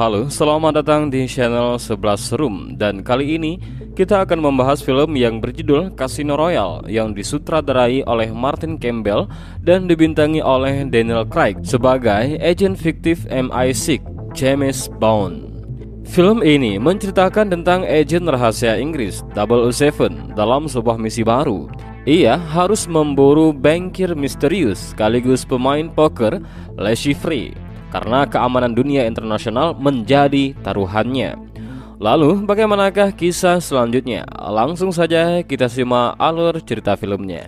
Halo, selamat datang di channel 11 Room Dan kali ini kita akan membahas film yang berjudul Casino Royale Yang disutradarai oleh Martin Campbell Dan dibintangi oleh Daniel Craig Sebagai agent fiktif MI6, James Bond Film ini menceritakan tentang agent rahasia Inggris 007 dalam sebuah misi baru ia harus memburu bankir misterius sekaligus pemain poker Le Chiffre karena keamanan dunia internasional menjadi taruhannya. Lalu, bagaimanakah kisah selanjutnya? Langsung saja kita simak alur cerita filmnya.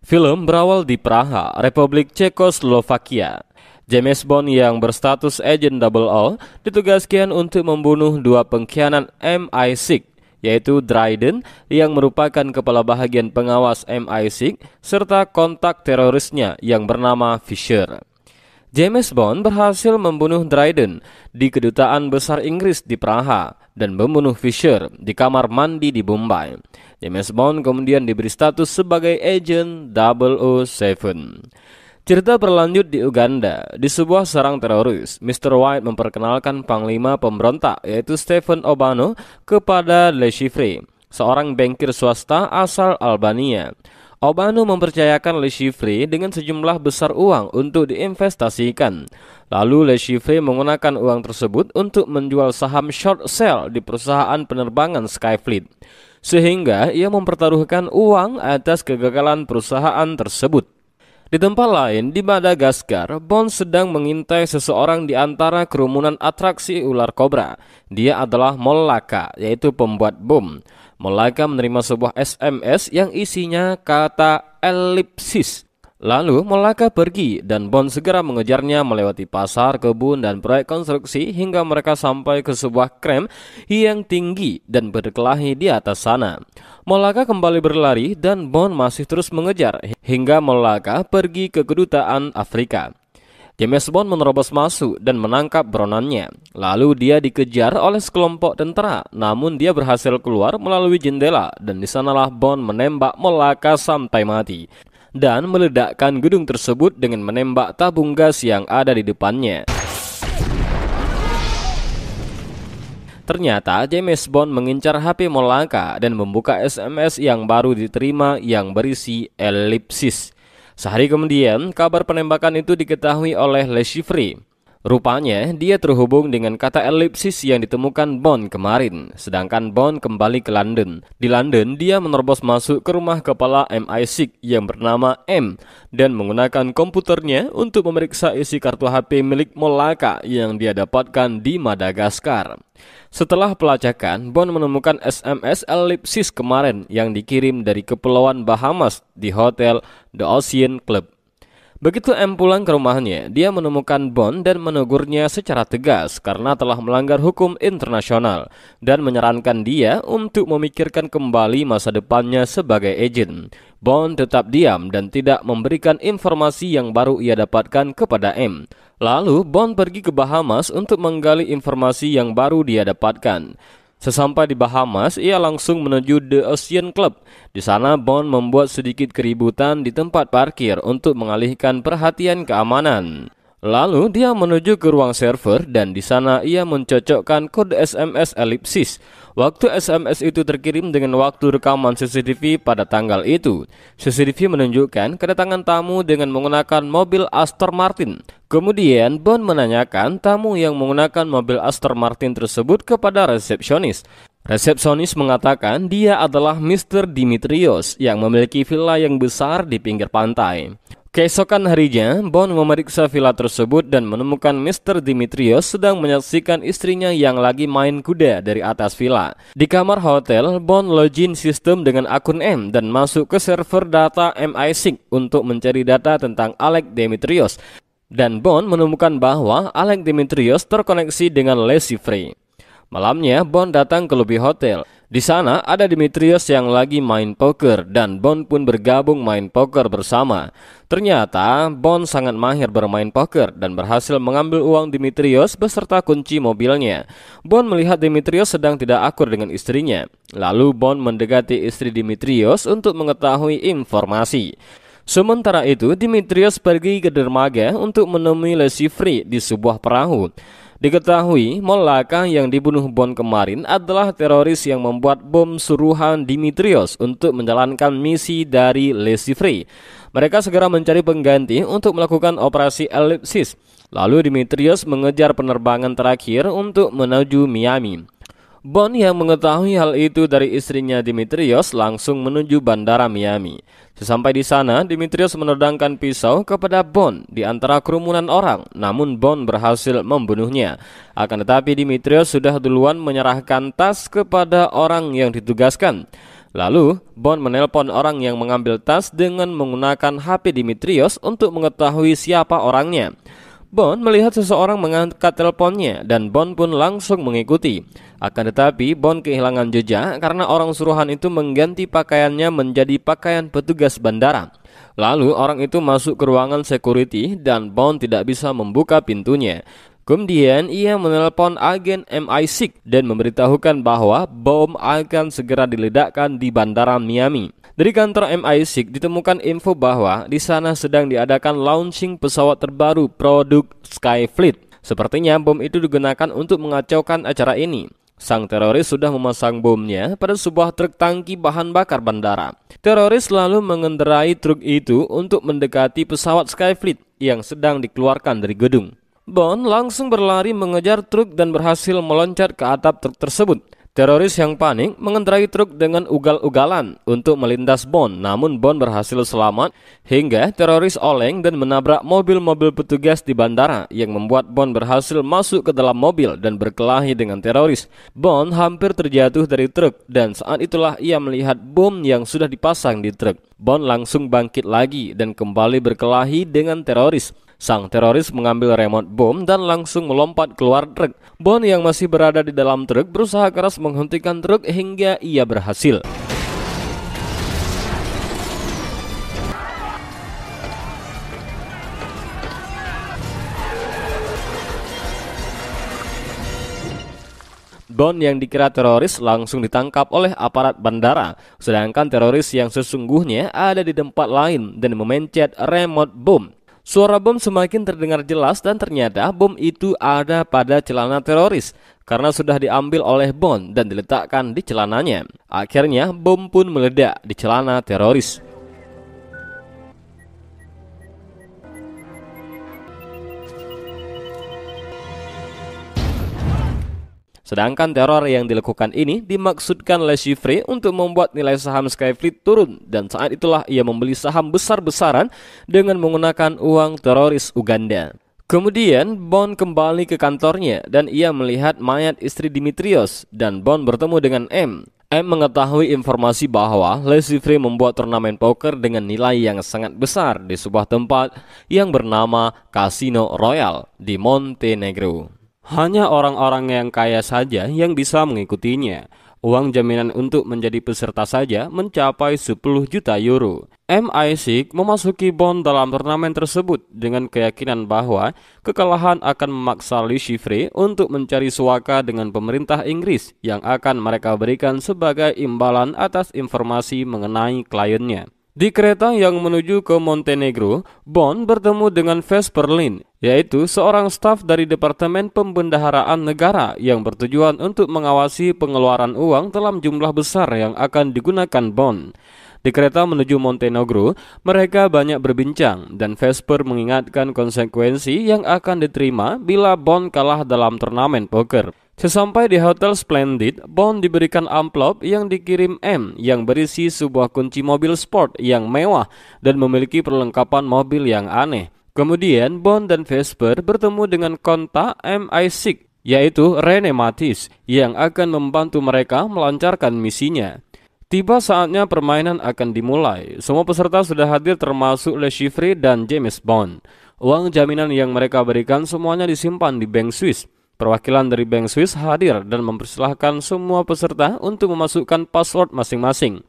Film berawal di Praha, Republik Cekoslovakia. James Bond yang berstatus Agent Double O ditugaskan untuk membunuh dua pengkhianat MI6 yaitu Dryden yang merupakan kepala bahagian pengawas MI6 serta kontak terorisnya yang bernama Fisher. James Bond berhasil membunuh Dryden di kedutaan besar Inggris di Praha dan membunuh Fisher di kamar mandi di Bombay. James Bond kemudian diberi status sebagai Agent 007. Cerita berlanjut di Uganda. Di sebuah serang teroris, Mr. White memperkenalkan panglima pemberontak yaitu Stephen Obano kepada Le Chiffre, seorang bankir swasta asal Albania. Obano mempercayakan Le Chiffre dengan sejumlah besar uang untuk diinvestasikan. Lalu Le Chiffre menggunakan uang tersebut untuk menjual saham short sell di perusahaan penerbangan Skyfleet. Sehingga ia mempertaruhkan uang atas kegagalan perusahaan tersebut. Di tempat lain, di Madagaskar, Bond sedang mengintai seseorang di antara kerumunan atraksi ular kobra. Dia adalah Molaka, yaitu pembuat bom. Molaka menerima sebuah SMS yang isinya kata elipsis Lalu Melaka pergi dan Bond segera mengejarnya melewati pasar, kebun, dan proyek konstruksi hingga mereka sampai ke sebuah krem yang tinggi dan berkelahi di atas sana. Melaka kembali berlari dan Bond masih terus mengejar hingga Melaka pergi ke kedutaan Afrika. James Bond menerobos masuk dan menangkap beronannya. Lalu dia dikejar oleh sekelompok tentara, namun dia berhasil keluar melalui jendela dan disanalah Bond menembak Melaka sampai mati dan meledakkan gedung tersebut dengan menembak tabung gas yang ada di depannya. Ternyata James Bond mengincar HP Molaka dan membuka SMS yang baru diterima yang berisi elipsis. Sehari kemudian, kabar penembakan itu diketahui oleh Le Chiffre. Rupanya, dia terhubung dengan kata elipsis yang ditemukan Bond kemarin, sedangkan Bond kembali ke London. Di London, dia menerobos masuk ke rumah kepala MI6 yang bernama M dan menggunakan komputernya untuk memeriksa isi kartu HP milik Molaka yang dia dapatkan di Madagaskar. Setelah pelacakan, Bond menemukan SMS elipsis kemarin yang dikirim dari Kepulauan Bahamas di hotel The Ocean Club. Begitu M pulang ke rumahnya, dia menemukan Bond dan menegurnya secara tegas karena telah melanggar hukum internasional dan menyarankan dia untuk memikirkan kembali masa depannya sebagai agent. Bond tetap diam dan tidak memberikan informasi yang baru ia dapatkan kepada M. Lalu Bond pergi ke Bahamas untuk menggali informasi yang baru dia dapatkan. Sesampai di Bahamas, ia langsung menuju The Ocean Club. Di sana, Bond membuat sedikit keributan di tempat parkir untuk mengalihkan perhatian keamanan. Lalu dia menuju ke ruang server dan di sana ia mencocokkan kode SMS elipsis. Waktu SMS itu terkirim dengan waktu rekaman CCTV pada tanggal itu. CCTV menunjukkan kedatangan tamu dengan menggunakan mobil Aston Martin. Kemudian Bond menanyakan tamu yang menggunakan mobil Aston Martin tersebut kepada resepsionis. Resepsionis mengatakan dia adalah Mr. Dimitrios yang memiliki villa yang besar di pinggir pantai. Keesokan harinya, Bond memeriksa villa tersebut dan menemukan Mr. Dimitrios sedang menyaksikan istrinya yang lagi main kuda dari atas villa. Di kamar hotel, Bond login sistem dengan akun M dan masuk ke server data MI6 untuk mencari data tentang Alec Dimitrios. Dan Bond menemukan bahwa Alec Dimitrios terkoneksi dengan Leslie Frey. Malamnya, Bond datang ke lobby hotel. Di sana ada Dimitrios yang lagi main poker dan Bond pun bergabung main poker bersama. Ternyata Bond sangat mahir bermain poker dan berhasil mengambil uang Dimitrios beserta kunci mobilnya. Bond melihat Dimitrios sedang tidak akur dengan istrinya. Lalu Bond mendekati istri Dimitrios untuk mengetahui informasi. Sementara itu, Dimitrios pergi ke dermaga untuk menemui Lesifri di sebuah perahu. Diketahui, Molaka yang dibunuh Bon kemarin adalah teroris yang membuat bom suruhan Dimitrios untuk menjalankan misi dari Lesifri. Mereka segera mencari pengganti untuk melakukan operasi elipsis. Lalu Dimitrios mengejar penerbangan terakhir untuk menuju Miami. Bond yang mengetahui hal itu dari istrinya Dimitrios langsung menuju bandara Miami. Sesampai di sana, Dimitrios menodangkan pisau kepada Bond di antara kerumunan orang, namun Bond berhasil membunuhnya. Akan tetapi Dimitrios sudah duluan menyerahkan tas kepada orang yang ditugaskan. Lalu, Bond menelpon orang yang mengambil tas dengan menggunakan HP Dimitrios untuk mengetahui siapa orangnya. Bond melihat seseorang mengangkat teleponnya dan Bond pun langsung mengikuti. Akan tetapi Bond kehilangan jejak karena orang suruhan itu mengganti pakaiannya menjadi pakaian petugas bandara. Lalu orang itu masuk ke ruangan security dan Bond tidak bisa membuka pintunya. Kemudian ia menelpon agen MI6 dan memberitahukan bahwa bom akan segera diledakkan di bandara Miami. Dari kantor MI6 ditemukan info bahwa di sana sedang diadakan launching pesawat terbaru produk Skyfleet. Sepertinya bom itu digunakan untuk mengacaukan acara ini. Sang teroris sudah memasang bomnya pada sebuah truk tangki bahan bakar bandara. Teroris lalu mengendarai truk itu untuk mendekati pesawat Skyfleet yang sedang dikeluarkan dari gedung. Bon langsung berlari mengejar truk dan berhasil meloncat ke atap truk tersebut. Teroris yang panik mengendarai truk dengan ugal-ugalan untuk melintas Bon, namun Bon berhasil selamat hingga teroris oleng dan menabrak mobil-mobil petugas di bandara yang membuat Bon berhasil masuk ke dalam mobil dan berkelahi dengan teroris. Bon hampir terjatuh dari truk dan saat itulah ia melihat bom yang sudah dipasang di truk. Bon langsung bangkit lagi dan kembali berkelahi dengan teroris. Sang teroris mengambil remote bom dan langsung melompat keluar truk. Bon yang masih berada di dalam truk berusaha keras menghentikan truk hingga ia berhasil. Bon yang dikira teroris langsung ditangkap oleh aparat bandara, sedangkan teroris yang sesungguhnya ada di tempat lain dan memencet remote bom. Suara bom semakin terdengar jelas dan ternyata bom itu ada pada celana teroris karena sudah diambil oleh Bond dan diletakkan di celananya. Akhirnya bom pun meledak di celana teroris. Sedangkan teror yang dilakukan ini dimaksudkan oleh Shifre untuk membuat nilai saham Skyfleet turun dan saat itulah ia membeli saham besar-besaran dengan menggunakan uang teroris Uganda. Kemudian Bond kembali ke kantornya dan ia melihat mayat istri Dimitrios dan Bond bertemu dengan M. M mengetahui informasi bahwa Leslie membuat turnamen poker dengan nilai yang sangat besar di sebuah tempat yang bernama Casino Royal di Montenegro. Hanya orang-orang yang kaya saja yang bisa mengikutinya. Uang jaminan untuk menjadi peserta saja mencapai 10 juta euro. Mic 6 memasuki Bond dalam turnamen tersebut dengan keyakinan bahwa kekalahan akan memaksa Le untuk mencari suaka dengan pemerintah Inggris yang akan mereka berikan sebagai imbalan atas informasi mengenai kliennya. Di kereta yang menuju ke Montenegro, Bond bertemu dengan Vesper Lynn, yaitu seorang staf dari Departemen Pembendaharaan Negara yang bertujuan untuk mengawasi pengeluaran uang dalam jumlah besar yang akan digunakan Bond. Di kereta menuju Montenegro, mereka banyak berbincang dan Vesper mengingatkan konsekuensi yang akan diterima bila Bond kalah dalam turnamen poker. Sesampai di Hotel Splendid, Bond diberikan amplop yang dikirim M yang berisi sebuah kunci mobil sport yang mewah dan memiliki perlengkapan mobil yang aneh. Kemudian Bond dan Vesper bertemu dengan kontak MI6 yaitu Rene Matisse yang akan membantu mereka melancarkan misinya. Tiba saatnya permainan akan dimulai. Semua peserta sudah hadir termasuk Le Chiffre dan James Bond. Uang jaminan yang mereka berikan semuanya disimpan di bank Swiss. Perwakilan dari Bank Swiss hadir dan mempersilahkan semua peserta untuk memasukkan password masing-masing.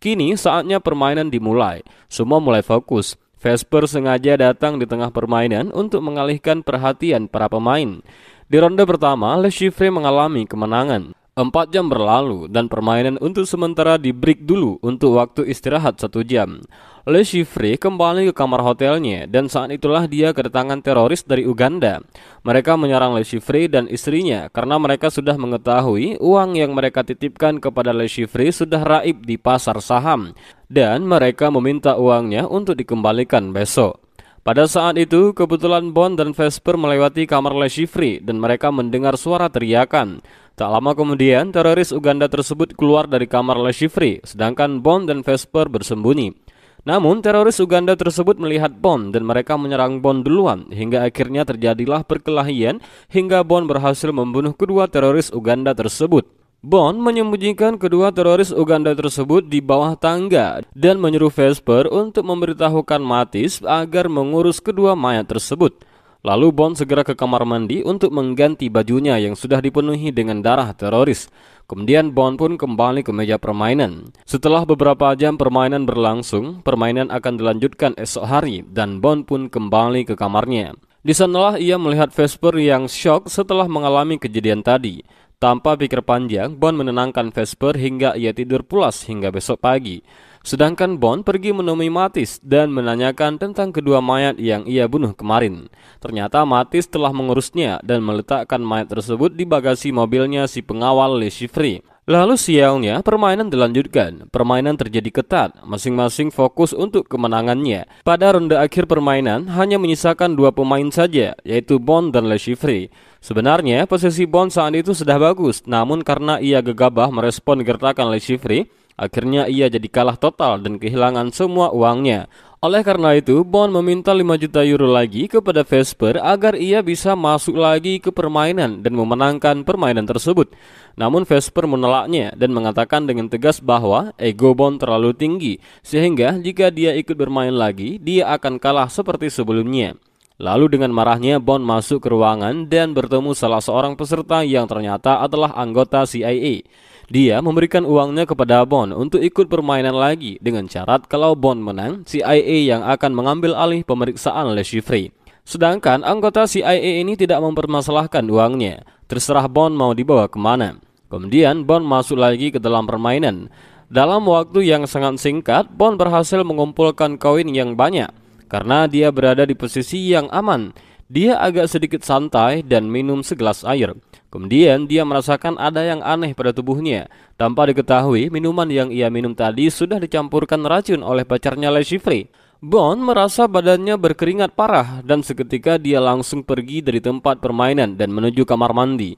Kini saatnya permainan dimulai. Semua mulai fokus. Vesper sengaja datang di tengah permainan untuk mengalihkan perhatian para pemain. Di ronde pertama, Le Chiffre mengalami kemenangan. Empat jam berlalu dan permainan untuk sementara di break dulu untuk waktu istirahat satu jam. Le Chiffre kembali ke kamar hotelnya dan saat itulah dia kedatangan teroris dari Uganda. Mereka menyerang Le Chiffre dan istrinya karena mereka sudah mengetahui uang yang mereka titipkan kepada Le Chiffre sudah raib di pasar saham dan mereka meminta uangnya untuk dikembalikan besok. Pada saat itu, kebetulan Bond dan Vesper melewati kamar Chiffre dan mereka mendengar suara teriakan. Tak lama kemudian, teroris Uganda tersebut keluar dari kamar Chiffre, sedangkan Bond dan Vesper bersembunyi. Namun, teroris Uganda tersebut melihat Bond dan mereka menyerang Bond duluan, hingga akhirnya terjadilah perkelahian hingga Bond berhasil membunuh kedua teroris Uganda tersebut. Bond menyembunyikan kedua teroris Uganda tersebut di bawah tangga dan menyuruh Vesper untuk memberitahukan Matis agar mengurus kedua mayat tersebut. Lalu Bond segera ke kamar mandi untuk mengganti bajunya yang sudah dipenuhi dengan darah teroris. Kemudian Bond pun kembali ke meja permainan. Setelah beberapa jam permainan berlangsung, permainan akan dilanjutkan esok hari dan Bond pun kembali ke kamarnya. Di sanalah ia melihat Vesper yang shock setelah mengalami kejadian tadi. Tanpa pikir panjang, Bond menenangkan Vesper hingga ia tidur pulas hingga besok pagi. Sedangkan Bond pergi menemui Matis dan menanyakan tentang kedua mayat yang ia bunuh kemarin. Ternyata Matis telah mengurusnya dan meletakkan mayat tersebut di bagasi mobilnya si pengawal Le Chiffre. Lalu sialnya, permainan dilanjutkan. Permainan terjadi ketat, masing-masing fokus untuk kemenangannya. Pada ronde akhir permainan, hanya menyisakan dua pemain saja, yaitu Bond dan Le Chiffre. Sebenarnya, posisi Bond saat itu sudah bagus, namun karena ia gegabah merespon gertakan Le Chiffre, akhirnya ia jadi kalah total dan kehilangan semua uangnya. Oleh karena itu, Bond meminta 5 juta euro lagi kepada Vesper agar ia bisa masuk lagi ke permainan dan memenangkan permainan tersebut. Namun Vesper menolaknya dan mengatakan dengan tegas bahwa ego Bond terlalu tinggi, sehingga jika dia ikut bermain lagi, dia akan kalah seperti sebelumnya. Lalu dengan marahnya Bond masuk ke ruangan dan bertemu salah seorang peserta yang ternyata adalah anggota CIA. Dia memberikan uangnya kepada Bond untuk ikut permainan lagi dengan syarat kalau Bond menang, CIA yang akan mengambil alih pemeriksaan Le Chiffre. Sedangkan anggota CIA ini tidak mempermasalahkan uangnya, terserah Bond mau dibawa kemana. Kemudian Bond masuk lagi ke dalam permainan. Dalam waktu yang sangat singkat, Bond berhasil mengumpulkan koin yang banyak karena dia berada di posisi yang aman. Dia agak sedikit santai dan minum segelas air. Kemudian dia merasakan ada yang aneh pada tubuhnya. Tanpa diketahui, minuman yang ia minum tadi sudah dicampurkan racun oleh pacarnya Chiffre. Bond merasa badannya berkeringat parah dan seketika dia langsung pergi dari tempat permainan dan menuju kamar mandi.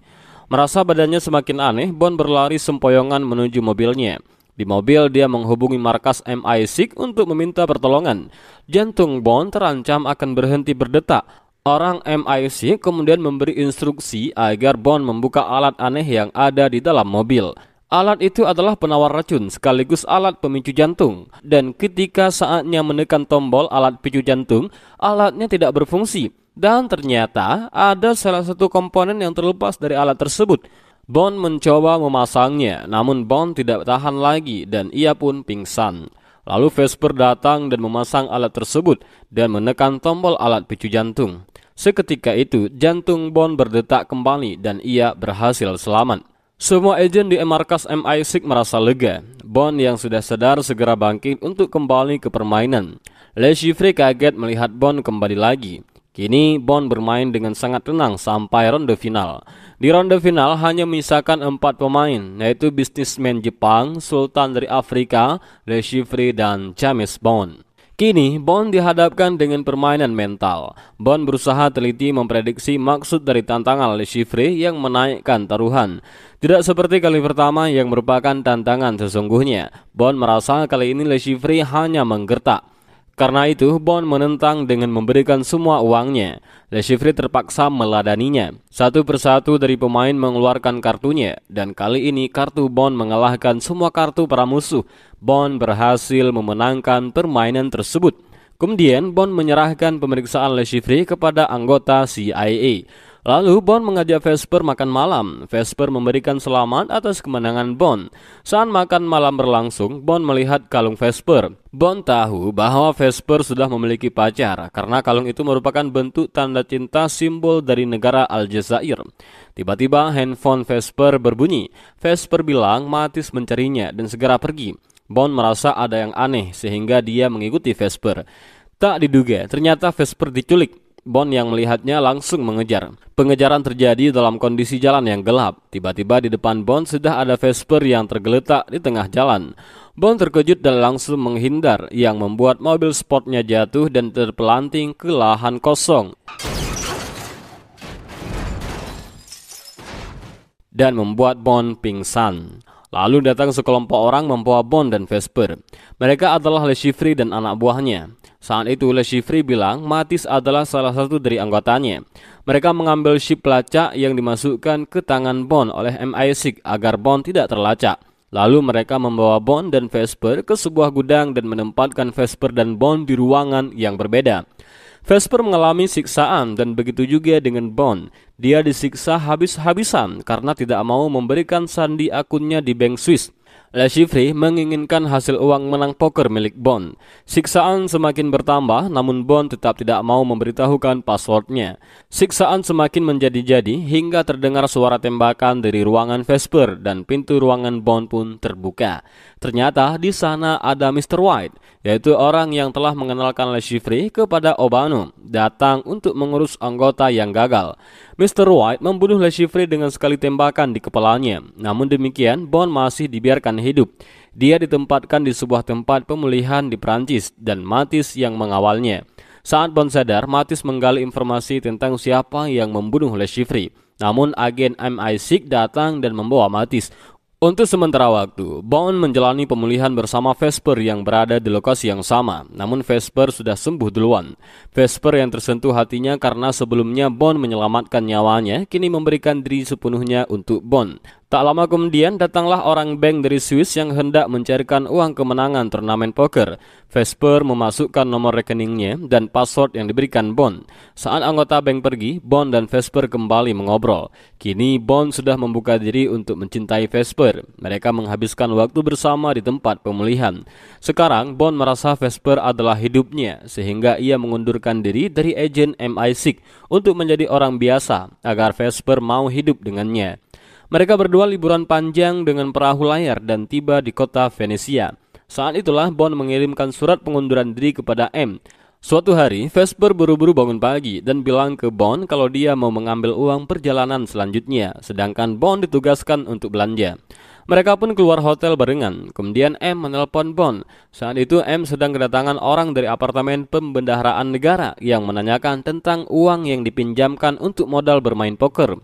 Merasa badannya semakin aneh, Bond berlari sempoyongan menuju mobilnya. Di mobil, dia menghubungi markas MI6 untuk meminta pertolongan. Jantung Bond terancam akan berhenti berdetak Orang MIC kemudian memberi instruksi agar Bond membuka alat aneh yang ada di dalam mobil. Alat itu adalah penawar racun sekaligus alat pemicu jantung. Dan ketika saatnya menekan tombol alat picu jantung, alatnya tidak berfungsi. Dan ternyata ada salah satu komponen yang terlepas dari alat tersebut. Bond mencoba memasangnya, namun Bond tidak tahan lagi dan ia pun pingsan. Lalu Vesper datang dan memasang alat tersebut dan menekan tombol alat picu jantung. Seketika itu, jantung Bond berdetak kembali dan ia berhasil selamat. Semua agen di markas MI6 merasa lega. Bond yang sudah sadar segera bangkit untuk kembali ke permainan. Le Chiffre kaget melihat Bond kembali lagi. Kini Bond bermain dengan sangat tenang sampai ronde final. Di ronde final hanya menyisakan empat pemain, yaitu bisnismen Jepang, Sultan dari Afrika, Le Chiffre, dan James Bond. Kini, Bond dihadapkan dengan permainan mental. Bond berusaha teliti memprediksi maksud dari tantangan Le Chiffre yang menaikkan taruhan. Tidak seperti kali pertama yang merupakan tantangan sesungguhnya, Bond merasa kali ini Le Chiffre hanya menggertak. Karena itu, Bond menentang dengan memberikan semua uangnya. Le Chiffre terpaksa meladaninya. Satu persatu dari pemain mengeluarkan kartunya, dan kali ini kartu Bond mengalahkan semua kartu para musuh. Bond berhasil memenangkan permainan tersebut. Kemudian, Bond menyerahkan pemeriksaan Le Chiffre kepada anggota CIA. Lalu Bond mengajak Vesper makan malam. Vesper memberikan selamat atas kemenangan Bond. Saat makan malam berlangsung, Bond melihat kalung Vesper. Bond tahu bahwa Vesper sudah memiliki pacar karena kalung itu merupakan bentuk tanda cinta simbol dari negara Aljazair. Tiba-tiba handphone Vesper berbunyi. Vesper bilang Matis mencarinya dan segera pergi. Bond merasa ada yang aneh sehingga dia mengikuti Vesper. Tak diduga, ternyata Vesper diculik. Bond yang melihatnya langsung mengejar. Pengejaran terjadi dalam kondisi jalan yang gelap. Tiba-tiba di depan Bond sudah ada Vesper yang tergeletak di tengah jalan. Bond terkejut dan langsung menghindar yang membuat mobil sportnya jatuh dan terpelanting ke lahan kosong. Dan membuat Bond pingsan. Lalu datang sekelompok orang membawa Bond dan Vesper. Mereka adalah Le Chiffre dan anak buahnya. Saat itu Le Chiffre bilang Matis adalah salah satu dari anggotanya. Mereka mengambil ship pelacak yang dimasukkan ke tangan Bond oleh MI6 agar Bond tidak terlacak. Lalu mereka membawa Bond dan Vesper ke sebuah gudang dan menempatkan Vesper dan Bond di ruangan yang berbeda. Vesper mengalami siksaan dan begitu juga dengan Bond. Dia disiksa habis-habisan karena tidak mau memberikan sandi akunnya di Bank Swiss. Chiffre menginginkan hasil uang menang poker milik Bond. Siksaan semakin bertambah, namun Bond tetap tidak mau memberitahukan passwordnya. Siksaan semakin menjadi-jadi hingga terdengar suara tembakan dari ruangan Vesper dan pintu ruangan Bond pun terbuka. Ternyata di sana ada Mr. White, yaitu orang yang telah mengenalkan Le Chiffre kepada Obano, datang untuk mengurus anggota yang gagal. Mr. White membunuh Le Chiffre dengan sekali tembakan di kepalanya. Namun demikian, Bond masih dibiarkan hidup. Dia ditempatkan di sebuah tempat pemulihan di Prancis dan Matis yang mengawalnya. Saat Bond sadar, Matis menggali informasi tentang siapa yang membunuh Le Chiffre. Namun agen MI6 datang dan membawa Matis untuk sementara waktu, Bond menjalani pemulihan bersama Vesper yang berada di lokasi yang sama. Namun Vesper sudah sembuh duluan. Vesper yang tersentuh hatinya karena sebelumnya Bond menyelamatkan nyawanya, kini memberikan diri sepenuhnya untuk Bond. Tak lama kemudian datanglah orang bank dari Swiss yang hendak mencairkan uang kemenangan turnamen poker. Vesper memasukkan nomor rekeningnya dan password yang diberikan Bond. Saat anggota bank pergi, Bond dan Vesper kembali mengobrol. Kini Bond sudah membuka diri untuk mencintai Vesper. Mereka menghabiskan waktu bersama di tempat pemulihan. Sekarang Bond merasa Vesper adalah hidupnya sehingga ia mengundurkan diri dari agen MI6 untuk menjadi orang biasa agar Vesper mau hidup dengannya. Mereka berdua liburan panjang dengan perahu layar dan tiba di kota Venesia. Saat itulah Bond mengirimkan surat pengunduran diri kepada M. Suatu hari, Vesper buru-buru bangun pagi dan bilang ke Bond kalau dia mau mengambil uang perjalanan selanjutnya, sedangkan Bond ditugaskan untuk belanja. Mereka pun keluar hotel barengan. Kemudian M menelpon Bond. Saat itu M sedang kedatangan orang dari apartemen pembendaharaan negara yang menanyakan tentang uang yang dipinjamkan untuk modal bermain poker.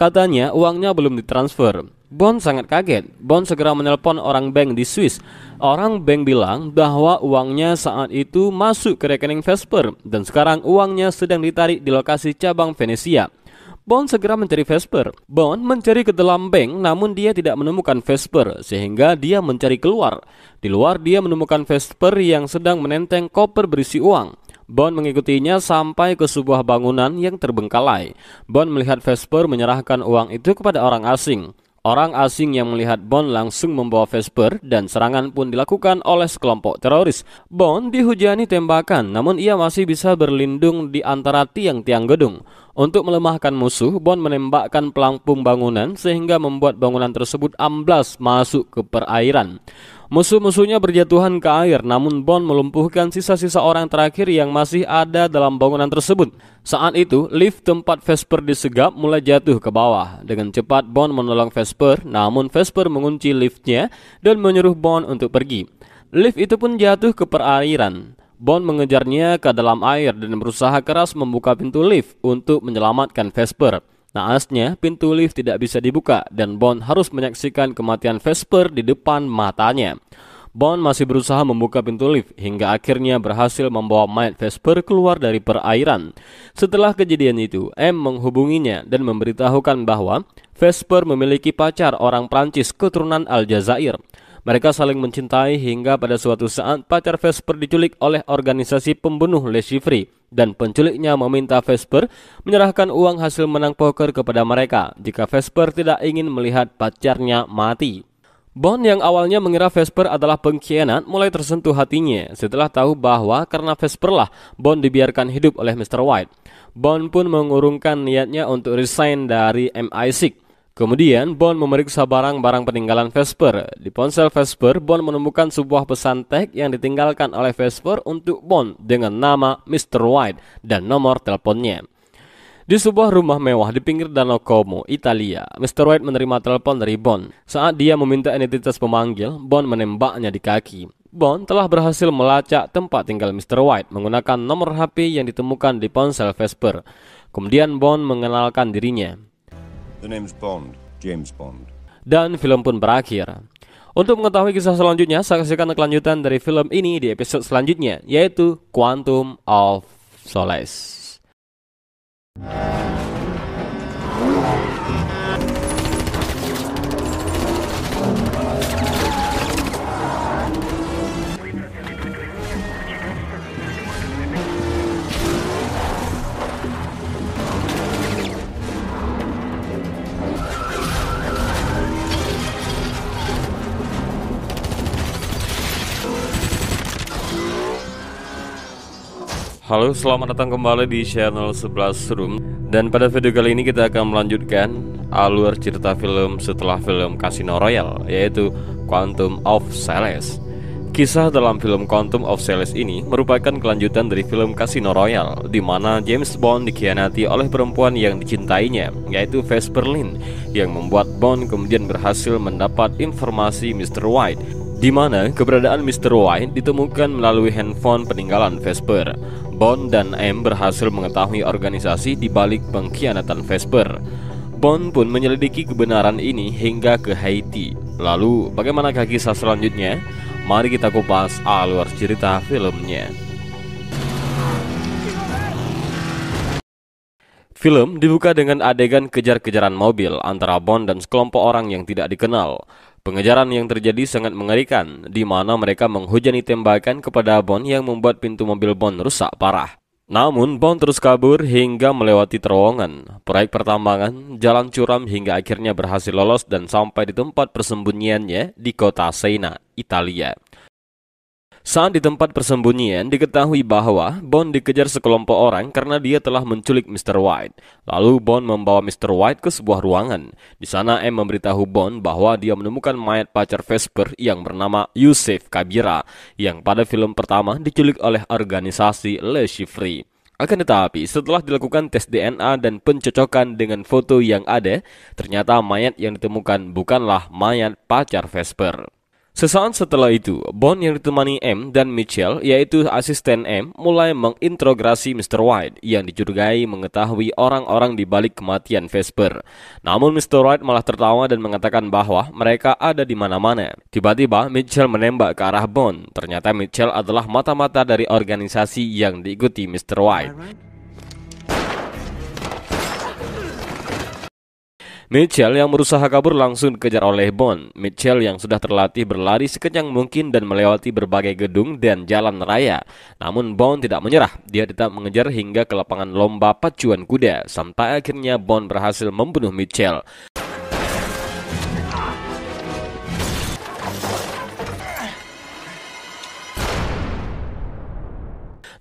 Katanya uangnya belum ditransfer. Bond sangat kaget. Bond segera menelpon orang bank di Swiss. Orang bank bilang bahwa uangnya saat itu masuk ke rekening Vesper dan sekarang uangnya sedang ditarik di lokasi cabang Venesia. Bond segera mencari Vesper. Bond mencari ke dalam bank namun dia tidak menemukan Vesper sehingga dia mencari keluar. Di luar dia menemukan Vesper yang sedang menenteng koper berisi uang. Bond mengikutinya sampai ke sebuah bangunan yang terbengkalai. Bond melihat Vesper menyerahkan uang itu kepada orang asing. Orang asing yang melihat Bond langsung membawa Vesper dan serangan pun dilakukan oleh sekelompok teroris. Bond dihujani tembakan namun ia masih bisa berlindung di antara tiang-tiang gedung. Untuk melemahkan musuh, Bond menembakkan pelampung bangunan sehingga membuat bangunan tersebut amblas masuk ke perairan. Musuh-musuhnya berjatuhan ke air, namun Bond melumpuhkan sisa-sisa orang terakhir yang masih ada dalam bangunan tersebut. Saat itu, lift tempat Vesper disegap mulai jatuh ke bawah. Dengan cepat, Bond menolong Vesper, namun Vesper mengunci liftnya dan menyuruh Bond untuk pergi. Lift itu pun jatuh ke perairan. Bond mengejarnya ke dalam air dan berusaha keras membuka pintu lift untuk menyelamatkan Vesper. Naasnya, pintu lift tidak bisa dibuka dan Bond harus menyaksikan kematian Vesper di depan matanya. Bond masih berusaha membuka pintu lift hingga akhirnya berhasil membawa mayat Vesper keluar dari perairan. Setelah kejadian itu, M menghubunginya dan memberitahukan bahwa Vesper memiliki pacar orang Prancis keturunan Aljazair. Mereka saling mencintai hingga pada suatu saat pacar Vesper diculik oleh organisasi pembunuh Le Chiffre dan penculiknya meminta Vesper menyerahkan uang hasil menang poker kepada mereka jika Vesper tidak ingin melihat pacarnya mati. Bond yang awalnya mengira Vesper adalah pengkhianat mulai tersentuh hatinya setelah tahu bahwa karena Vesper lah Bond dibiarkan hidup oleh Mr. White. Bond pun mengurungkan niatnya untuk resign dari MI6 Kemudian, Bond memeriksa barang-barang peninggalan Vesper. Di ponsel Vesper, Bond menemukan sebuah pesan teks yang ditinggalkan oleh Vesper untuk Bond dengan nama Mr. White dan nomor teleponnya. Di sebuah rumah mewah di pinggir Danau Como, Italia, Mr. White menerima telepon dari Bond. Saat dia meminta identitas pemanggil, Bond menembaknya di kaki. Bond telah berhasil melacak tempat tinggal Mr. White menggunakan nomor HP yang ditemukan di ponsel Vesper. Kemudian Bond mengenalkan dirinya. The name's Bond, James Bond. Dan film pun berakhir. Untuk mengetahui kisah selanjutnya, saksikan kelanjutan dari film ini di episode selanjutnya, yaitu Quantum of Solace. Halo, selamat datang kembali di channel 11 Room Dan pada video kali ini kita akan melanjutkan alur cerita film setelah film Casino Royale Yaitu Quantum of Solace Kisah dalam film Quantum of Solace ini merupakan kelanjutan dari film Casino Royale di mana James Bond dikhianati oleh perempuan yang dicintainya yaitu Vesper Lynn yang membuat Bond kemudian berhasil mendapat informasi Mr. White di mana keberadaan Mr. White ditemukan melalui handphone peninggalan Vesper. Bond dan M berhasil mengetahui organisasi di balik pengkhianatan Vesper. Bond pun menyelidiki kebenaran ini hingga ke Haiti. Lalu, bagaimanakah kisah selanjutnya? Mari kita kupas alur cerita filmnya. Film dibuka dengan adegan kejar-kejaran mobil antara Bond dan sekelompok orang yang tidak dikenal. Pengejaran yang terjadi sangat mengerikan, di mana mereka menghujani tembakan kepada Bond yang membuat pintu mobil Bond rusak parah. Namun Bond terus kabur hingga melewati terowongan, proyek pertambangan, jalan curam hingga akhirnya berhasil lolos dan sampai di tempat persembunyiannya di kota Sena, Italia. Saat di tempat persembunyian, diketahui bahwa Bond dikejar sekelompok orang karena dia telah menculik Mr. White. Lalu Bond membawa Mr. White ke sebuah ruangan. Di sana M memberitahu Bond bahwa dia menemukan mayat pacar Vesper yang bernama Yusuf Kabira, yang pada film pertama diculik oleh organisasi Le Chiffre. Akan tetapi, setelah dilakukan tes DNA dan pencocokan dengan foto yang ada, ternyata mayat yang ditemukan bukanlah mayat pacar Vesper. Sesaat setelah itu, Bond yang ditemani M dan Mitchell, yaitu asisten M, mulai menginterogasi Mr. White yang dicurigai mengetahui orang-orang di balik kematian Vesper. Namun Mr. White malah tertawa dan mengatakan bahwa mereka ada di mana-mana. Tiba-tiba Mitchell menembak ke arah Bond. Ternyata Mitchell adalah mata-mata dari organisasi yang diikuti Mr. White. Mitchell yang berusaha kabur langsung dikejar oleh Bond. Mitchell yang sudah terlatih berlari sekencang mungkin dan melewati berbagai gedung dan jalan raya. Namun Bond tidak menyerah. Dia tetap mengejar hingga ke lapangan lomba pacuan kuda sampai akhirnya Bond berhasil membunuh Mitchell.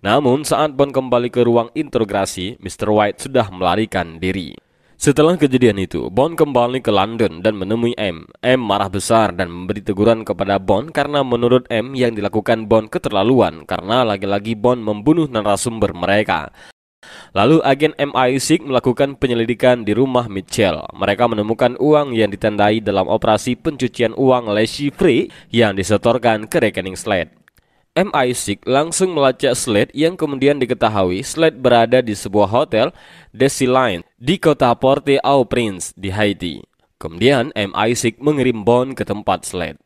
Namun saat Bond kembali ke ruang integrasi, Mr. White sudah melarikan diri. Setelah kejadian itu, Bond kembali ke London dan menemui M. M marah besar dan memberi teguran kepada Bond karena menurut M yang dilakukan Bond keterlaluan karena lagi-lagi Bond membunuh narasumber mereka. Lalu agen MI6 melakukan penyelidikan di rumah Mitchell. Mereka menemukan uang yang ditandai dalam operasi pencucian uang Leslie Free yang disetorkan ke rekening Slade. M. Isaac langsung melacak Slade yang kemudian diketahui Slade berada di sebuah hotel Desi Line di kota Port-au-Prince di Haiti. Kemudian M. Isaac mengirim Bond ke tempat Slade.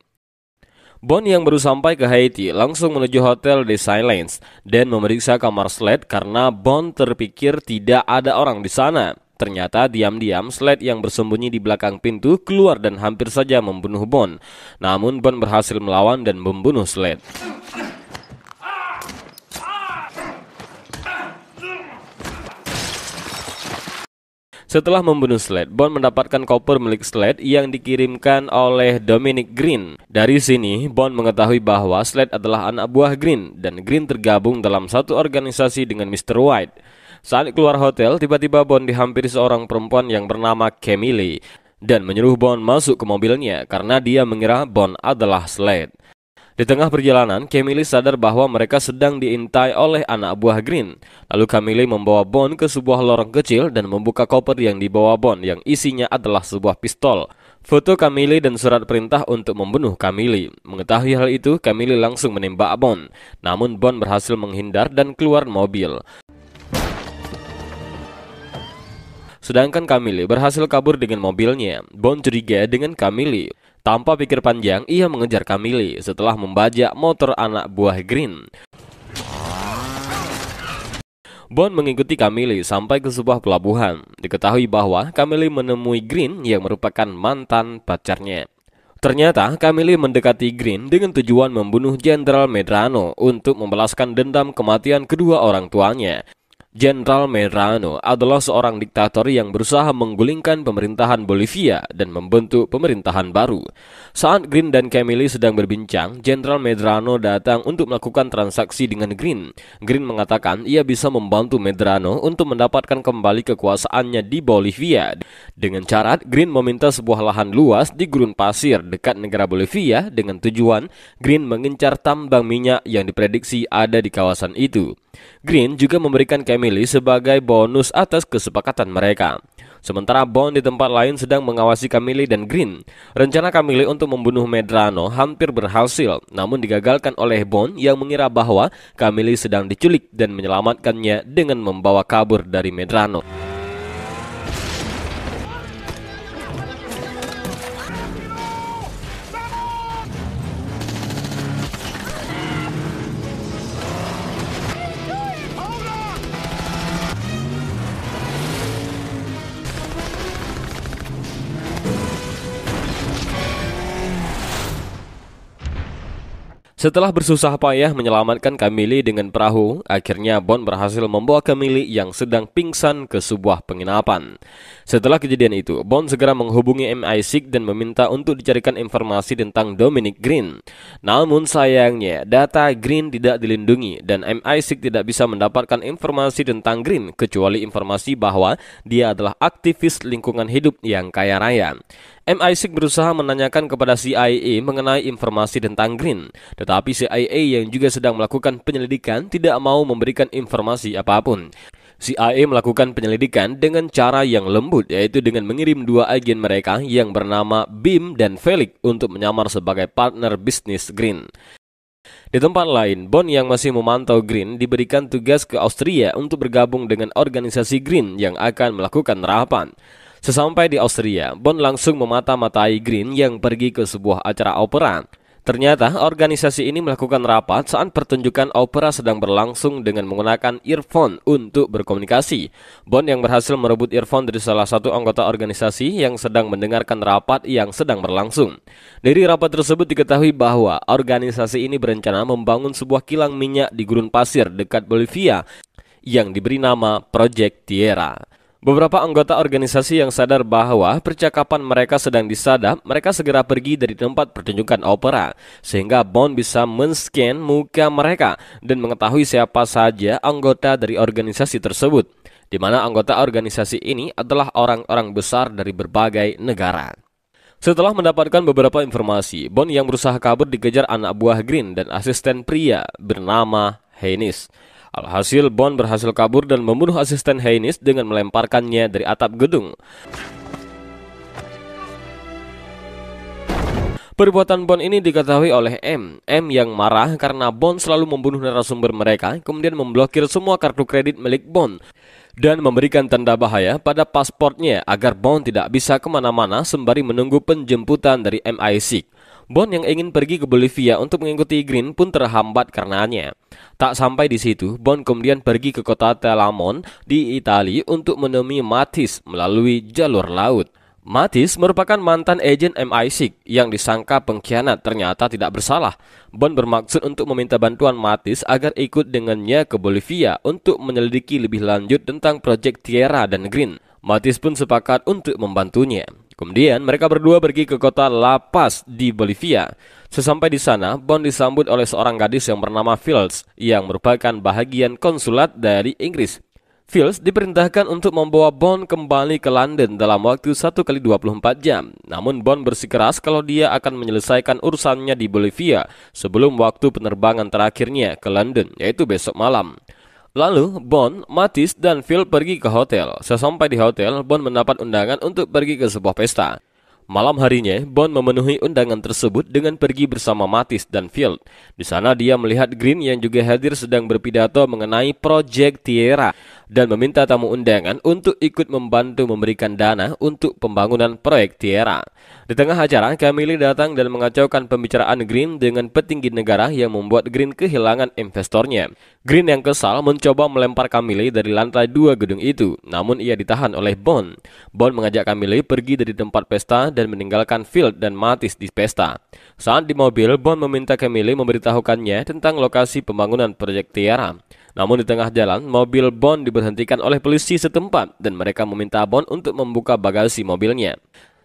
Bond yang baru sampai ke Haiti langsung menuju hotel The Silence dan memeriksa kamar Slade karena Bond terpikir tidak ada orang di sana. Ternyata diam-diam Slade yang bersembunyi di belakang pintu keluar dan hampir saja membunuh Bon. Namun Bon berhasil melawan dan membunuh Slade. Setelah membunuh Slade, Bond mendapatkan koper milik Slade yang dikirimkan oleh Dominic Green. Dari sini, Bond mengetahui bahwa Slade adalah anak buah Green dan Green tergabung dalam satu organisasi dengan Mr. White. Saat keluar hotel, tiba-tiba Bond dihampiri seorang perempuan yang bernama Camille dan menyuruh Bond masuk ke mobilnya karena dia mengira Bond adalah Slade. Di tengah perjalanan, Camille sadar bahwa mereka sedang diintai oleh anak buah Green. Lalu Camille membawa Bond ke sebuah lorong kecil dan membuka koper yang dibawa Bond yang isinya adalah sebuah pistol. Foto Camille dan surat perintah untuk membunuh Camille. Mengetahui hal itu, Camille langsung menembak Bond. Namun Bond berhasil menghindar dan keluar mobil. Sedangkan Camille berhasil kabur dengan mobilnya. Bond curiga dengan Camille. Tanpa pikir panjang, ia mengejar Camille setelah membajak motor anak buah Green. Bond mengikuti Camille sampai ke sebuah pelabuhan. Diketahui bahwa Camille menemui Green yang merupakan mantan pacarnya. Ternyata Camille mendekati Green dengan tujuan membunuh Jenderal Medrano untuk membalaskan dendam kematian kedua orang tuanya. Jenderal Medrano adalah seorang diktator yang berusaha menggulingkan pemerintahan Bolivia dan membentuk pemerintahan baru. Saat Green dan Camille sedang berbincang, Jenderal Medrano datang untuk melakukan transaksi dengan Green. Green mengatakan ia bisa membantu Medrano untuk mendapatkan kembali kekuasaannya di Bolivia. Dengan syarat, Green meminta sebuah lahan luas di gurun pasir dekat negara Bolivia dengan tujuan Green mengincar tambang minyak yang diprediksi ada di kawasan itu. Green juga memberikan Camille Emily sebagai bonus atas kesepakatan mereka. Sementara Bond di tempat lain sedang mengawasi Camille dan Green. Rencana Camille untuk membunuh Medrano hampir berhasil, namun digagalkan oleh Bond yang mengira bahwa Camille sedang diculik dan menyelamatkannya dengan membawa kabur dari Medrano. Setelah bersusah payah menyelamatkan Kamili dengan perahu, akhirnya Bond berhasil membawa Kamili yang sedang pingsan ke sebuah penginapan. Setelah kejadian itu, Bond segera menghubungi MI6 dan meminta untuk dicarikan informasi tentang Dominic Green. Namun sayangnya, data Green tidak dilindungi dan MI6 tidak bisa mendapatkan informasi tentang Green kecuali informasi bahwa dia adalah aktivis lingkungan hidup yang kaya raya. MI6 berusaha menanyakan kepada CIA mengenai informasi tentang Green, tetapi CIA yang juga sedang melakukan penyelidikan tidak mau memberikan informasi apapun. CIA melakukan penyelidikan dengan cara yang lembut yaitu dengan mengirim dua agen mereka yang bernama Bim dan Felix untuk menyamar sebagai partner bisnis Green. Di tempat lain, Bond yang masih memantau Green diberikan tugas ke Austria untuk bergabung dengan organisasi Green yang akan melakukan rapat. Sesampai di Austria, Bond langsung memata-matai Green yang pergi ke sebuah acara opera. Ternyata organisasi ini melakukan rapat saat pertunjukan opera sedang berlangsung dengan menggunakan earphone untuk berkomunikasi. Bond yang berhasil merebut earphone dari salah satu anggota organisasi yang sedang mendengarkan rapat yang sedang berlangsung. Dari rapat tersebut diketahui bahwa organisasi ini berencana membangun sebuah kilang minyak di gurun pasir dekat Bolivia yang diberi nama Project Tierra. Beberapa anggota organisasi yang sadar bahwa percakapan mereka sedang disadap, mereka segera pergi dari tempat pertunjukan opera, sehingga Bond bisa men-scan muka mereka dan mengetahui siapa saja anggota dari organisasi tersebut, di mana anggota organisasi ini adalah orang-orang besar dari berbagai negara. Setelah mendapatkan beberapa informasi, Bond yang berusaha kabur dikejar anak buah Green dan asisten pria bernama Hennis. Alhasil, Bond berhasil kabur dan membunuh asisten Haynes dengan melemparkannya dari atap gedung. Perbuatan Bond ini diketahui oleh M. M yang marah karena Bond selalu membunuh narasumber mereka, kemudian memblokir semua kartu kredit milik Bond dan memberikan tanda bahaya pada pasportnya agar Bond tidak bisa kemana-mana sembari menunggu penjemputan dari MI6. Bond yang ingin pergi ke Bolivia untuk mengikuti Green pun terhambat karenanya. Tak sampai di situ, Bond kemudian pergi ke kota Telamon di Italia untuk menemui Matis melalui jalur laut. Matis merupakan mantan agen MI6 yang disangka pengkhianat ternyata tidak bersalah. Bond bermaksud untuk meminta bantuan Matis agar ikut dengannya ke Bolivia untuk menyelidiki lebih lanjut tentang proyek Tierra dan Green. Matis pun sepakat untuk membantunya. Kemudian mereka berdua pergi ke kota La Paz di Bolivia. Sesampai di sana, Bond disambut oleh seorang gadis yang bernama Fields yang merupakan bahagian konsulat dari Inggris. Fields diperintahkan untuk membawa Bond kembali ke London dalam waktu 1 kali 24 jam. Namun Bond bersikeras kalau dia akan menyelesaikan urusannya di Bolivia sebelum waktu penerbangan terakhirnya ke London, yaitu besok malam. Lalu, Bond, Matis, dan Phil pergi ke hotel. Sesampai di hotel, Bond mendapat undangan untuk pergi ke sebuah pesta. Malam harinya, Bond memenuhi undangan tersebut dengan pergi bersama Matis dan Phil. Di sana dia melihat Green yang juga hadir sedang berpidato mengenai Project Tierra dan meminta tamu undangan untuk ikut membantu memberikan dana untuk pembangunan proyek Tierra. Di tengah acara, Camille datang dan mengacaukan pembicaraan Green dengan petinggi negara yang membuat Green kehilangan investornya. Green yang kesal mencoba melempar Camille dari lantai dua gedung itu, namun ia ditahan oleh Bond. Bond mengajak Camille pergi dari tempat pesta dan meninggalkan Field dan Matis di pesta. Saat di mobil, Bond meminta Camille memberitahukannya tentang lokasi pembangunan proyek Tierra. Namun di tengah jalan, mobil Bond diberhentikan oleh polisi setempat dan mereka meminta Bond untuk membuka bagasi mobilnya.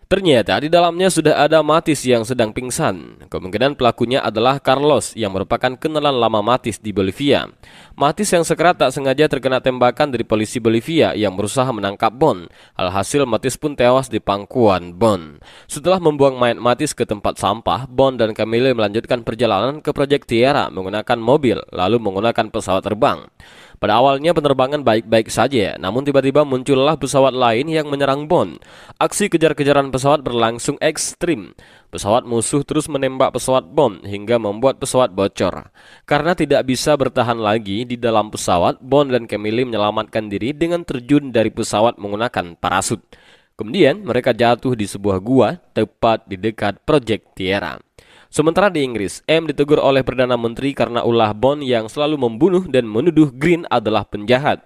Ternyata di dalamnya sudah ada Matis yang sedang pingsan. Kemungkinan pelakunya adalah Carlos yang merupakan kenalan lama Matis di Bolivia. Matis yang sekerat tak sengaja terkena tembakan dari polisi Bolivia yang berusaha menangkap Bon. Alhasil Matis pun tewas di pangkuan Bon. Setelah membuang mayat Matis ke tempat sampah, Bon dan Camille melanjutkan perjalanan ke Project Tierra menggunakan mobil lalu menggunakan pesawat terbang. Pada awalnya penerbangan baik-baik saja, namun tiba-tiba muncullah pesawat lain yang menyerang Bon. Aksi kejar-kejaran pesawat berlangsung ekstrim. Pesawat musuh terus menembak pesawat Bon hingga membuat pesawat bocor. Karena tidak bisa bertahan lagi di dalam pesawat, Bond dan Camille menyelamatkan diri dengan terjun dari pesawat menggunakan parasut. Kemudian mereka jatuh di sebuah gua tepat di dekat Project Tierra. Sementara di Inggris, M ditegur oleh Perdana Menteri karena ulah Bond yang selalu membunuh dan menuduh Green adalah penjahat.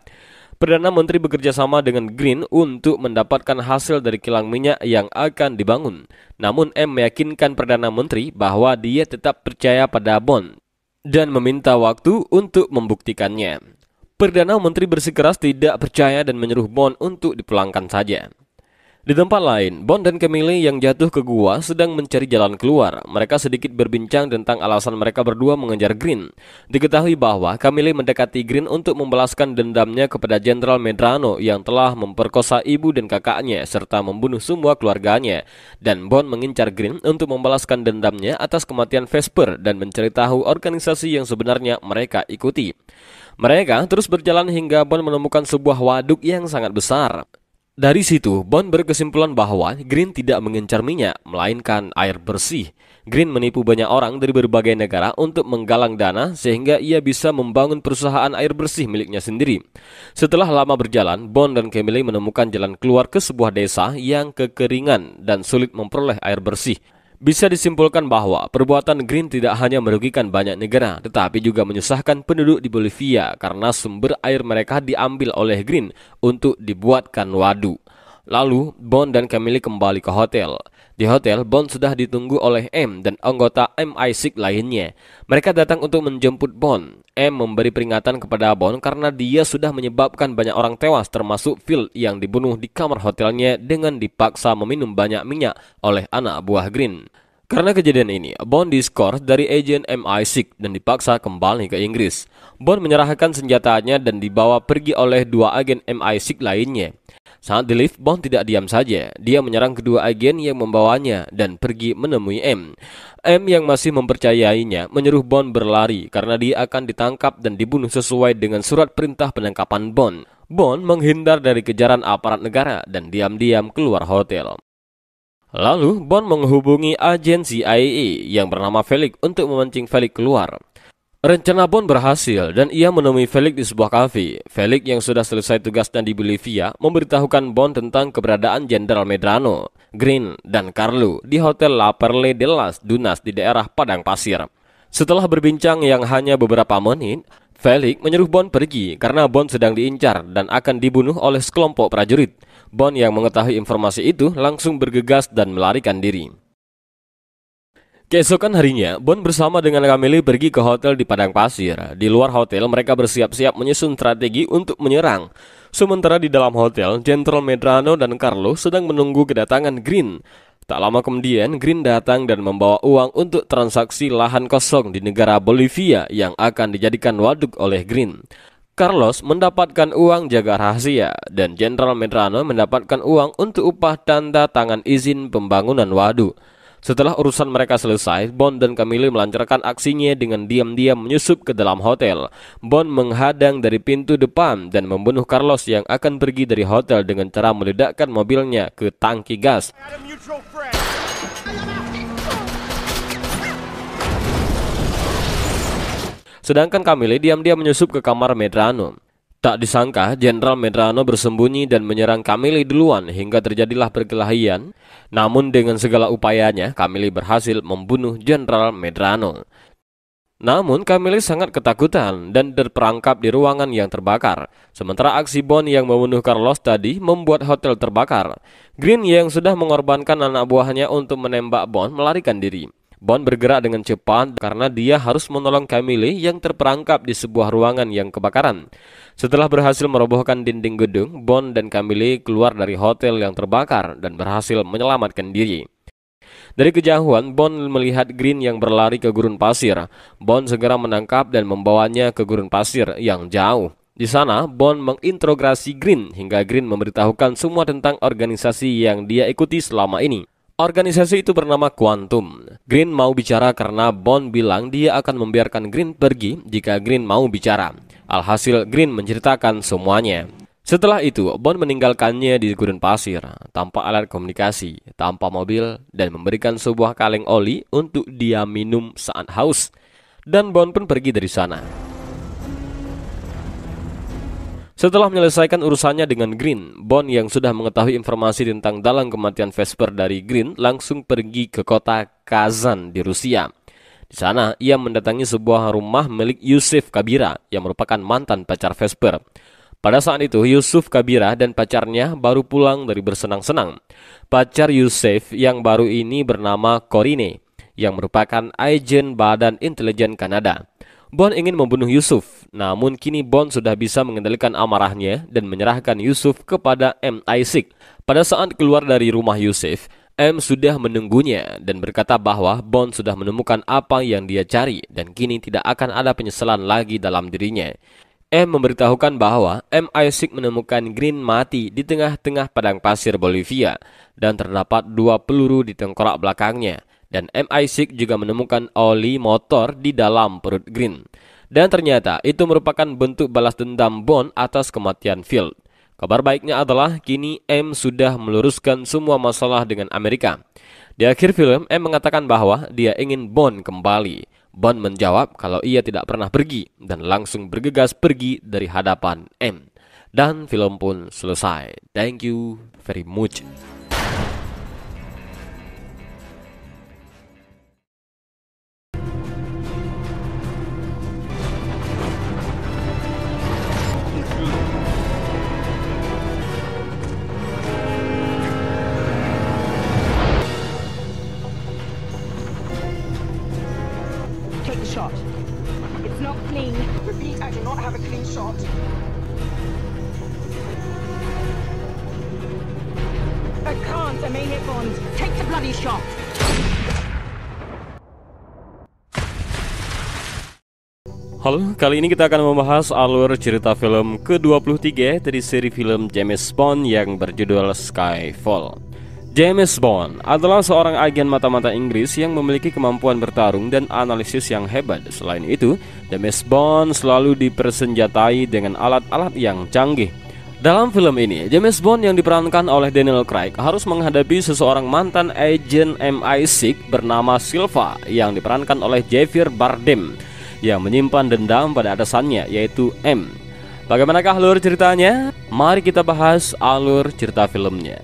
Perdana Menteri bekerja sama dengan Green untuk mendapatkan hasil dari kilang minyak yang akan dibangun. Namun M meyakinkan Perdana Menteri bahwa dia tetap percaya pada Bond dan meminta waktu untuk membuktikannya. Perdana Menteri bersikeras tidak percaya dan menyuruh Bond untuk dipulangkan saja. Di tempat lain, Bond dan Camille yang jatuh ke gua sedang mencari jalan keluar. Mereka sedikit berbincang tentang alasan mereka berdua mengejar Green. Diketahui bahwa Camille mendekati Green untuk membalaskan dendamnya kepada Jenderal Medrano yang telah memperkosa ibu dan kakaknya serta membunuh semua keluarganya. Dan Bond mengincar Green untuk membalaskan dendamnya atas kematian Vesper dan menceritahu organisasi yang sebenarnya mereka ikuti. Mereka terus berjalan hingga Bond menemukan sebuah waduk yang sangat besar. Dari situ, Bond berkesimpulan bahwa Green tidak mengincar minyak, melainkan air bersih. Green menipu banyak orang dari berbagai negara untuk menggalang dana sehingga ia bisa membangun perusahaan air bersih miliknya sendiri. Setelah lama berjalan, Bond dan Camille menemukan jalan keluar ke sebuah desa yang kekeringan dan sulit memperoleh air bersih. Bisa disimpulkan bahwa perbuatan Green tidak hanya merugikan banyak negara, tetapi juga menyusahkan penduduk di Bolivia karena sumber air mereka diambil oleh Green untuk dibuatkan waduk. Lalu, Bond dan Camille kembali ke hotel. Di hotel, Bond sudah ditunggu oleh M dan anggota MI6 lainnya. Mereka datang untuk menjemput Bond. M memberi peringatan kepada Bond karena dia sudah menyebabkan banyak orang tewas termasuk Phil yang dibunuh di kamar hotelnya dengan dipaksa meminum banyak minyak oleh anak buah Green. Karena kejadian ini, Bond diskors dari agen MI6 dan dipaksa kembali ke Inggris. Bond menyerahkan senjatanya dan dibawa pergi oleh dua agen MI6 lainnya. Saat di lift, Bond tidak diam saja. Dia menyerang kedua agen yang membawanya dan pergi menemui M. M yang masih mempercayainya menyuruh Bond berlari karena dia akan ditangkap dan dibunuh sesuai dengan surat perintah penangkapan Bond. Bond menghindar dari kejaran aparat negara dan diam-diam keluar hotel. Lalu, Bond menghubungi agensi CIA e e yang bernama Felix untuk memancing Felix keluar. Rencana Bond berhasil dan ia menemui Felix di sebuah kafe. Felix yang sudah selesai tugasnya di Bolivia memberitahukan Bond tentang keberadaan Jenderal Medrano, Green, dan Carlo di Hotel La Perle de las Dunas di daerah Padang Pasir. Setelah berbincang yang hanya beberapa menit, Felix menyuruh Bond pergi karena Bond sedang diincar dan akan dibunuh oleh sekelompok prajurit. Bond yang mengetahui informasi itu langsung bergegas dan melarikan diri. Keesokan harinya, Bon bersama dengan Kameli pergi ke hotel di Padang Pasir. Di luar hotel, mereka bersiap-siap menyusun strategi untuk menyerang. Sementara di dalam hotel, Jenderal Medrano dan Carlo sedang menunggu kedatangan Green. Tak lama kemudian, Green datang dan membawa uang untuk transaksi lahan kosong di negara Bolivia yang akan dijadikan waduk oleh Green. Carlos mendapatkan uang jaga rahasia dan Jenderal Medrano mendapatkan uang untuk upah tanda tangan izin pembangunan waduk. Setelah urusan mereka selesai, Bond dan Camille melancarkan aksinya dengan diam-diam menyusup ke dalam hotel. Bond menghadang dari pintu depan dan membunuh Carlos yang akan pergi dari hotel dengan cara meledakkan mobilnya ke tangki gas. Sedangkan Camille diam-diam menyusup ke kamar Medrano. Tak disangka, Jenderal Medrano bersembunyi dan menyerang Kamili duluan hingga terjadilah perkelahian. Namun dengan segala upayanya, Kamili berhasil membunuh Jenderal Medrano. Namun Kamili sangat ketakutan dan terperangkap di ruangan yang terbakar. Sementara aksi Bon yang membunuh Carlos tadi membuat hotel terbakar. Green yang sudah mengorbankan anak buahnya untuk menembak Bon melarikan diri. Bond bergerak dengan cepat karena dia harus menolong Camille yang terperangkap di sebuah ruangan yang kebakaran. Setelah berhasil merobohkan dinding gedung, Bond dan Camille keluar dari hotel yang terbakar dan berhasil menyelamatkan diri. Dari kejauhan, Bond melihat Green yang berlari ke gurun pasir. Bond segera menangkap dan membawanya ke gurun pasir yang jauh. Di sana, Bond mengintrogasi Green hingga Green memberitahukan semua tentang organisasi yang dia ikuti selama ini. Organisasi itu bernama Quantum. Green mau bicara karena Bond bilang dia akan membiarkan Green pergi jika Green mau bicara. Alhasil Green menceritakan semuanya. Setelah itu, Bond meninggalkannya di gurun pasir, tanpa alat komunikasi, tanpa mobil, dan memberikan sebuah kaleng oli untuk dia minum saat haus. Dan Bond pun pergi dari sana. Setelah menyelesaikan urusannya dengan Green, Bond yang sudah mengetahui informasi tentang dalang kematian Vesper dari Green langsung pergi ke kota Kazan di Rusia. Di sana, ia mendatangi sebuah rumah milik Yusuf Kabira yang merupakan mantan pacar Vesper. Pada saat itu, Yusuf Kabira dan pacarnya baru pulang dari bersenang-senang. Pacar Yusuf yang baru ini bernama Korine, yang merupakan agen Badan Intelijen Kanada. Bon ingin membunuh Yusuf, namun kini Bon sudah bisa mengendalikan amarahnya dan menyerahkan Yusuf kepada M. Isaac. Pada saat keluar dari rumah Yusuf, M sudah menunggunya dan berkata bahwa Bond sudah menemukan apa yang dia cari dan kini tidak akan ada penyesalan lagi dalam dirinya. M memberitahukan bahwa M. Isaac menemukan Green mati di tengah-tengah padang pasir Bolivia dan terdapat dua peluru di tengkorak belakangnya. Dan MI6 juga menemukan oli motor di dalam perut Green. Dan ternyata itu merupakan bentuk balas dendam Bond atas kematian Field. Kabar baiknya adalah kini M sudah meluruskan semua masalah dengan Amerika. Di akhir film, M mengatakan bahwa dia ingin Bond kembali. Bond menjawab kalau ia tidak pernah pergi dan langsung bergegas pergi dari hadapan M. Dan film pun selesai. Thank you very much. Halo, kali ini kita akan membahas alur cerita film ke-23 dari seri film James Bond yang berjudul Skyfall. James Bond adalah seorang agen mata-mata Inggris yang memiliki kemampuan bertarung dan analisis yang hebat. Selain itu, James Bond selalu dipersenjatai dengan alat-alat yang canggih. Dalam film ini, James Bond yang diperankan oleh Daniel Craig harus menghadapi seseorang mantan agen MI6 bernama Silva yang diperankan oleh Javier Bardem yang menyimpan dendam pada atasannya yaitu M. Bagaimanakah alur ceritanya? Mari kita bahas alur cerita filmnya.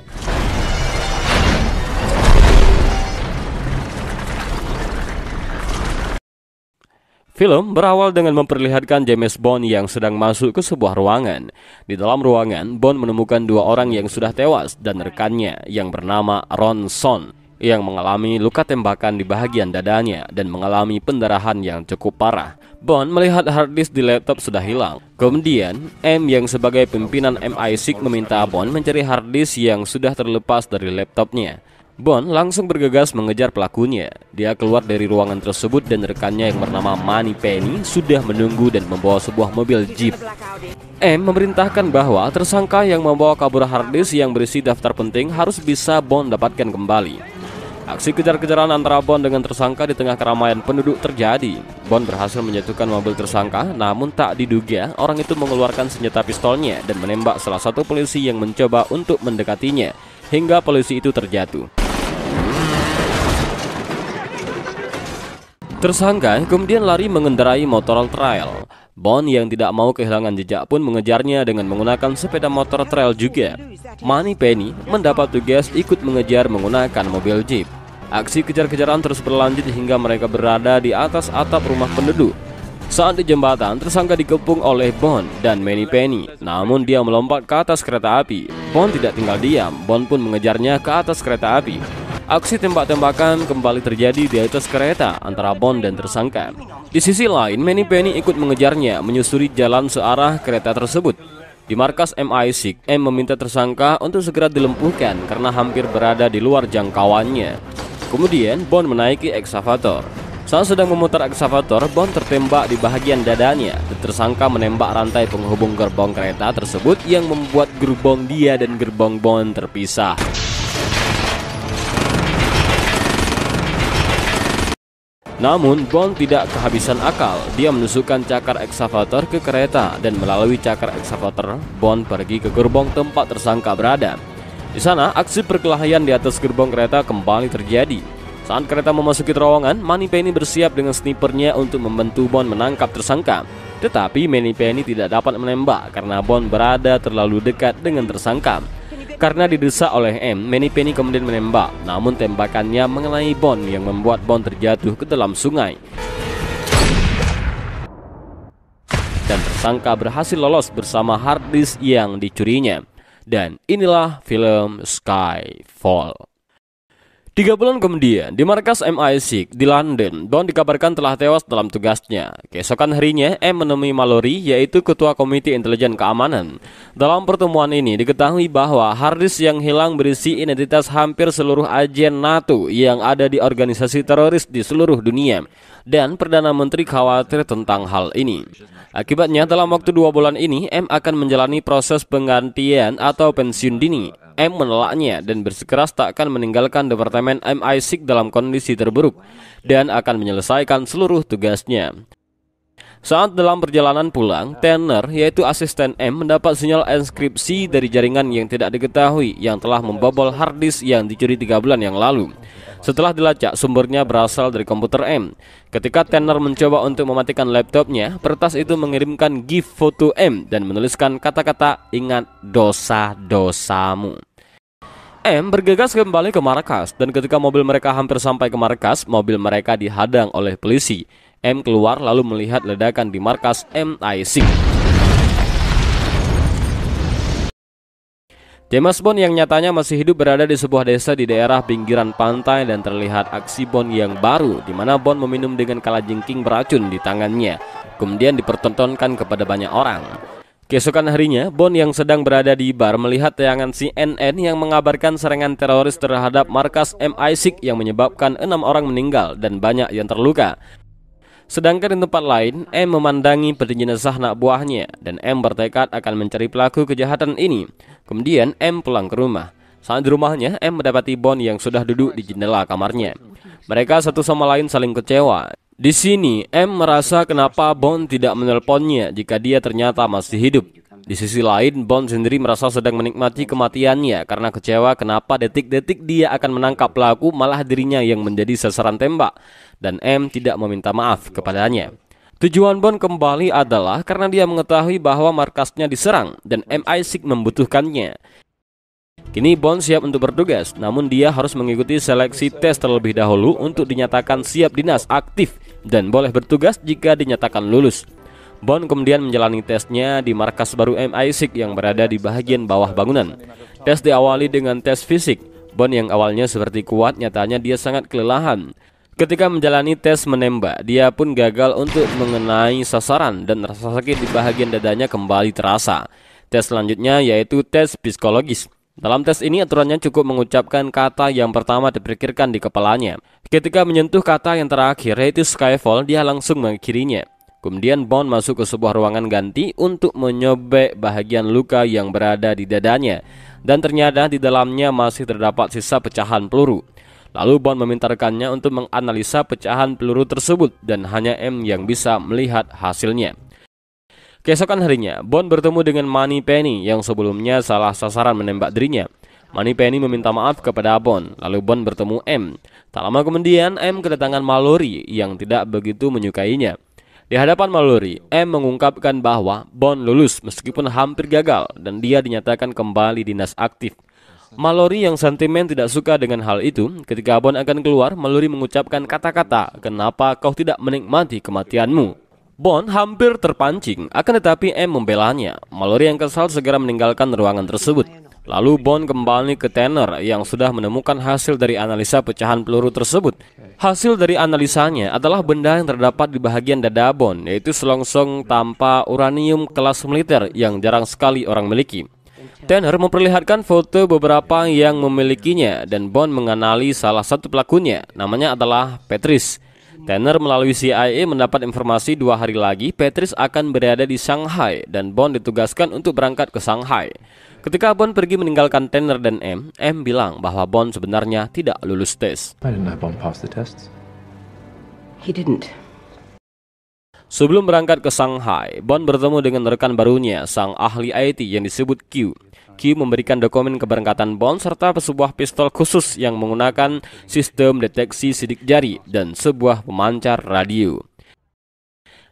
Film berawal dengan memperlihatkan James Bond yang sedang masuk ke sebuah ruangan. Di dalam ruangan, Bond menemukan dua orang yang sudah tewas dan rekannya yang bernama Ronson yang mengalami luka tembakan di bagian dadanya dan mengalami pendarahan yang cukup parah. Bond melihat harddisk di laptop sudah hilang. Kemudian, M yang sebagai pimpinan MI6 meminta Bond mencari harddisk yang sudah terlepas dari laptopnya. Bond langsung bergegas mengejar pelakunya. Dia keluar dari ruangan tersebut dan rekannya yang bernama Manny Penny sudah menunggu dan membawa sebuah mobil jeep. M memerintahkan bahwa tersangka yang membawa kabur harddisk yang berisi daftar penting harus bisa Bond dapatkan kembali. Aksi kejar-kejaran antara Bon dengan tersangka di tengah keramaian penduduk terjadi. Bon berhasil menjatuhkan mobil tersangka, namun tak diduga orang itu mengeluarkan senjata pistolnya dan menembak salah satu polisi yang mencoba untuk mendekatinya, hingga polisi itu terjatuh. Tersangka kemudian lari mengendarai motor trail. Bon yang tidak mau kehilangan jejak pun mengejarnya dengan menggunakan sepeda motor trail juga. Mani Penny mendapat tugas ikut mengejar menggunakan mobil jeep. Aksi kejar-kejaran terus berlanjut hingga mereka berada di atas atap rumah penduduk. Saat di jembatan, tersangka dikepung oleh Bond dan Manny Penny. Namun dia melompat ke atas kereta api. Bond tidak tinggal diam, Bond pun mengejarnya ke atas kereta api. Aksi tembak-tembakan kembali terjadi di atas kereta antara Bond dan tersangka. Di sisi lain, Manny Penny ikut mengejarnya menyusuri jalan searah kereta tersebut. Di markas MI6, M meminta tersangka untuk segera dilumpuhkan karena hampir berada di luar jangkauannya. Kemudian Bond menaiki eksavator. Saat sedang memutar eksavator, Bond tertembak di bagian dadanya. tersangka menembak rantai penghubung gerbong kereta tersebut yang membuat gerbong dia dan gerbong Bond terpisah. Namun, Bond tidak kehabisan akal. Dia menusukkan cakar eksavator ke kereta dan melalui cakar eksavator, Bond pergi ke gerbong tempat tersangka berada. Di sana, aksi perkelahian di atas gerbong kereta kembali terjadi. Saat kereta memasuki terowongan, Manny Penny bersiap dengan snipernya untuk membantu Bon menangkap tersangka. Tetapi Manny Penny tidak dapat menembak karena Bon berada terlalu dekat dengan tersangka. Karena didesak oleh M, Manny Penny kemudian menembak, namun tembakannya mengenai Bon yang membuat Bon terjatuh ke dalam sungai. Dan tersangka berhasil lolos bersama hard disk yang dicurinya. Dan inilah film Skyfall. Tiga bulan kemudian, di markas MI6 di London, Bond dikabarkan telah tewas dalam tugasnya. Keesokan harinya, M menemui Mallory, yaitu Ketua Komite Intelijen Keamanan. Dalam pertemuan ini, diketahui bahwa Hardis yang hilang berisi identitas hampir seluruh agen NATO yang ada di organisasi teroris di seluruh dunia. Dan Perdana Menteri khawatir tentang hal ini. Akibatnya dalam waktu dua bulan ini, M akan menjalani proses penggantian atau pensiun dini. M menolaknya dan bersikeras tak akan meninggalkan Departemen MI6 dalam kondisi terburuk dan akan menyelesaikan seluruh tugasnya. Saat dalam perjalanan pulang, Tanner yaitu asisten M mendapat sinyal inskripsi dari jaringan yang tidak diketahui yang telah membobol harddisk yang dicuri tiga bulan yang lalu. Setelah dilacak, sumbernya berasal dari komputer M. Ketika Tanner mencoba untuk mematikan laptopnya, peretas itu mengirimkan GIF foto M dan menuliskan kata-kata "Ingat dosa-dosamu". M bergegas kembali ke markas dan ketika mobil mereka hampir sampai ke markas, mobil mereka dihadang oleh polisi. M keluar lalu melihat ledakan di markas MI6. James Bond yang nyatanya masih hidup berada di sebuah desa di daerah pinggiran pantai dan terlihat aksi Bond yang baru di mana Bond meminum dengan kalajengking beracun di tangannya kemudian dipertontonkan kepada banyak orang. Keesokan harinya, Bond yang sedang berada di bar melihat tayangan CNN yang mengabarkan serangan teroris terhadap markas MI6 yang menyebabkan enam orang meninggal dan banyak yang terluka. Sedangkan di tempat lain, M memandangi peti jenazah anak buahnya dan M bertekad akan mencari pelaku kejahatan ini. Kemudian M pulang ke rumah. Saat di rumahnya, M mendapati Bon yang sudah duduk di jendela kamarnya. Mereka satu sama lain saling kecewa. Di sini, M merasa kenapa Bon tidak menelponnya jika dia ternyata masih hidup. Di sisi lain, Bond sendiri merasa sedang menikmati kematiannya karena kecewa kenapa detik-detik dia akan menangkap pelaku malah dirinya yang menjadi sasaran tembak dan M tidak meminta maaf kepadanya. Tujuan Bond kembali adalah karena dia mengetahui bahwa markasnya diserang dan MI6 membutuhkannya. Kini Bond siap untuk bertugas, namun dia harus mengikuti seleksi tes terlebih dahulu untuk dinyatakan siap dinas aktif dan boleh bertugas jika dinyatakan lulus. Bond kemudian menjalani tesnya di markas baru MI6 yang berada di bagian bawah bangunan. Tes diawali dengan tes fisik. Bond yang awalnya seperti kuat, nyatanya dia sangat kelelahan. Ketika menjalani tes menembak, dia pun gagal untuk mengenai sasaran dan rasa sakit di bagian dadanya kembali terasa. Tes selanjutnya yaitu tes psikologis. Dalam tes ini aturannya cukup mengucapkan kata yang pertama dipikirkan di kepalanya. Ketika menyentuh kata yang terakhir yaitu skyfall, dia langsung mengikirinya. Kemudian Bond masuk ke sebuah ruangan ganti untuk menyobek bahagian luka yang berada di dadanya dan ternyata di dalamnya masih terdapat sisa pecahan peluru. Lalu Bond memintarkannya untuk menganalisa pecahan peluru tersebut dan hanya M yang bisa melihat hasilnya. Keesokan harinya, Bond bertemu dengan Money Penny yang sebelumnya salah sasaran menembak dirinya. Money Penny meminta maaf kepada Bond, lalu Bond bertemu M. Tak lama kemudian, M kedatangan Mallory yang tidak begitu menyukainya. Di hadapan Mallory, M mengungkapkan bahwa Bond lulus meskipun hampir gagal dan dia dinyatakan kembali dinas aktif. Mallory yang sentimen tidak suka dengan hal itu. Ketika Bond akan keluar, Mallory mengucapkan kata-kata, "Kenapa kau tidak menikmati kematianmu?" Bond hampir terpancing, akan tetapi M membelanya. Mallory yang kesal segera meninggalkan ruangan tersebut. Lalu Bond kembali ke Tanner yang sudah menemukan hasil dari analisa pecahan peluru tersebut. Hasil dari analisanya adalah benda yang terdapat di bagian dada Bond, yaitu selongsong tanpa uranium kelas militer yang jarang sekali orang miliki. Tanner memperlihatkan foto beberapa yang memilikinya dan Bond mengenali salah satu pelakunya, namanya adalah Patrice. Tanner melalui CIA mendapat informasi dua hari lagi Patrice akan berada di Shanghai dan Bond ditugaskan untuk berangkat ke Shanghai. Ketika Bond pergi meninggalkan Tanner dan M, M bilang bahwa Bond sebenarnya tidak lulus tes. Sebelum berangkat ke Shanghai, Bond bertemu dengan rekan barunya, sang ahli IT yang disebut Q. Q memberikan dokumen keberangkatan Bond serta sebuah pistol khusus yang menggunakan sistem deteksi sidik jari dan sebuah pemancar radio.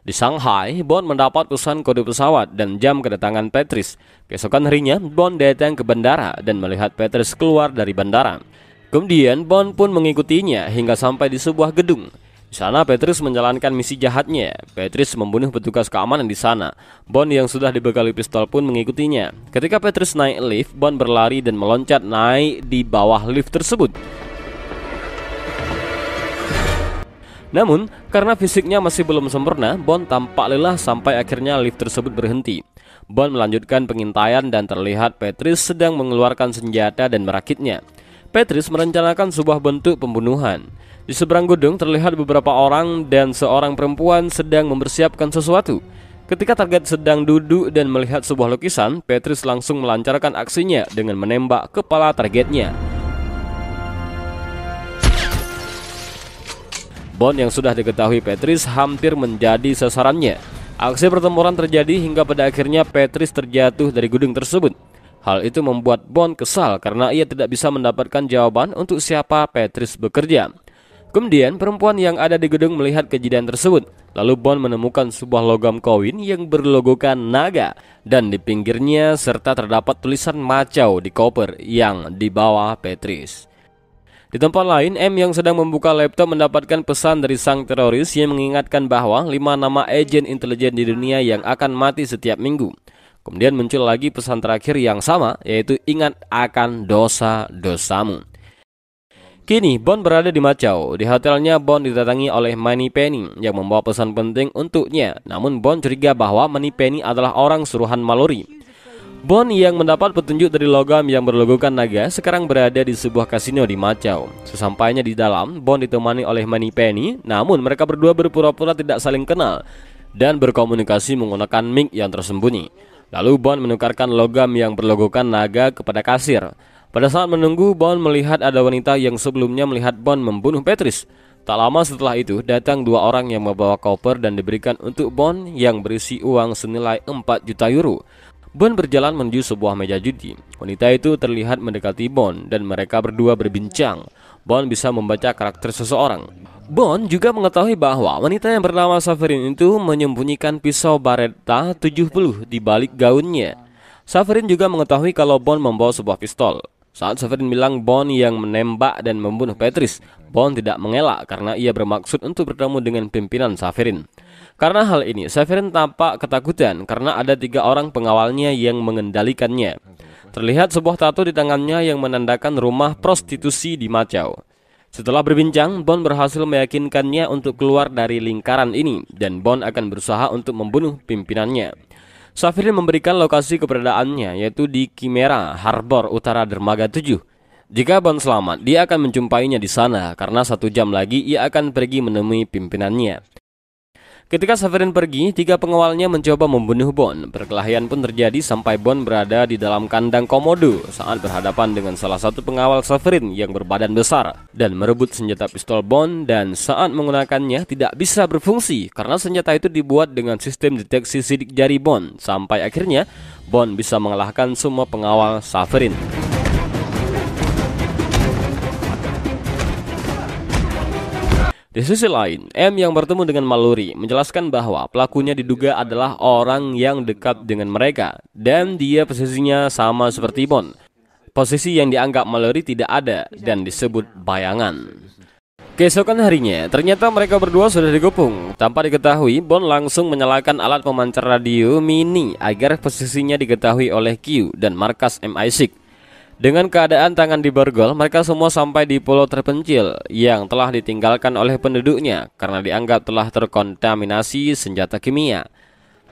Di Shanghai, Bond mendapat pesan kode pesawat dan jam kedatangan Petris. Keesokan harinya, Bond datang ke bandara dan melihat Petris keluar dari bandara. Kemudian, Bond pun mengikutinya hingga sampai di sebuah gedung. Di sana Petrus menjalankan misi jahatnya. Petrus membunuh petugas keamanan di sana. Bond yang sudah dibekali pistol pun mengikutinya. Ketika Petrus naik lift, Bond berlari dan meloncat naik di bawah lift tersebut. Namun, karena fisiknya masih belum sempurna, Bond tampak lelah sampai akhirnya lift tersebut berhenti. Bond melanjutkan pengintaian dan terlihat Petris sedang mengeluarkan senjata dan merakitnya. Petris merencanakan sebuah bentuk pembunuhan. Di seberang gedung terlihat beberapa orang dan seorang perempuan sedang mempersiapkan sesuatu. Ketika target sedang duduk dan melihat sebuah lukisan, Petris langsung melancarkan aksinya dengan menembak kepala targetnya. Bond yang sudah diketahui Patrice hampir menjadi sasarannya. Aksi pertempuran terjadi hingga pada akhirnya Patrice terjatuh dari gedung tersebut. Hal itu membuat Bond kesal karena ia tidak bisa mendapatkan jawaban untuk siapa Patrice bekerja. Kemudian perempuan yang ada di gedung melihat kejadian tersebut. Lalu Bond menemukan sebuah logam koin yang berlogokan naga dan di pinggirnya serta terdapat tulisan macau di koper yang dibawa Patrice. Di tempat lain, M yang sedang membuka laptop mendapatkan pesan dari sang teroris yang mengingatkan bahwa lima nama agen intelijen di dunia yang akan mati setiap minggu. Kemudian muncul lagi pesan terakhir yang sama, yaitu ingat akan dosa-dosamu. Kini, Bond berada di Macau. Di hotelnya, Bond didatangi oleh Manny Penny yang membawa pesan penting untuknya. Namun, Bond curiga bahwa Manny Penny adalah orang suruhan Mallory. Bond yang mendapat petunjuk dari logam yang berlogokan naga sekarang berada di sebuah kasino di Macau. Sesampainya di dalam, Bond ditemani oleh Manny Penny, namun mereka berdua berpura-pura tidak saling kenal dan berkomunikasi menggunakan mic yang tersembunyi. Lalu Bond menukarkan logam yang berlogokan naga kepada kasir. Pada saat menunggu, Bond melihat ada wanita yang sebelumnya melihat Bond membunuh Patrice. Tak lama setelah itu, datang dua orang yang membawa koper dan diberikan untuk Bond yang berisi uang senilai 4 juta euro. Bon berjalan menuju sebuah meja judi. Wanita itu terlihat mendekati Bon dan mereka berdua berbincang. Bon bisa membaca karakter seseorang. Bon juga mengetahui bahwa wanita yang bernama Saverin itu menyembunyikan pisau Baretta 70 di balik gaunnya. Saverin juga mengetahui kalau Bon membawa sebuah pistol. Saat Saverin bilang Bond yang menembak dan membunuh Patrice, Bond tidak mengelak karena ia bermaksud untuk bertemu dengan pimpinan Saverin. Karena hal ini, Severin tampak ketakutan karena ada tiga orang pengawalnya yang mengendalikannya. Terlihat sebuah tato di tangannya yang menandakan rumah prostitusi di Macau. Setelah berbincang, Bond berhasil meyakinkannya untuk keluar dari lingkaran ini dan Bond akan berusaha untuk membunuh pimpinannya. Safirin memberikan lokasi keberadaannya yaitu di Kimera, Harbor Utara Dermaga 7. Jika Bond selamat, dia akan menjumpainya di sana karena satu jam lagi ia akan pergi menemui pimpinannya. Ketika Severin pergi, tiga pengawalnya mencoba membunuh Bond. Perkelahian pun terjadi sampai Bond berada di dalam kandang komodo saat berhadapan dengan salah satu pengawal Severin yang berbadan besar dan merebut senjata pistol Bond. dan saat menggunakannya tidak bisa berfungsi karena senjata itu dibuat dengan sistem deteksi sidik jari Bond. sampai akhirnya Bond bisa mengalahkan semua pengawal Severin. Di sisi lain, M yang bertemu dengan Maluri menjelaskan bahwa pelakunya diduga adalah orang yang dekat dengan mereka dan dia posisinya sama seperti Bond. Posisi yang dianggap Maluri tidak ada dan disebut bayangan. Keesokan harinya, ternyata mereka berdua sudah dikepung. Tanpa diketahui, Bond langsung menyalakan alat pemancar radio mini agar posisinya diketahui oleh Q dan markas MI6. Dengan keadaan tangan di borgol, mereka semua sampai di pulau terpencil yang telah ditinggalkan oleh penduduknya karena dianggap telah terkontaminasi senjata kimia.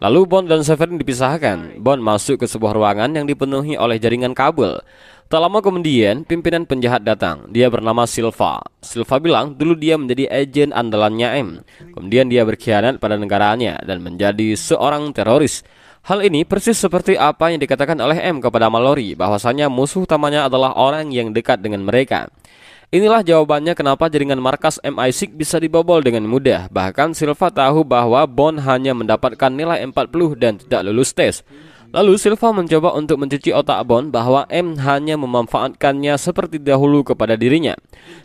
Lalu Bond dan Severin dipisahkan. Bond masuk ke sebuah ruangan yang dipenuhi oleh jaringan kabel. Tak lama kemudian, pimpinan penjahat datang. Dia bernama Silva. Silva bilang dulu dia menjadi agen andalannya M. Kemudian dia berkhianat pada negaranya dan menjadi seorang teroris. Hal ini persis seperti apa yang dikatakan oleh M kepada Mallory bahwasanya musuh utamanya adalah orang yang dekat dengan mereka. Inilah jawabannya kenapa jaringan markas MI6 bisa dibobol dengan mudah. Bahkan Silva tahu bahwa Bond hanya mendapatkan nilai 40 dan tidak lulus tes. Lalu Silva mencoba untuk mencuci otak Bond bahwa M hanya memanfaatkannya seperti dahulu kepada dirinya.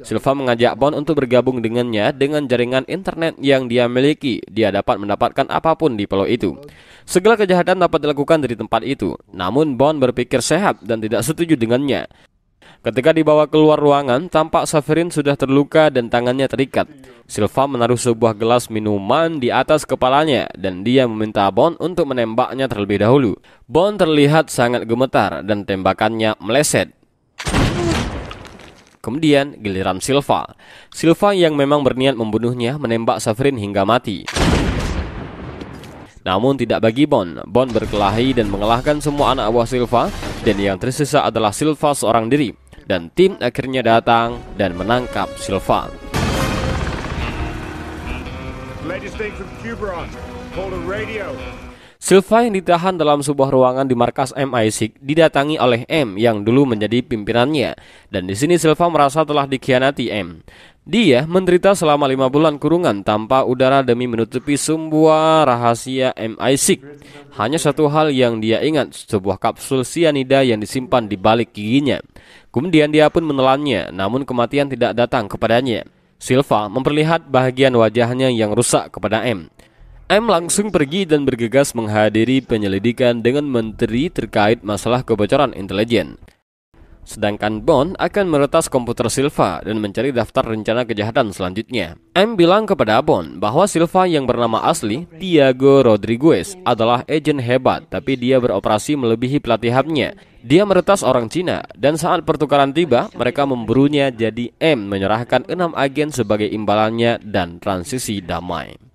Silva mengajak Bond untuk bergabung dengannya dengan jaringan internet yang dia miliki. Dia dapat mendapatkan apapun di pulau itu. Segala kejahatan dapat dilakukan dari tempat itu. Namun Bond berpikir sehat dan tidak setuju dengannya. Ketika dibawa keluar ruangan, tampak Saverin sudah terluka dan tangannya terikat. Silva menaruh sebuah gelas minuman di atas kepalanya dan dia meminta Bond untuk menembaknya terlebih dahulu. Bond terlihat sangat gemetar dan tembakannya meleset. Kemudian giliran Silva. Silva yang memang berniat membunuhnya menembak Saverin hingga mati. Namun tidak bagi Bond. Bond berkelahi dan mengalahkan semua anak buah Silva dan yang tersisa adalah Silva seorang diri dan tim akhirnya datang dan menangkap Sylvan. Silva yang ditahan dalam sebuah ruangan di markas MI6 didatangi oleh M yang dulu menjadi pimpinannya dan di sini Silva merasa telah dikhianati M. Dia menderita selama lima bulan kurungan tanpa udara demi menutupi semua rahasia MI6. Hanya satu hal yang dia ingat, sebuah kapsul sianida yang disimpan di balik giginya. Kemudian dia pun menelannya, namun kematian tidak datang kepadanya. Silva memperlihat bagian wajahnya yang rusak kepada M. M langsung pergi dan bergegas menghadiri penyelidikan dengan menteri terkait masalah kebocoran intelijen. Sedangkan Bond akan meretas komputer Silva dan mencari daftar rencana kejahatan selanjutnya. M bilang kepada Bond bahwa Silva yang bernama asli, Tiago Rodriguez, adalah agen hebat tapi dia beroperasi melebihi pelatihannya. Dia meretas orang Cina dan saat pertukaran tiba, mereka memburunya jadi M menyerahkan enam agen sebagai imbalannya dan transisi damai.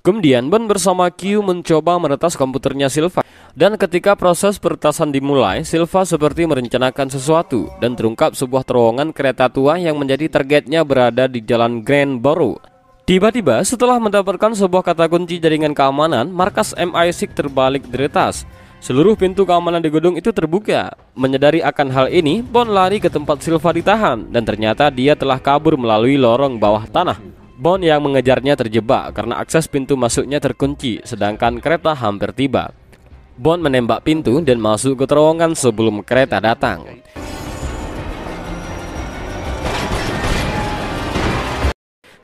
Kemudian Ben bersama Q mencoba meretas komputernya Silva dan ketika proses peretasan dimulai, Silva seperti merencanakan sesuatu dan terungkap sebuah terowongan kereta tua yang menjadi targetnya berada di jalan Grand Borough. Tiba-tiba setelah mendapatkan sebuah kata kunci jaringan keamanan, markas MI6 terbalik diretas. Seluruh pintu keamanan di gedung itu terbuka. Menyadari akan hal ini, Bond lari ke tempat Silva ditahan dan ternyata dia telah kabur melalui lorong bawah tanah. Bond yang mengejarnya terjebak karena akses pintu masuknya terkunci sedangkan kereta hampir tiba. Bond menembak pintu dan masuk ke terowongan sebelum kereta datang.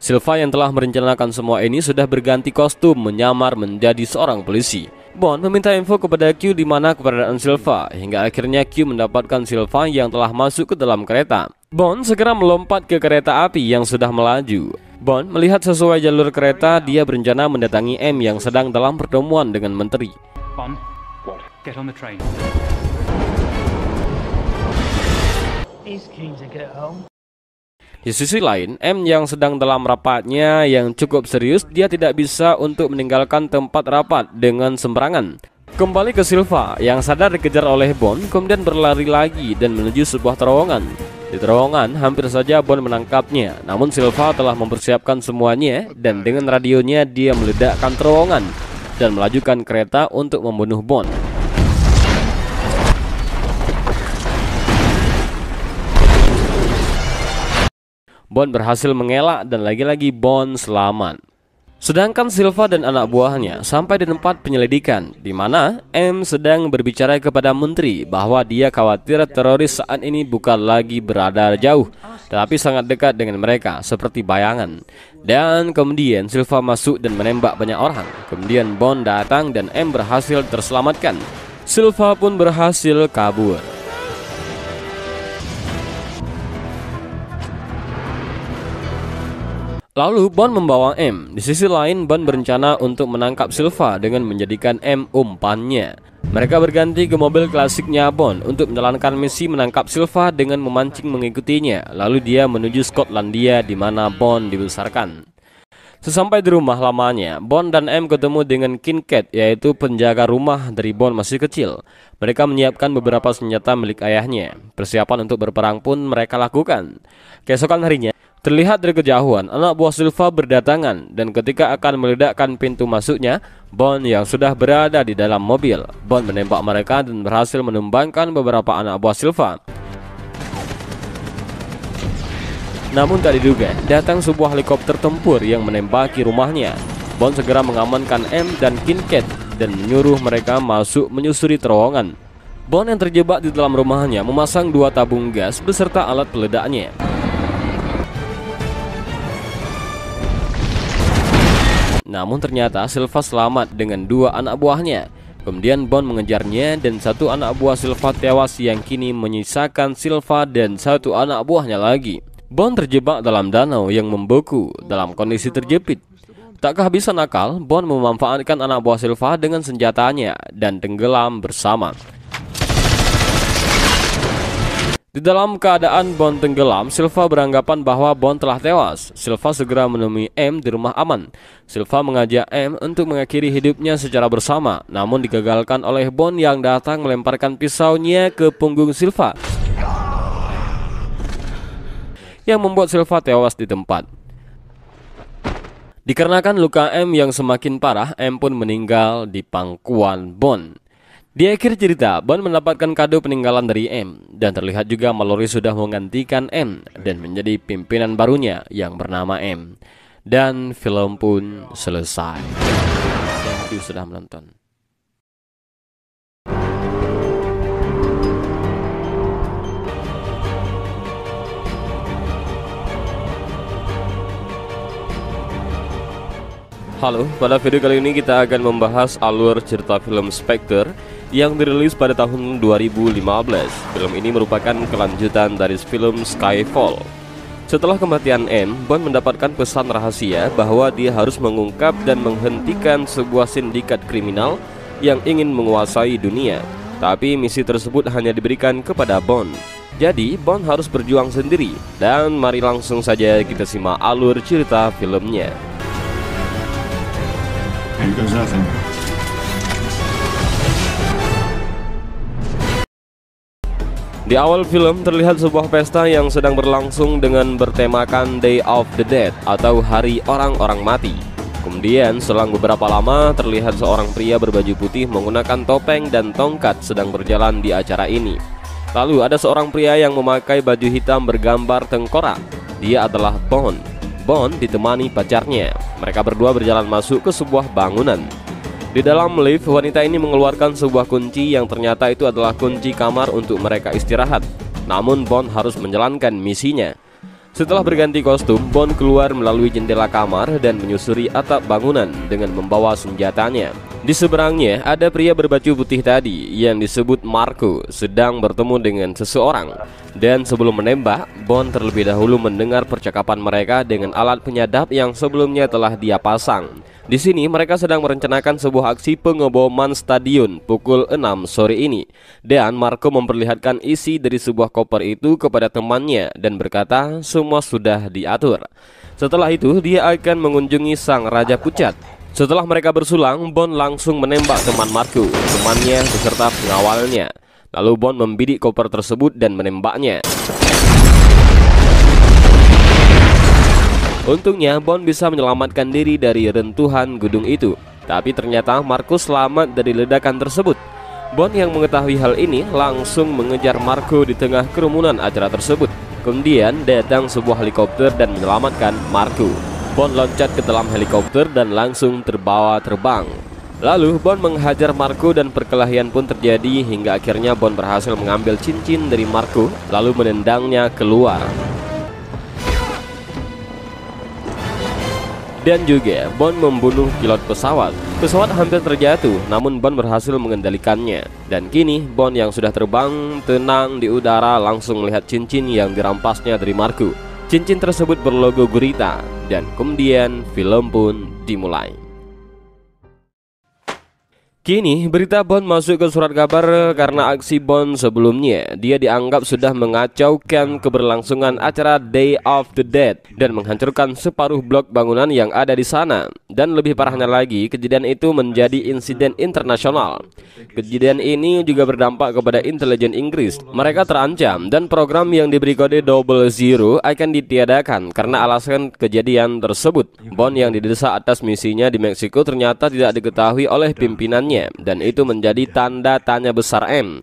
Silva yang telah merencanakan semua ini sudah berganti kostum menyamar menjadi seorang polisi. Bond meminta info kepada Q di mana keberadaan Silva, hingga akhirnya Q mendapatkan Silva yang telah masuk ke dalam kereta. Bond segera melompat ke kereta api yang sudah melaju. Bond melihat sesuai jalur kereta, dia berencana mendatangi M yang sedang dalam pertemuan dengan menteri. Di sisi lain, M yang sedang dalam rapatnya yang cukup serius, dia tidak bisa untuk meninggalkan tempat rapat dengan sembarangan. Kembali ke Silva yang sadar dikejar oleh Bond, kemudian berlari lagi dan menuju sebuah terowongan. Di terowongan, hampir saja Bond menangkapnya, namun Silva telah mempersiapkan semuanya dan dengan radionya dia meledakkan terowongan dan melajukan kereta untuk membunuh Bond. Bond berhasil mengelak dan lagi-lagi Bond selamat. Sedangkan Silva dan anak buahnya sampai di tempat penyelidikan, di mana M sedang berbicara kepada menteri bahwa dia khawatir teroris saat ini bukan lagi berada jauh, tetapi sangat dekat dengan mereka, seperti bayangan. Dan kemudian Silva masuk dan menembak banyak orang. Kemudian Bond datang dan M berhasil terselamatkan. Silva pun berhasil kabur. Lalu Bond membawa M. Di sisi lain, Bond berencana untuk menangkap Silva dengan menjadikan M umpannya. Mereka berganti ke mobil klasiknya Bond untuk menjalankan misi menangkap Silva dengan memancing mengikutinya. Lalu dia menuju Skotlandia di mana Bond dibesarkan. Sesampai di rumah lamanya, Bond dan M ketemu dengan Kincaid yaitu penjaga rumah dari Bond masih kecil. Mereka menyiapkan beberapa senjata milik ayahnya. Persiapan untuk berperang pun mereka lakukan. Keesokan harinya, Terlihat dari kejauhan, anak buah Silva berdatangan dan ketika akan meledakkan pintu masuknya, Bond yang sudah berada di dalam mobil. Bond menembak mereka dan berhasil menumbangkan beberapa anak buah Silva. Namun tak diduga, datang sebuah helikopter tempur yang menembaki rumahnya. Bond segera mengamankan M dan Kinket dan menyuruh mereka masuk menyusuri terowongan. Bond yang terjebak di dalam rumahnya memasang dua tabung gas beserta alat peledaknya. Namun ternyata Silva selamat dengan dua anak buahnya. Kemudian Bond mengejarnya dan satu anak buah Silva tewas yang kini menyisakan Silva dan satu anak buahnya lagi. Bond terjebak dalam danau yang membeku dalam kondisi terjepit. Tak kehabisan akal, Bond memanfaatkan anak buah Silva dengan senjatanya dan tenggelam bersama. Di dalam keadaan Bond tenggelam, Silva beranggapan bahwa Bond telah tewas. Silva segera menemui M di rumah aman. Silva mengajak M untuk mengakhiri hidupnya secara bersama, namun digagalkan oleh Bond yang datang melemparkan pisaunya ke punggung Silva. Yang membuat Silva tewas di tempat. Dikarenakan luka M yang semakin parah, M pun meninggal di pangkuan Bond. Di akhir cerita, Bond mendapatkan kado peninggalan dari M dan terlihat juga Mallory sudah menggantikan M dan menjadi pimpinan barunya yang bernama M. Dan film pun selesai. Thank you sudah menonton. Halo, pada video kali ini kita akan membahas alur cerita film Spectre yang dirilis pada tahun 2015. Film ini merupakan kelanjutan dari film Skyfall. Setelah kematian M, Bond mendapatkan pesan rahasia bahwa dia harus mengungkap dan menghentikan sebuah sindikat kriminal yang ingin menguasai dunia. Tapi misi tersebut hanya diberikan kepada Bond. Jadi, Bond harus berjuang sendiri. Dan mari langsung saja kita simak alur cerita filmnya. Di awal film terlihat sebuah pesta yang sedang berlangsung dengan bertemakan Day of the Dead atau Hari Orang-orang Mati. Kemudian selang beberapa lama terlihat seorang pria berbaju putih menggunakan topeng dan tongkat sedang berjalan di acara ini. Lalu ada seorang pria yang memakai baju hitam bergambar tengkorak. Dia adalah Bond. Bond ditemani pacarnya. Mereka berdua berjalan masuk ke sebuah bangunan. Di dalam lift, wanita ini mengeluarkan sebuah kunci yang ternyata itu adalah kunci kamar untuk mereka istirahat. Namun Bond harus menjalankan misinya. Setelah berganti kostum, Bond keluar melalui jendela kamar dan menyusuri atap bangunan dengan membawa senjatanya. Di seberangnya ada pria berbaju putih tadi yang disebut Marco sedang bertemu dengan seseorang Dan sebelum menembak, Bond terlebih dahulu mendengar percakapan mereka dengan alat penyadap yang sebelumnya telah dia pasang di sini mereka sedang merencanakan sebuah aksi pengeboman stadion pukul 6 sore ini dan Marco memperlihatkan isi dari sebuah koper itu kepada temannya dan berkata semua sudah diatur. Setelah itu dia akan mengunjungi sang raja pucat setelah mereka bersulang, Bond langsung menembak teman Marco, temannya beserta pengawalnya. Lalu Bond membidik koper tersebut dan menembaknya. Untungnya Bond bisa menyelamatkan diri dari rentuhan gedung itu Tapi ternyata Marco selamat dari ledakan tersebut Bond yang mengetahui hal ini langsung mengejar Marco di tengah kerumunan acara tersebut Kemudian datang sebuah helikopter dan menyelamatkan Marco Bond loncat ke dalam helikopter dan langsung terbawa terbang. Lalu Bond menghajar Marco dan perkelahian pun terjadi hingga akhirnya Bond berhasil mengambil cincin dari Marco lalu menendangnya keluar. Dan juga Bond membunuh pilot pesawat Pesawat hampir terjatuh namun Bond berhasil mengendalikannya Dan kini Bond yang sudah terbang tenang di udara langsung melihat cincin yang dirampasnya dari Marco Cincin tersebut berlogo gurita dan kemudian film pun dimulai. Kini berita Bond masuk ke surat kabar karena aksi Bond sebelumnya Dia dianggap sudah mengacaukan keberlangsungan acara Day of the Dead Dan menghancurkan separuh blok bangunan yang ada di sana Dan lebih parahnya lagi kejadian itu menjadi insiden internasional Kejadian ini juga berdampak kepada intelijen Inggris Mereka terancam dan program yang diberi kode double zero akan ditiadakan Karena alasan kejadian tersebut Bond yang didesak atas misinya di Meksiko ternyata tidak diketahui oleh pimpinannya dan itu menjadi tanda tanya besar M.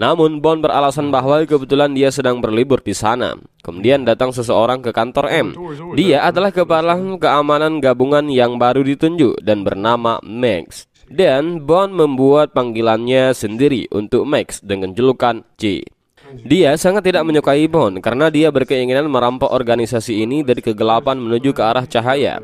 Namun Bond beralasan bahwa kebetulan dia sedang berlibur di sana. Kemudian datang seseorang ke kantor M. Dia adalah kepala keamanan gabungan yang baru ditunjuk dan bernama Max. Dan Bond membuat panggilannya sendiri untuk Max dengan julukan C. Dia sangat tidak menyukai Bond karena dia berkeinginan merampok organisasi ini dari kegelapan menuju ke arah cahaya.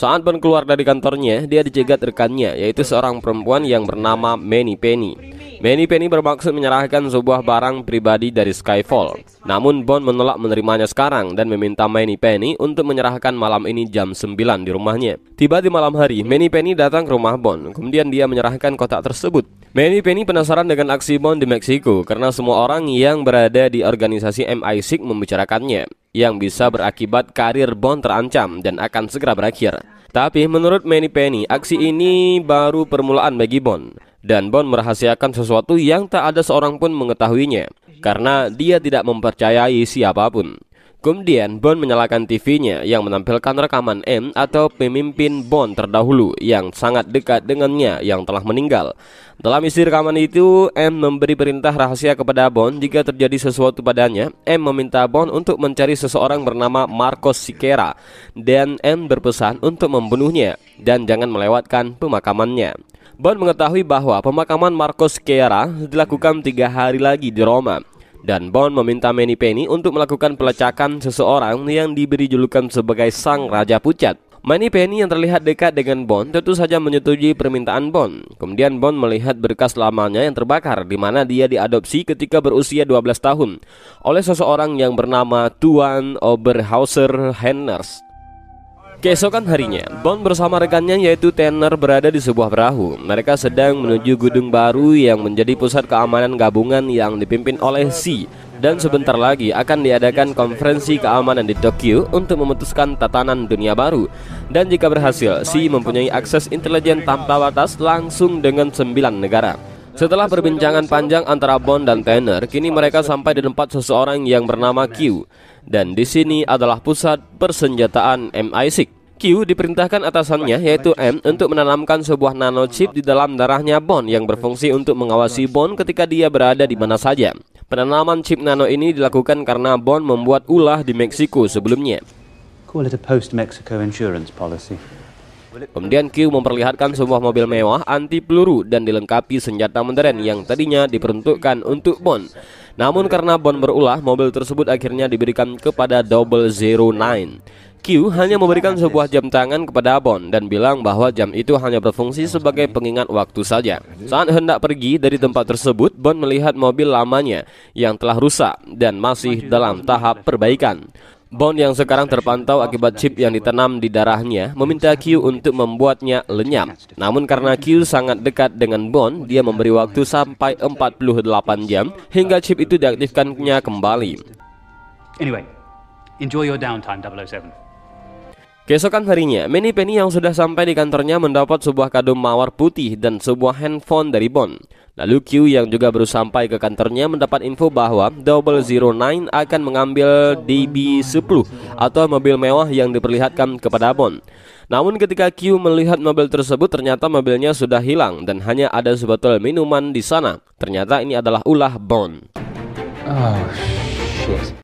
Saat Ben keluar dari kantornya, dia dicegat rekannya, yaitu seorang perempuan yang bernama Manny Penny. Manny Penny bermaksud menyerahkan sebuah barang pribadi dari Skyfall. Namun Bond menolak menerimanya sekarang dan meminta Manny Penny untuk menyerahkan malam ini jam 9 di rumahnya. Tiba di malam hari, Manny Penny datang ke rumah Bond, kemudian dia menyerahkan kotak tersebut. Manny Penny penasaran dengan aksi Bond di Meksiko karena semua orang yang berada di organisasi MI6 membicarakannya yang bisa berakibat karir Bond terancam dan akan segera berakhir. Tapi menurut Manny Penny, aksi ini baru permulaan bagi Bond. Dan Bond merahasiakan sesuatu yang tak ada seorang pun mengetahuinya, karena dia tidak mempercayai siapapun. Kemudian Bond menyalakan TV-nya yang menampilkan rekaman M atau pemimpin Bond terdahulu yang sangat dekat dengannya yang telah meninggal. Dalam isi rekaman itu, M memberi perintah rahasia kepada Bond jika terjadi sesuatu padanya. M meminta Bond untuk mencari seseorang bernama Marcos Sikera dan M berpesan untuk membunuhnya dan jangan melewatkan pemakamannya. Bond mengetahui bahwa pemakaman Marcos Sikera dilakukan tiga hari lagi di Roma dan Bond meminta Manny Penny untuk melakukan pelecakan seseorang yang diberi julukan sebagai Sang Raja Pucat. Manny Penny yang terlihat dekat dengan Bond tentu saja menyetujui permintaan Bond. Kemudian Bond melihat berkas lamanya yang terbakar di mana dia diadopsi ketika berusia 12 tahun oleh seseorang yang bernama Tuan Oberhauser Henners. Keesokan harinya, Bond bersama rekannya yaitu Tanner berada di sebuah perahu. Mereka sedang menuju gedung baru yang menjadi pusat keamanan gabungan yang dipimpin oleh Si. Dan sebentar lagi akan diadakan konferensi keamanan di Tokyo untuk memutuskan tatanan dunia baru. Dan jika berhasil, Si mempunyai akses intelijen tanpa batas langsung dengan sembilan negara. Setelah perbincangan panjang antara Bond dan Tanner, kini mereka sampai di tempat seseorang yang bernama Q dan di sini adalah pusat persenjataan MI6. Q diperintahkan atasannya yaitu M untuk menanamkan sebuah nano chip di dalam darahnya Bond yang berfungsi untuk mengawasi Bond ketika dia berada di mana saja. Penanaman chip nano ini dilakukan karena Bond membuat ulah di Meksiko sebelumnya. Call it a post-Mexico insurance policy. Kemudian Q memperlihatkan sebuah mobil mewah anti peluru dan dilengkapi senjata modern yang tadinya diperuntukkan untuk Bond. Namun karena Bond berulah, mobil tersebut akhirnya diberikan kepada Double Zero Nine. Q hanya memberikan sebuah jam tangan kepada Bond dan bilang bahwa jam itu hanya berfungsi sebagai pengingat waktu saja. Saat hendak pergi dari tempat tersebut, Bond melihat mobil lamanya yang telah rusak dan masih dalam tahap perbaikan. Bond yang sekarang terpantau akibat chip yang ditanam di darahnya meminta Q untuk membuatnya lenyap. Namun karena Q sangat dekat dengan Bond, dia memberi waktu sampai 48 jam hingga chip itu diaktifkannya kembali. Anyway, enjoy your downtime 007. Keesokan harinya, Manny Penny yang sudah sampai di kantornya mendapat sebuah kado mawar putih dan sebuah handphone dari Bond. Lalu Q yang juga baru sampai ke kantornya mendapat info bahwa 009 akan mengambil DB10 atau mobil mewah yang diperlihatkan kepada Bond. Namun ketika Q melihat mobil tersebut ternyata mobilnya sudah hilang dan hanya ada sebotol minuman di sana. Ternyata ini adalah ulah Bond. Oh, shit.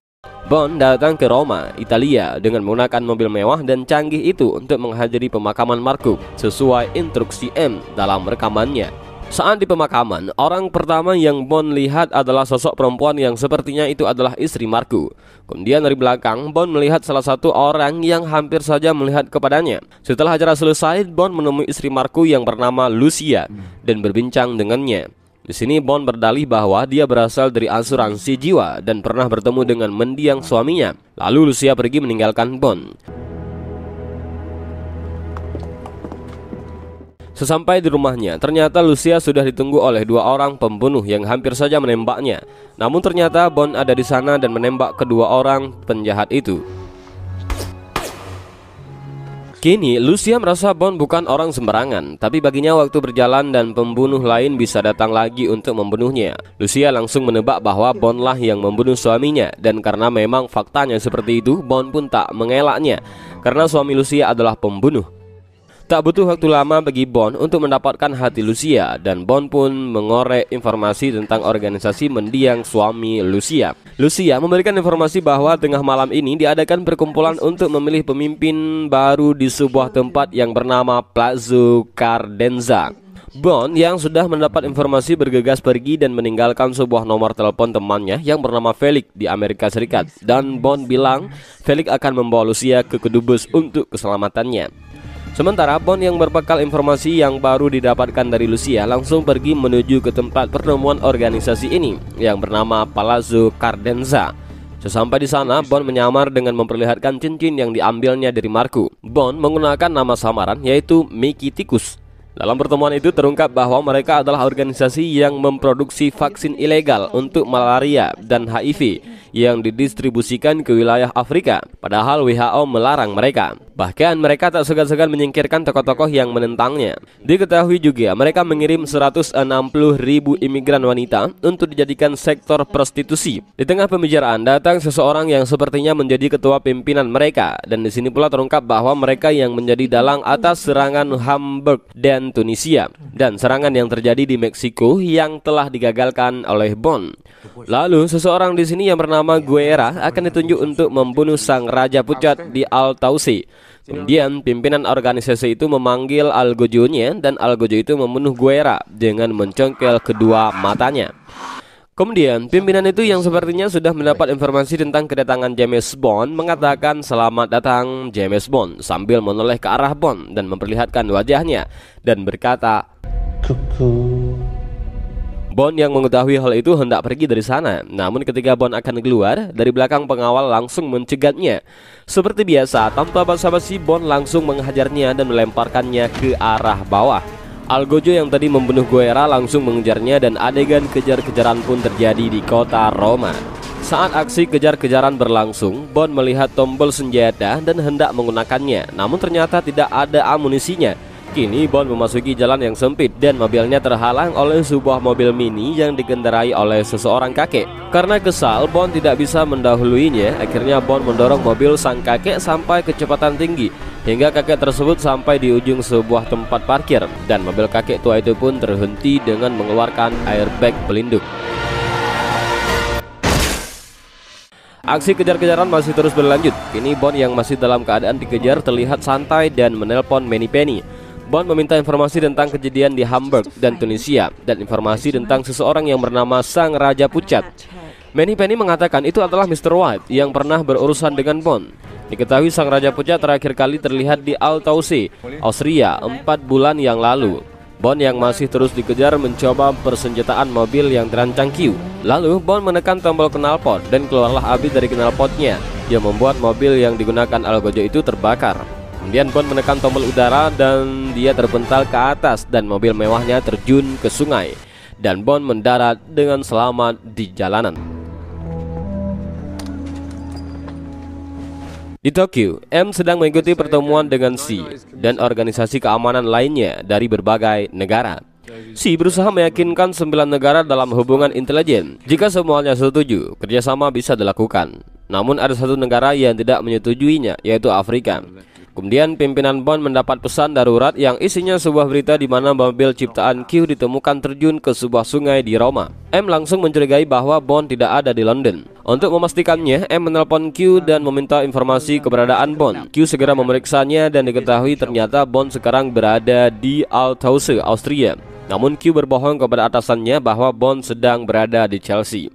Bond datang ke Roma, Italia dengan menggunakan mobil mewah dan canggih itu untuk menghadiri pemakaman Marco sesuai instruksi M dalam rekamannya. Saat di pemakaman, orang pertama yang Bond lihat adalah sosok perempuan yang sepertinya itu adalah istri Marco. Kemudian dari belakang, Bond melihat salah satu orang yang hampir saja melihat kepadanya. Setelah acara selesai, Bond menemui istri Marco yang bernama Lucia dan berbincang dengannya. Di sini Bond berdalih bahwa dia berasal dari asuransi jiwa dan pernah bertemu dengan mendiang suaminya. Lalu Lucia pergi meninggalkan Bond. Sesampai di rumahnya, ternyata Lucia sudah ditunggu oleh dua orang pembunuh yang hampir saja menembaknya. Namun ternyata Bond ada di sana dan menembak kedua orang penjahat itu. Kini, Lucia merasa Bond bukan orang sembarangan, tapi baginya waktu berjalan dan pembunuh lain bisa datang lagi untuk membunuhnya. Lucia langsung menebak bahwa Bond lah yang membunuh suaminya, dan karena memang faktanya seperti itu, Bond pun tak mengelaknya, karena suami Lucia adalah pembunuh. Tak butuh waktu lama bagi Bond untuk mendapatkan hati Lucia dan Bond pun mengorek informasi tentang organisasi mendiang suami Lucia. Lucia memberikan informasi bahwa tengah malam ini diadakan perkumpulan untuk memilih pemimpin baru di sebuah tempat yang bernama Plaza Cardenza. Bond yang sudah mendapat informasi bergegas pergi dan meninggalkan sebuah nomor telepon temannya yang bernama Felix di Amerika Serikat dan Bond bilang Felix akan membawa Lucia ke kedubes untuk keselamatannya. Sementara Bond yang berbekal informasi yang baru didapatkan dari Lucia langsung pergi menuju ke tempat pertemuan organisasi ini yang bernama Palazzo Cardenza. Sesampai di sana, Bond menyamar dengan memperlihatkan cincin yang diambilnya dari Marco. Bond menggunakan nama samaran yaitu Mickey Tikus dalam pertemuan itu terungkap bahwa mereka adalah organisasi yang memproduksi vaksin ilegal untuk malaria dan HIV yang didistribusikan ke wilayah Afrika, padahal WHO melarang mereka. Bahkan mereka tak segan-segan menyingkirkan tokoh-tokoh yang menentangnya. Diketahui juga mereka mengirim 160 ribu imigran wanita untuk dijadikan sektor prostitusi. Di tengah pembicaraan datang seseorang yang sepertinya menjadi ketua pimpinan mereka dan di sini pula terungkap bahwa mereka yang menjadi dalang atas serangan Hamburg dan Tunisia dan serangan yang terjadi di Meksiko yang telah digagalkan oleh Bond. Lalu seseorang di sini yang bernama Guerra akan ditunjuk untuk membunuh sang raja pucat di Al-Tausi. Kemudian pimpinan organisasi itu memanggil Algojonya dan Algojo itu membunuh Guerra dengan mencongkel kedua matanya. Kemudian, pimpinan itu yang sepertinya sudah mendapat informasi tentang kedatangan James Bond mengatakan selamat datang James Bond sambil menoleh ke arah Bond dan memperlihatkan wajahnya dan berkata, Kuku. Bond yang mengetahui hal itu hendak pergi dari sana, namun ketika Bond akan keluar, dari belakang pengawal langsung mencegatnya. Seperti biasa, tanpa basa-basi Bond langsung menghajarnya dan melemparkannya ke arah bawah. Algojo yang tadi membunuh Guerra langsung mengejarnya dan adegan kejar-kejaran pun terjadi di kota Roma. Saat aksi kejar-kejaran berlangsung, Bond melihat tombol senjata dan hendak menggunakannya, namun ternyata tidak ada amunisinya Kini Bond memasuki jalan yang sempit dan mobilnya terhalang oleh sebuah mobil mini yang dikendarai oleh seseorang kakek. Karena kesal, Bond tidak bisa mendahuluinya. Akhirnya Bond mendorong mobil sang kakek sampai kecepatan tinggi hingga kakek tersebut sampai di ujung sebuah tempat parkir dan mobil kakek tua itu pun terhenti dengan mengeluarkan airbag pelindung. Aksi kejar-kejaran masih terus berlanjut. Kini Bond yang masih dalam keadaan dikejar terlihat santai dan menelpon Manny Penny. Bond meminta informasi tentang kejadian di Hamburg dan Tunisia dan informasi tentang seseorang yang bernama Sang Raja Pucat. Manny Penny mengatakan itu adalah Mr. White yang pernah berurusan dengan Bond. Diketahui Sang Raja Pucat terakhir kali terlihat di Altaussee, Austria, empat bulan yang lalu. Bond yang masih terus dikejar mencoba persenjataan mobil yang terancang Q. Lalu Bond menekan tombol knalpot dan keluarlah api dari knalpotnya yang membuat mobil yang digunakan Algojo itu terbakar. Kemudian Bond menekan tombol udara dan dia terpental ke atas dan mobil mewahnya terjun ke sungai dan Bond mendarat dengan selamat di jalanan. Di Tokyo, M sedang mengikuti pertemuan dengan C dan organisasi keamanan lainnya dari berbagai negara. C berusaha meyakinkan sembilan negara dalam hubungan intelijen jika semuanya setuju, kerjasama bisa dilakukan. Namun ada satu negara yang tidak menyetujuinya, yaitu Afrika. Kemudian pimpinan Bond mendapat pesan darurat yang isinya sebuah berita di mana mobil ciptaan Q ditemukan terjun ke sebuah sungai di Roma. M langsung mencurigai bahwa Bond tidak ada di London. Untuk memastikannya, M menelpon Q dan meminta informasi keberadaan Bond. Q segera memeriksanya dan diketahui ternyata Bond sekarang berada di Althaus, Austria. Namun Q berbohong kepada atasannya bahwa Bond sedang berada di Chelsea.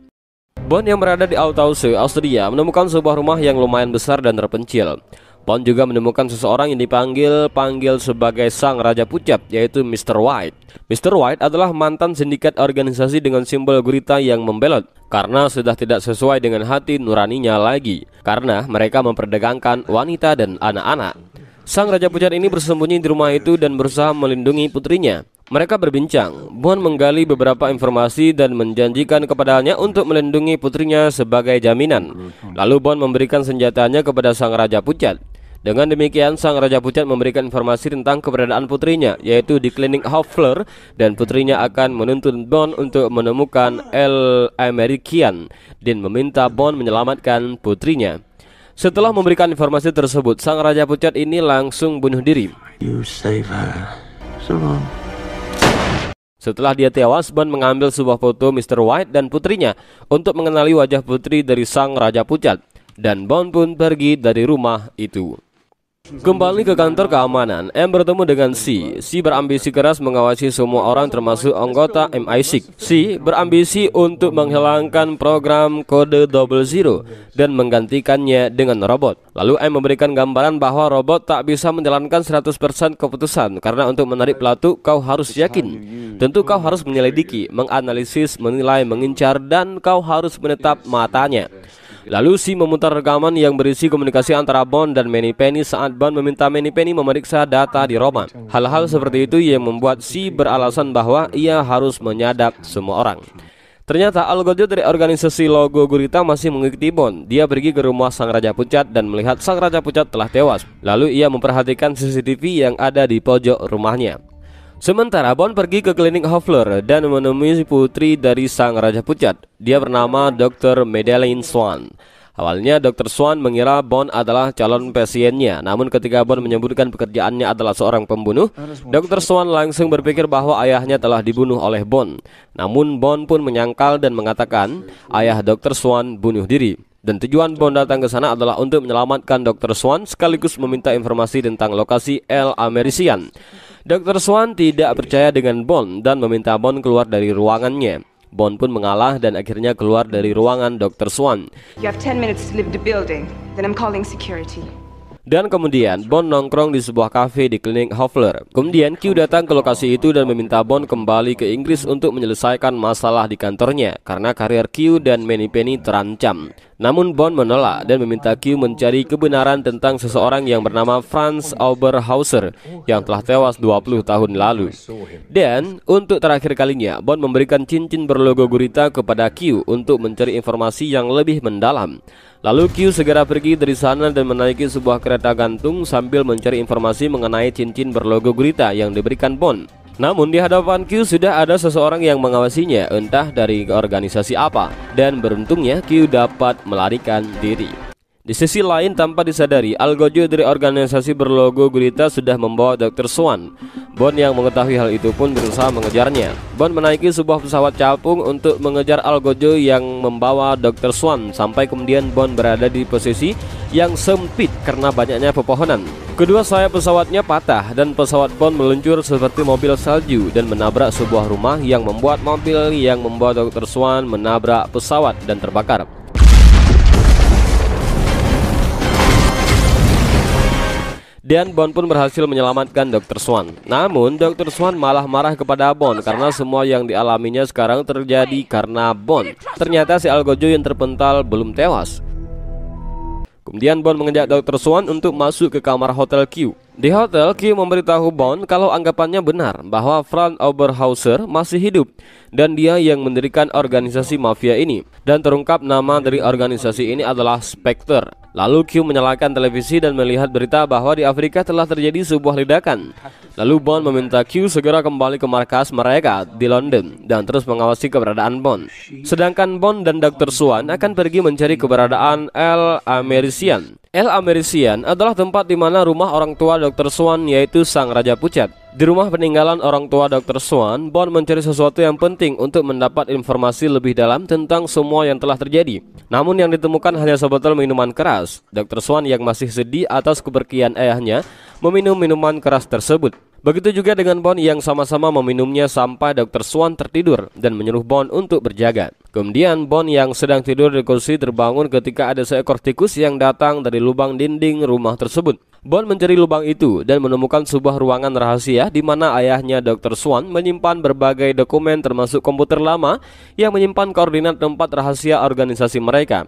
Bond yang berada di Althaus, Austria menemukan sebuah rumah yang lumayan besar dan terpencil. Bond juga menemukan seseorang yang dipanggil panggil sebagai sang raja Pucat yaitu Mr. White. Mr. White adalah mantan sindikat organisasi dengan simbol gurita yang membelot karena sudah tidak sesuai dengan hati nuraninya lagi karena mereka memperdagangkan wanita dan anak-anak. Sang raja pucat ini bersembunyi di rumah itu dan berusaha melindungi putrinya. Mereka berbincang, Bon menggali beberapa informasi dan menjanjikan kepadanya untuk melindungi putrinya sebagai jaminan. Lalu Bon memberikan senjatanya kepada sang raja pucat. Dengan demikian, sang Raja Pucat memberikan informasi tentang keberadaan putrinya, yaitu di klinik Hofler, dan putrinya akan menuntun Bond untuk menemukan El American. dan meminta Bond menyelamatkan putrinya. Setelah memberikan informasi tersebut, sang Raja Pucat ini langsung bunuh diri. You save her. So long. Setelah dia tewas, Bond mengambil sebuah foto Mr. White dan putrinya untuk mengenali wajah putri dari sang Raja Pucat. Dan Bond pun pergi dari rumah itu. Kembali ke kantor keamanan, M bertemu dengan C. C berambisi keras mengawasi semua orang termasuk anggota MI6. C berambisi untuk menghilangkan program kode double zero dan menggantikannya dengan robot. Lalu M memberikan gambaran bahwa robot tak bisa menjalankan 100% keputusan karena untuk menarik pelatuk kau harus yakin. Tentu kau harus menyelidiki, menganalisis, menilai, mengincar dan kau harus menetap matanya. Gitu. Lalu Si memutar rekaman yang berisi komunikasi antara Bond dan Manny Penny saat Bond meminta Manny Penny memeriksa data di Roman. Hal-hal seperti itu yang membuat Si beralasan bahwa ia harus menyadap semua orang. Ternyata Al dari organisasi Logo Gurita masih mengikuti Bond. Dia pergi ke rumah Sang Raja Pucat dan melihat Sang Raja Pucat telah tewas. Lalu ia memperhatikan CCTV yang ada di pojok rumahnya. Sementara Bond pergi ke klinik Hofler dan menemui putri dari sang Raja Pucat. Dia bernama Dr. Madeleine Swan. Awalnya Dr. Swan mengira Bond adalah calon pasiennya, namun ketika Bond menyebutkan pekerjaannya adalah seorang pembunuh, Dr. Swan langsung berpikir bahwa ayahnya telah dibunuh oleh Bond. Namun Bond pun menyangkal dan mengatakan ayah Dr. Swan bunuh diri. Dan tujuan Bond datang ke sana adalah untuk menyelamatkan Dr. Swan sekaligus meminta informasi tentang lokasi El Amerisian. Dr. Swan tidak percaya dengan Bond dan meminta Bond keluar dari ruangannya. Bond pun mengalah dan akhirnya keluar dari ruangan Dr. Swan. Dan kemudian Bond nongkrong di sebuah kafe di klinik Hofler. Kemudian Q datang ke lokasi itu dan meminta Bond kembali ke Inggris untuk menyelesaikan masalah di kantornya karena karir Q dan Manny Penny terancam. Namun Bond menolak dan meminta Q mencari kebenaran tentang seseorang yang bernama Franz Oberhauser yang telah tewas 20 tahun lalu. Dan untuk terakhir kalinya, Bond memberikan cincin berlogo gurita kepada Q untuk mencari informasi yang lebih mendalam. Lalu Q segera pergi dari sana dan menaiki sebuah kereta gantung sambil mencari informasi mengenai cincin berlogo gurita yang diberikan Bond. Namun di hadapan Q sudah ada seseorang yang mengawasinya entah dari organisasi apa dan beruntungnya Q dapat melarikan diri. Di sisi lain tanpa disadari, Algojo dari organisasi berlogo gurita sudah membawa Dr. Swan. Bond yang mengetahui hal itu pun berusaha mengejarnya. Bond menaiki sebuah pesawat capung untuk mengejar Algojo yang membawa Dr. Swan sampai kemudian Bond berada di posisi yang sempit karena banyaknya pepohonan. Kedua sayap pesawatnya patah dan pesawat Bond meluncur seperti mobil salju dan menabrak sebuah rumah yang membuat mobil yang membawa Dr. Swan menabrak pesawat dan terbakar. Dan Bon pun berhasil menyelamatkan Dr. Swan. Namun, Dr. Swan malah marah kepada Bon karena semua yang dialaminya sekarang terjadi karena Bon. Ternyata si Algojo yang terpental belum tewas. Kemudian Bon mengejak Dr. Swan untuk masuk ke kamar Hotel Q. Di hotel, Q memberitahu Bon kalau anggapannya benar bahwa Frank Oberhauser masih hidup dan dia yang mendirikan organisasi mafia ini. Dan terungkap nama dari organisasi ini adalah Spectre. Lalu Q menyalakan televisi dan melihat berita bahwa di Afrika telah terjadi sebuah ledakan. Lalu Bond meminta Q segera kembali ke markas mereka di London dan terus mengawasi keberadaan Bond. Sedangkan Bond dan Dr. Swan akan pergi mencari keberadaan El Americian. El Americian adalah tempat di mana rumah orang tua Dr. Swan yaitu sang Raja Pucat. Di rumah peninggalan orang tua Dr. Swan, Bond mencari sesuatu yang penting untuk mendapat informasi lebih dalam tentang semua yang telah terjadi. Namun yang ditemukan hanya sebotol minuman keras. Dr. Swan yang masih sedih atas kepergian ayahnya meminum minuman keras tersebut. Begitu juga dengan Bond yang sama-sama meminumnya sampai Dr. Swan tertidur dan menyuruh Bond untuk berjaga. Kemudian Bond yang sedang tidur di kursi terbangun ketika ada seekor tikus yang datang dari lubang dinding rumah tersebut. Bond mencari lubang itu dan menemukan sebuah ruangan rahasia di mana ayahnya Dr. Swan menyimpan berbagai dokumen termasuk komputer lama yang menyimpan koordinat tempat rahasia organisasi mereka.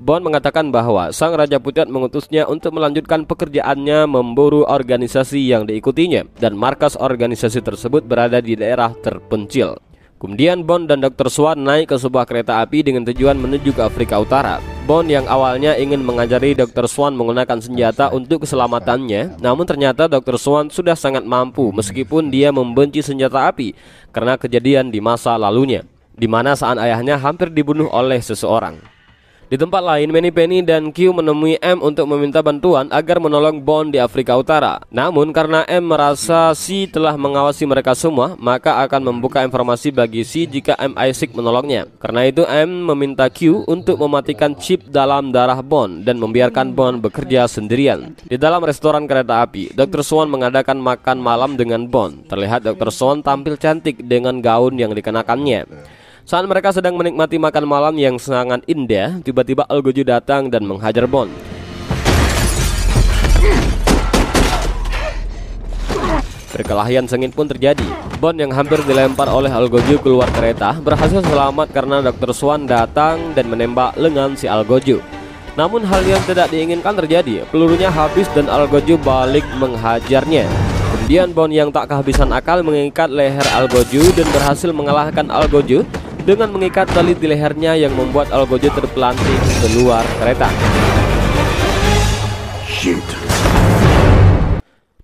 Bond mengatakan bahwa sang Raja Putih mengutusnya untuk melanjutkan pekerjaannya memburu organisasi yang diikutinya dan markas organisasi tersebut berada di daerah terpencil. Kemudian Bond dan Dr. Swan naik ke sebuah kereta api dengan tujuan menuju ke Afrika Utara. Bond yang awalnya ingin mengajari Dr. Swan menggunakan senjata untuk keselamatannya, namun ternyata Dr. Swan sudah sangat mampu meskipun dia membenci senjata api karena kejadian di masa lalunya, di mana saat ayahnya hampir dibunuh oleh seseorang. Di tempat lain, Manny Penny dan Q menemui M untuk meminta bantuan agar menolong Bond di Afrika Utara. Namun karena M merasa Si telah mengawasi mereka semua, maka akan membuka informasi bagi Si jika M Isaac menolongnya. Karena itu M meminta Q untuk mematikan chip dalam darah Bond dan membiarkan Bond bekerja sendirian. Di dalam restoran kereta api, Dr. Swan mengadakan makan malam dengan Bond. Terlihat Dr. Swan tampil cantik dengan gaun yang dikenakannya. Saat mereka sedang menikmati makan malam yang sangat indah, tiba-tiba Algojo datang dan menghajar Bond. Perkelahian sengit pun terjadi. Bond yang hampir dilempar oleh Algojo keluar kereta berhasil selamat karena Dr. Swan datang dan menembak lengan si Algojo. Namun hal yang tidak diinginkan terjadi, pelurunya habis dan Algojo balik menghajarnya. Kemudian Bond yang tak kehabisan akal mengikat leher Algojo dan berhasil mengalahkan Algojo dengan mengikat tali di lehernya yang membuat Algojo terpelanting keluar kereta. Shit.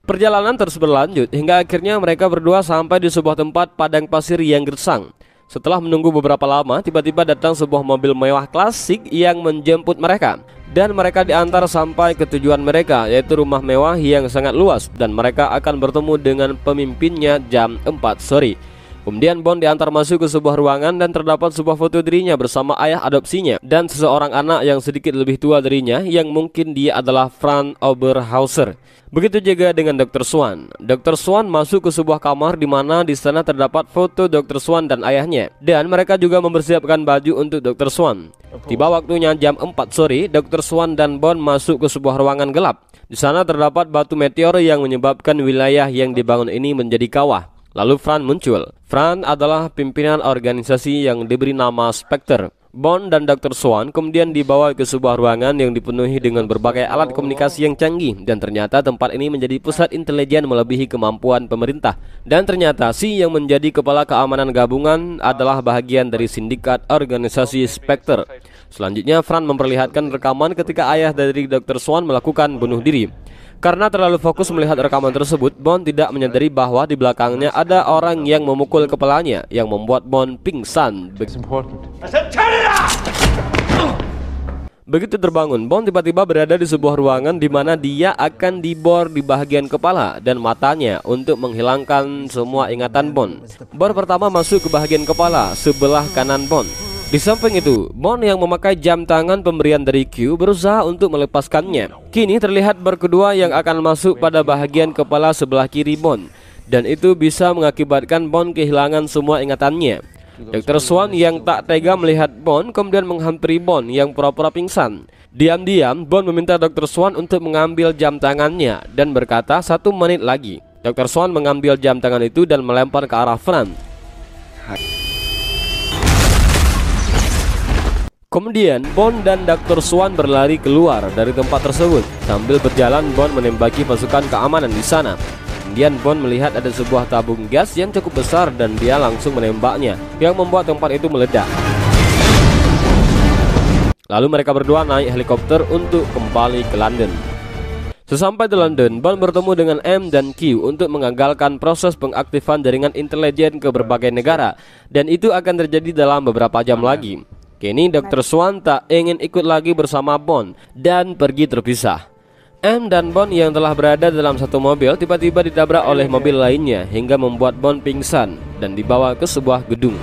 Perjalanan terus berlanjut hingga akhirnya mereka berdua sampai di sebuah tempat padang pasir yang gersang. Setelah menunggu beberapa lama, tiba-tiba datang sebuah mobil mewah klasik yang menjemput mereka dan mereka diantar sampai ke tujuan mereka yaitu rumah mewah yang sangat luas dan mereka akan bertemu dengan pemimpinnya jam 4 sore. Kemudian Bond diantar masuk ke sebuah ruangan dan terdapat sebuah foto dirinya bersama ayah adopsinya dan seseorang anak yang sedikit lebih tua darinya yang mungkin dia adalah Franz Oberhauser. Begitu juga dengan Dr. Swan. Dr. Swan masuk ke sebuah kamar di mana di sana terdapat foto Dr. Swan dan ayahnya dan mereka juga mempersiapkan baju untuk Dr. Swan. Tiba waktunya jam 4 sore, Dr. Swan dan Bond masuk ke sebuah ruangan gelap. Di sana terdapat batu meteor yang menyebabkan wilayah yang dibangun ini menjadi kawah. Lalu Fran muncul. Fran adalah pimpinan organisasi yang diberi nama Spectre. Bond dan Dr. Swan kemudian dibawa ke sebuah ruangan yang dipenuhi dengan berbagai alat komunikasi yang canggih dan ternyata tempat ini menjadi pusat intelijen melebihi kemampuan pemerintah dan ternyata si yang menjadi kepala keamanan gabungan adalah bagian dari sindikat organisasi Spectre. Selanjutnya Fran memperlihatkan rekaman ketika ayah dari Dr. Swan melakukan bunuh diri. Karena terlalu fokus melihat rekaman tersebut, Bond tidak menyadari bahwa di belakangnya ada orang yang memukul kepalanya yang membuat Bond pingsan. Begitu terbangun, Bond tiba-tiba berada di sebuah ruangan di mana dia akan dibor di bagian kepala dan matanya untuk menghilangkan semua ingatan Bond. Bor pertama masuk ke bagian kepala sebelah kanan Bond. Di samping itu, Bond yang memakai jam tangan pemberian dari Q berusaha untuk melepaskannya. Kini terlihat berkedua yang akan masuk pada bahagian kepala sebelah kiri Bond, dan itu bisa mengakibatkan Bond kehilangan semua ingatannya. Dr. Swan yang tak tega melihat Bond kemudian menghampiri Bond yang pura-pura pingsan. Diam-diam Bond meminta Dr. Swan untuk mengambil jam tangannya dan berkata satu menit lagi. Dr. Swan mengambil jam tangan itu dan melempar ke arah Fran. Kemudian, Bond dan Dr. Swan berlari keluar dari tempat tersebut. Sambil berjalan, Bond menembaki pasukan keamanan di sana. Kemudian Bond melihat ada sebuah tabung gas yang cukup besar dan dia langsung menembaknya, yang membuat tempat itu meledak. Lalu mereka berdua naik helikopter untuk kembali ke London. Sesampai di London, Bond bertemu dengan M dan Q untuk mengagalkan proses pengaktifan jaringan intelijen ke berbagai negara, dan itu akan terjadi dalam beberapa jam lagi. Kini Dr. Swan tak ingin ikut lagi bersama Bond dan pergi terpisah. M dan Bond yang telah berada dalam satu mobil tiba-tiba ditabrak oleh mobil lainnya hingga membuat Bond pingsan dan dibawa ke sebuah gedung.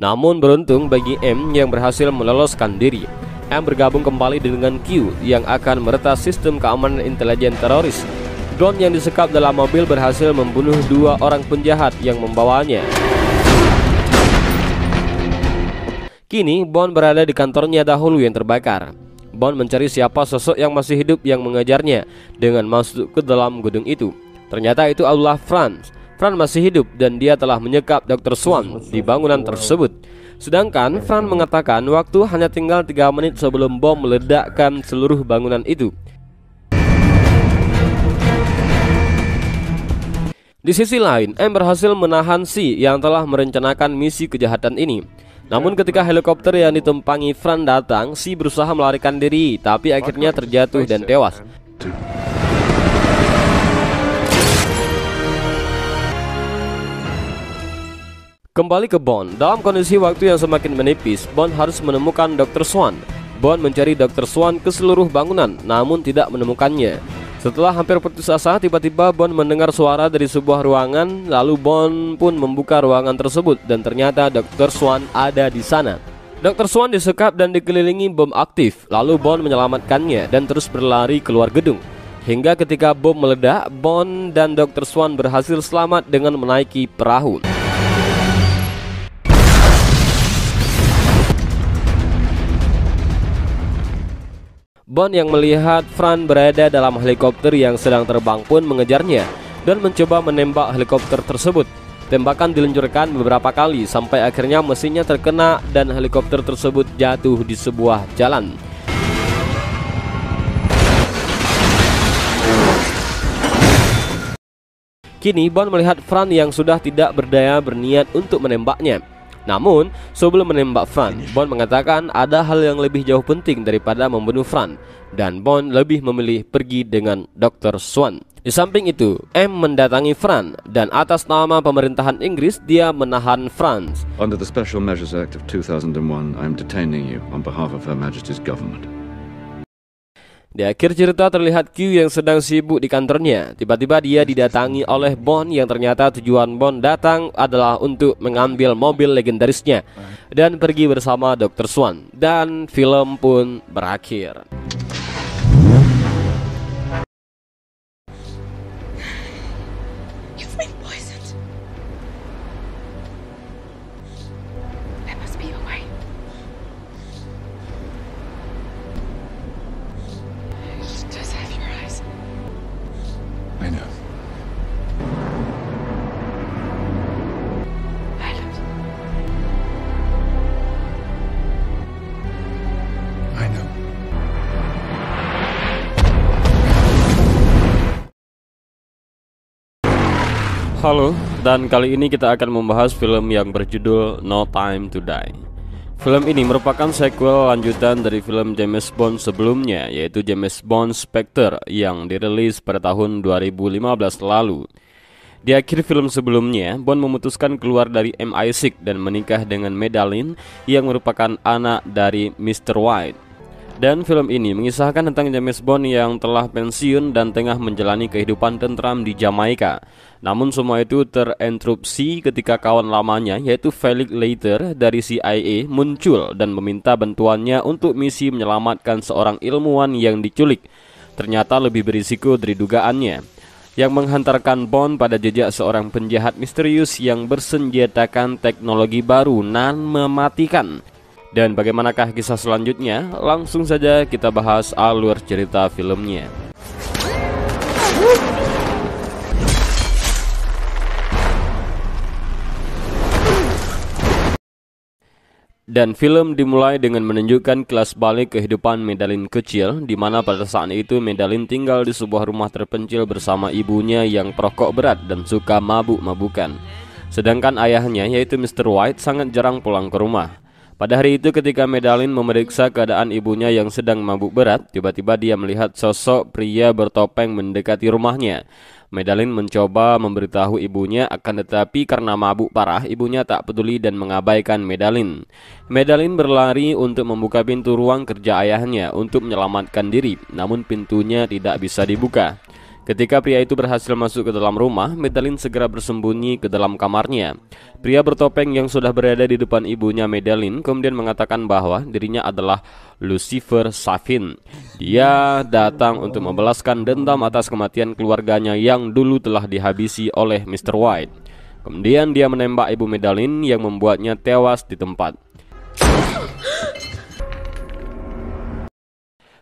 Namun beruntung bagi M yang berhasil meloloskan diri. M bergabung kembali dengan Q yang akan meretas sistem keamanan intelijen teroris Drone yang disekap dalam mobil berhasil membunuh dua orang penjahat yang membawanya. Kini, Bond berada di kantornya dahulu yang terbakar. Bond mencari siapa sosok yang masih hidup yang mengejarnya dengan masuk ke dalam gedung itu. Ternyata itu adalah Franz. Franz masih hidup dan dia telah menyekap Dr. Swan di bangunan tersebut. Sedangkan Fran mengatakan waktu hanya tinggal 3 menit sebelum bom meledakkan seluruh bangunan itu. Di sisi lain, M berhasil menahan Si yang telah merencanakan misi kejahatan ini. Namun ketika helikopter yang ditumpangi Fran datang, Si berusaha melarikan diri, tapi akhirnya terjatuh dan tewas. Kembali ke Bond, dalam kondisi waktu yang semakin menipis, Bond harus menemukan Dr. Swan. Bond mencari Dr. Swan ke seluruh bangunan, namun tidak menemukannya. Setelah hampir putus asa, tiba-tiba Bond mendengar suara dari sebuah ruangan, lalu Bond pun membuka ruangan tersebut dan ternyata Dr. Swan ada di sana. Dr. Swan disekap dan dikelilingi bom aktif, lalu Bond menyelamatkannya dan terus berlari keluar gedung. Hingga ketika bom meledak, Bond dan Dr. Swan berhasil selamat dengan menaiki perahu. Bond yang melihat Fran berada dalam helikopter yang sedang terbang pun mengejarnya dan mencoba menembak helikopter tersebut. Tembakan diluncurkan beberapa kali sampai akhirnya mesinnya terkena dan helikopter tersebut jatuh di sebuah jalan. Kini Bond melihat Fran yang sudah tidak berdaya berniat untuk menembaknya. Namun, sebelum menembak Fran, Bond mengatakan ada hal yang lebih jauh penting daripada membunuh Fran dan Bond lebih memilih pergi dengan Dr. Swan. Di samping itu, M mendatangi Fran dan atas nama pemerintahan Inggris dia menahan Franz. Under the Special Measures Act of 2001, I am detaining you on behalf of Her Majesty's government. Di akhir cerita terlihat Q yang sedang sibuk di kantornya. Tiba-tiba dia didatangi oleh Bond yang ternyata tujuan Bond datang adalah untuk mengambil mobil legendarisnya dan pergi bersama Dr. Swan. Dan film pun berakhir. Halo, dan kali ini kita akan membahas film yang berjudul No Time to Die. Film ini merupakan sequel lanjutan dari film James Bond sebelumnya, yaitu James Bond Spectre yang dirilis pada tahun 2015 lalu. Di akhir film sebelumnya, Bond memutuskan keluar dari MI6 dan menikah dengan Medalin yang merupakan anak dari Mr. White. Dan film ini mengisahkan tentang James Bond yang telah pensiun dan tengah menjalani kehidupan tentram di Jamaika. Namun semua itu terinterupsi ketika kawan lamanya yaitu Felix Leiter dari CIA muncul dan meminta bantuannya untuk misi menyelamatkan seorang ilmuwan yang diculik. Ternyata lebih berisiko dari dugaannya yang menghantarkan Bond pada jejak seorang penjahat misterius yang bersenjatakan teknologi baru nan mematikan. Dan bagaimanakah kisah selanjutnya? Langsung saja kita bahas alur cerita filmnya. Dan film dimulai dengan menunjukkan kelas balik kehidupan Medalin kecil, di mana pada saat itu Medalin tinggal di sebuah rumah terpencil bersama ibunya yang perokok berat dan suka mabuk-mabukan. Sedangkan ayahnya yaitu Mr. White sangat jarang pulang ke rumah. Pada hari itu ketika Medalin memeriksa keadaan ibunya yang sedang mabuk berat, tiba-tiba dia melihat sosok pria bertopeng mendekati rumahnya. Medalin mencoba memberitahu ibunya akan tetapi karena mabuk parah, ibunya tak peduli dan mengabaikan Medalin. Medalin berlari untuk membuka pintu ruang kerja ayahnya untuk menyelamatkan diri, namun pintunya tidak bisa dibuka. Ketika pria itu berhasil masuk ke dalam rumah, Medalin segera bersembunyi ke dalam kamarnya. Pria bertopeng yang sudah berada di depan ibunya Medalin kemudian mengatakan bahwa dirinya adalah Lucifer Safin. Dia datang untuk membalaskan dendam atas kematian keluarganya yang dulu telah dihabisi oleh Mr. White. Kemudian dia menembak ibu Medalin yang membuatnya tewas di tempat.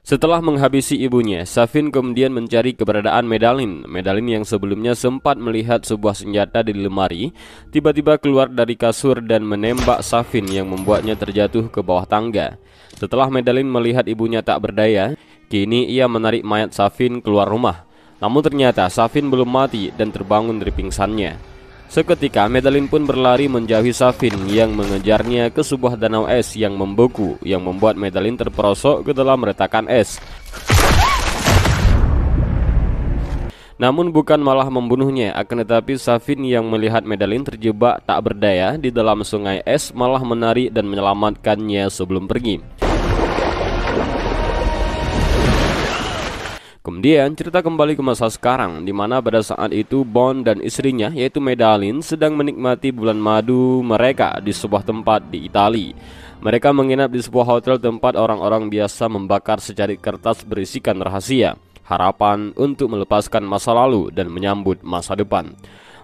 Setelah menghabisi ibunya, Safin kemudian mencari keberadaan Medalin. Medalin yang sebelumnya sempat melihat sebuah senjata di lemari, tiba-tiba keluar dari kasur dan menembak Safin yang membuatnya terjatuh ke bawah tangga. Setelah Medalin melihat ibunya tak berdaya, kini ia menarik mayat Safin keluar rumah. Namun ternyata Safin belum mati dan terbangun dari pingsannya. Seketika Medalin pun berlari menjauhi Safin yang mengejarnya ke sebuah danau es yang membeku yang membuat Medalin terperosok ke dalam retakan es. Namun bukan malah membunuhnya, akan tetapi Safin yang melihat Medalin terjebak tak berdaya di dalam sungai es malah menarik dan menyelamatkannya sebelum pergi. Kemudian cerita kembali ke masa sekarang di mana pada saat itu Bond dan istrinya yaitu Medalin sedang menikmati bulan madu mereka di sebuah tempat di Italia. Mereka menginap di sebuah hotel tempat orang-orang biasa membakar secari kertas berisikan rahasia, harapan untuk melepaskan masa lalu dan menyambut masa depan.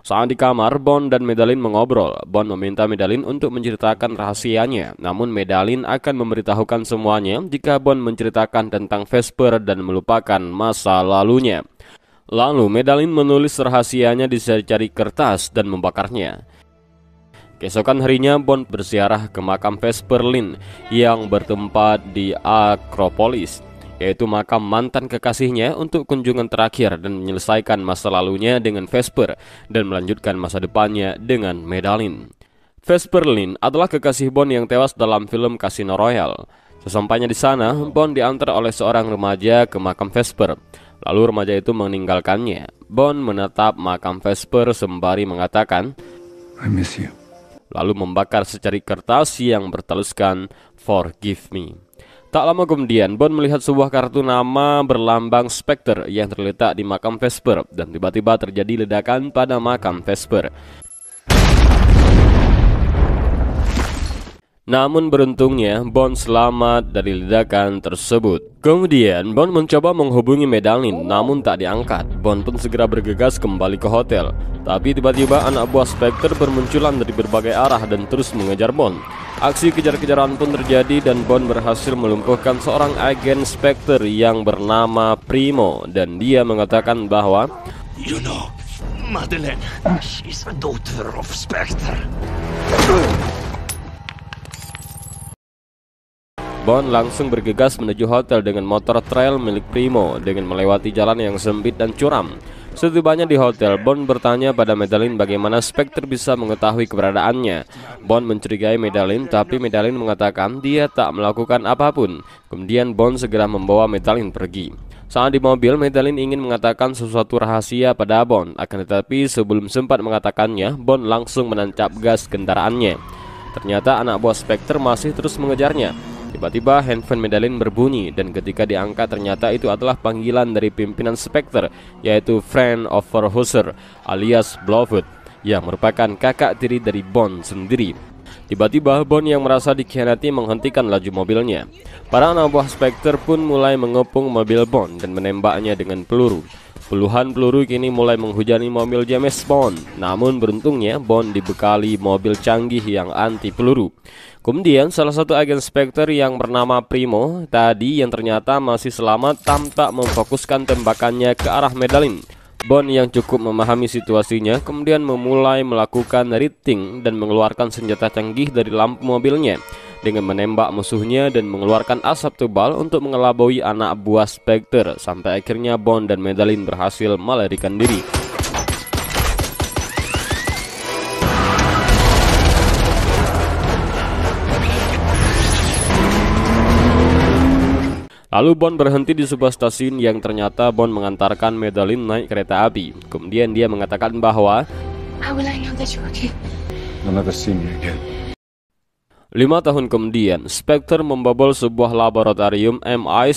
Saat di kamar, Bond dan Medalin mengobrol. Bond meminta Medalin untuk menceritakan rahasianya, namun Medalin akan memberitahukan semuanya jika Bond menceritakan tentang Vesper dan melupakan masa lalunya. Lalu Medalin menulis rahasianya di secari kertas dan membakarnya. Keesokan harinya Bond bersiarah ke makam Vesperlin yang bertempat di Akropolis yaitu makam mantan kekasihnya untuk kunjungan terakhir dan menyelesaikan masa lalunya dengan Vesper dan melanjutkan masa depannya dengan Medalin. Vesper Lin adalah kekasih Bond yang tewas dalam film Casino Royale. Sesampainya di sana, Bond diantar oleh seorang remaja ke makam Vesper. Lalu remaja itu meninggalkannya. Bond menetap makam Vesper sembari mengatakan, I miss you. Lalu membakar secari kertas yang bertuliskan Forgive Me. Tak lama kemudian, Bond melihat sebuah kartu nama berlambang Spectre yang terletak di makam Vesper dan tiba-tiba terjadi ledakan pada makam Vesper. Namun beruntungnya, Bond selamat dari ledakan tersebut. Kemudian, Bond mencoba menghubungi Medalin, namun tak diangkat. Bond pun segera bergegas kembali ke hotel. Tapi tiba-tiba anak buah Spectre bermunculan dari berbagai arah dan terus mengejar Bond. Aksi kejar-kejaran pun terjadi dan Bond berhasil melumpuhkan seorang agen Spectre yang bernama Primo dan dia mengatakan bahwa You know, Madeleine, she's a daughter of Spectre. Bond langsung bergegas menuju hotel dengan motor trail milik Primo dengan melewati jalan yang sempit dan curam. Setibanya di hotel, Bond bertanya pada Medalin bagaimana Spectre bisa mengetahui keberadaannya. Bond mencurigai Medalin, tapi Medalin mengatakan dia tak melakukan apapun. Kemudian Bond segera membawa Medalin pergi. Saat di mobil, Medalin ingin mengatakan sesuatu rahasia pada Bond, akan tetapi sebelum sempat mengatakannya, Bond langsung menancap gas kendaraannya. Ternyata anak buah Spectre masih terus mengejarnya. Tiba-tiba handphone Medalin berbunyi dan ketika diangkat ternyata itu adalah panggilan dari pimpinan Spectre yaitu Friend of Verhuser alias Blofeld yang merupakan kakak tiri dari Bond sendiri. Tiba-tiba Bond yang merasa dikhianati menghentikan laju mobilnya. Para anak buah Spectre pun mulai mengepung mobil Bond dan menembaknya dengan peluru. Puluhan peluru kini mulai menghujani mobil James Bond. Namun beruntungnya Bond dibekali mobil canggih yang anti peluru. Kemudian salah satu agen Spectre yang bernama Primo tadi yang ternyata masih selamat tampak memfokuskan tembakannya ke arah Medalin. Bond yang cukup memahami situasinya kemudian memulai melakukan riting dan mengeluarkan senjata canggih dari lampu mobilnya dengan menembak musuhnya dan mengeluarkan asap tebal untuk mengelabui anak buah Spectre sampai akhirnya Bond dan Medalin berhasil melarikan diri. Lalu Bond berhenti di sebuah stasiun yang ternyata Bond mengantarkan Madeline naik kereta api. Kemudian dia mengatakan bahwa I will know that you're okay. I'll never see you again. Lima tahun kemudian, Specter membobol sebuah laboratorium mi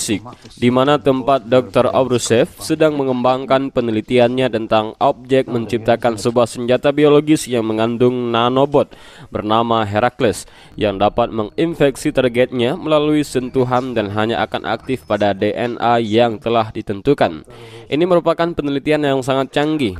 di mana tempat Dr. Obrusev sedang mengembangkan penelitiannya tentang objek menciptakan sebuah senjata biologis yang mengandung nanobot bernama Heracles yang dapat menginfeksi targetnya melalui sentuhan dan hanya akan aktif pada DNA yang telah ditentukan. Ini merupakan penelitian yang sangat canggih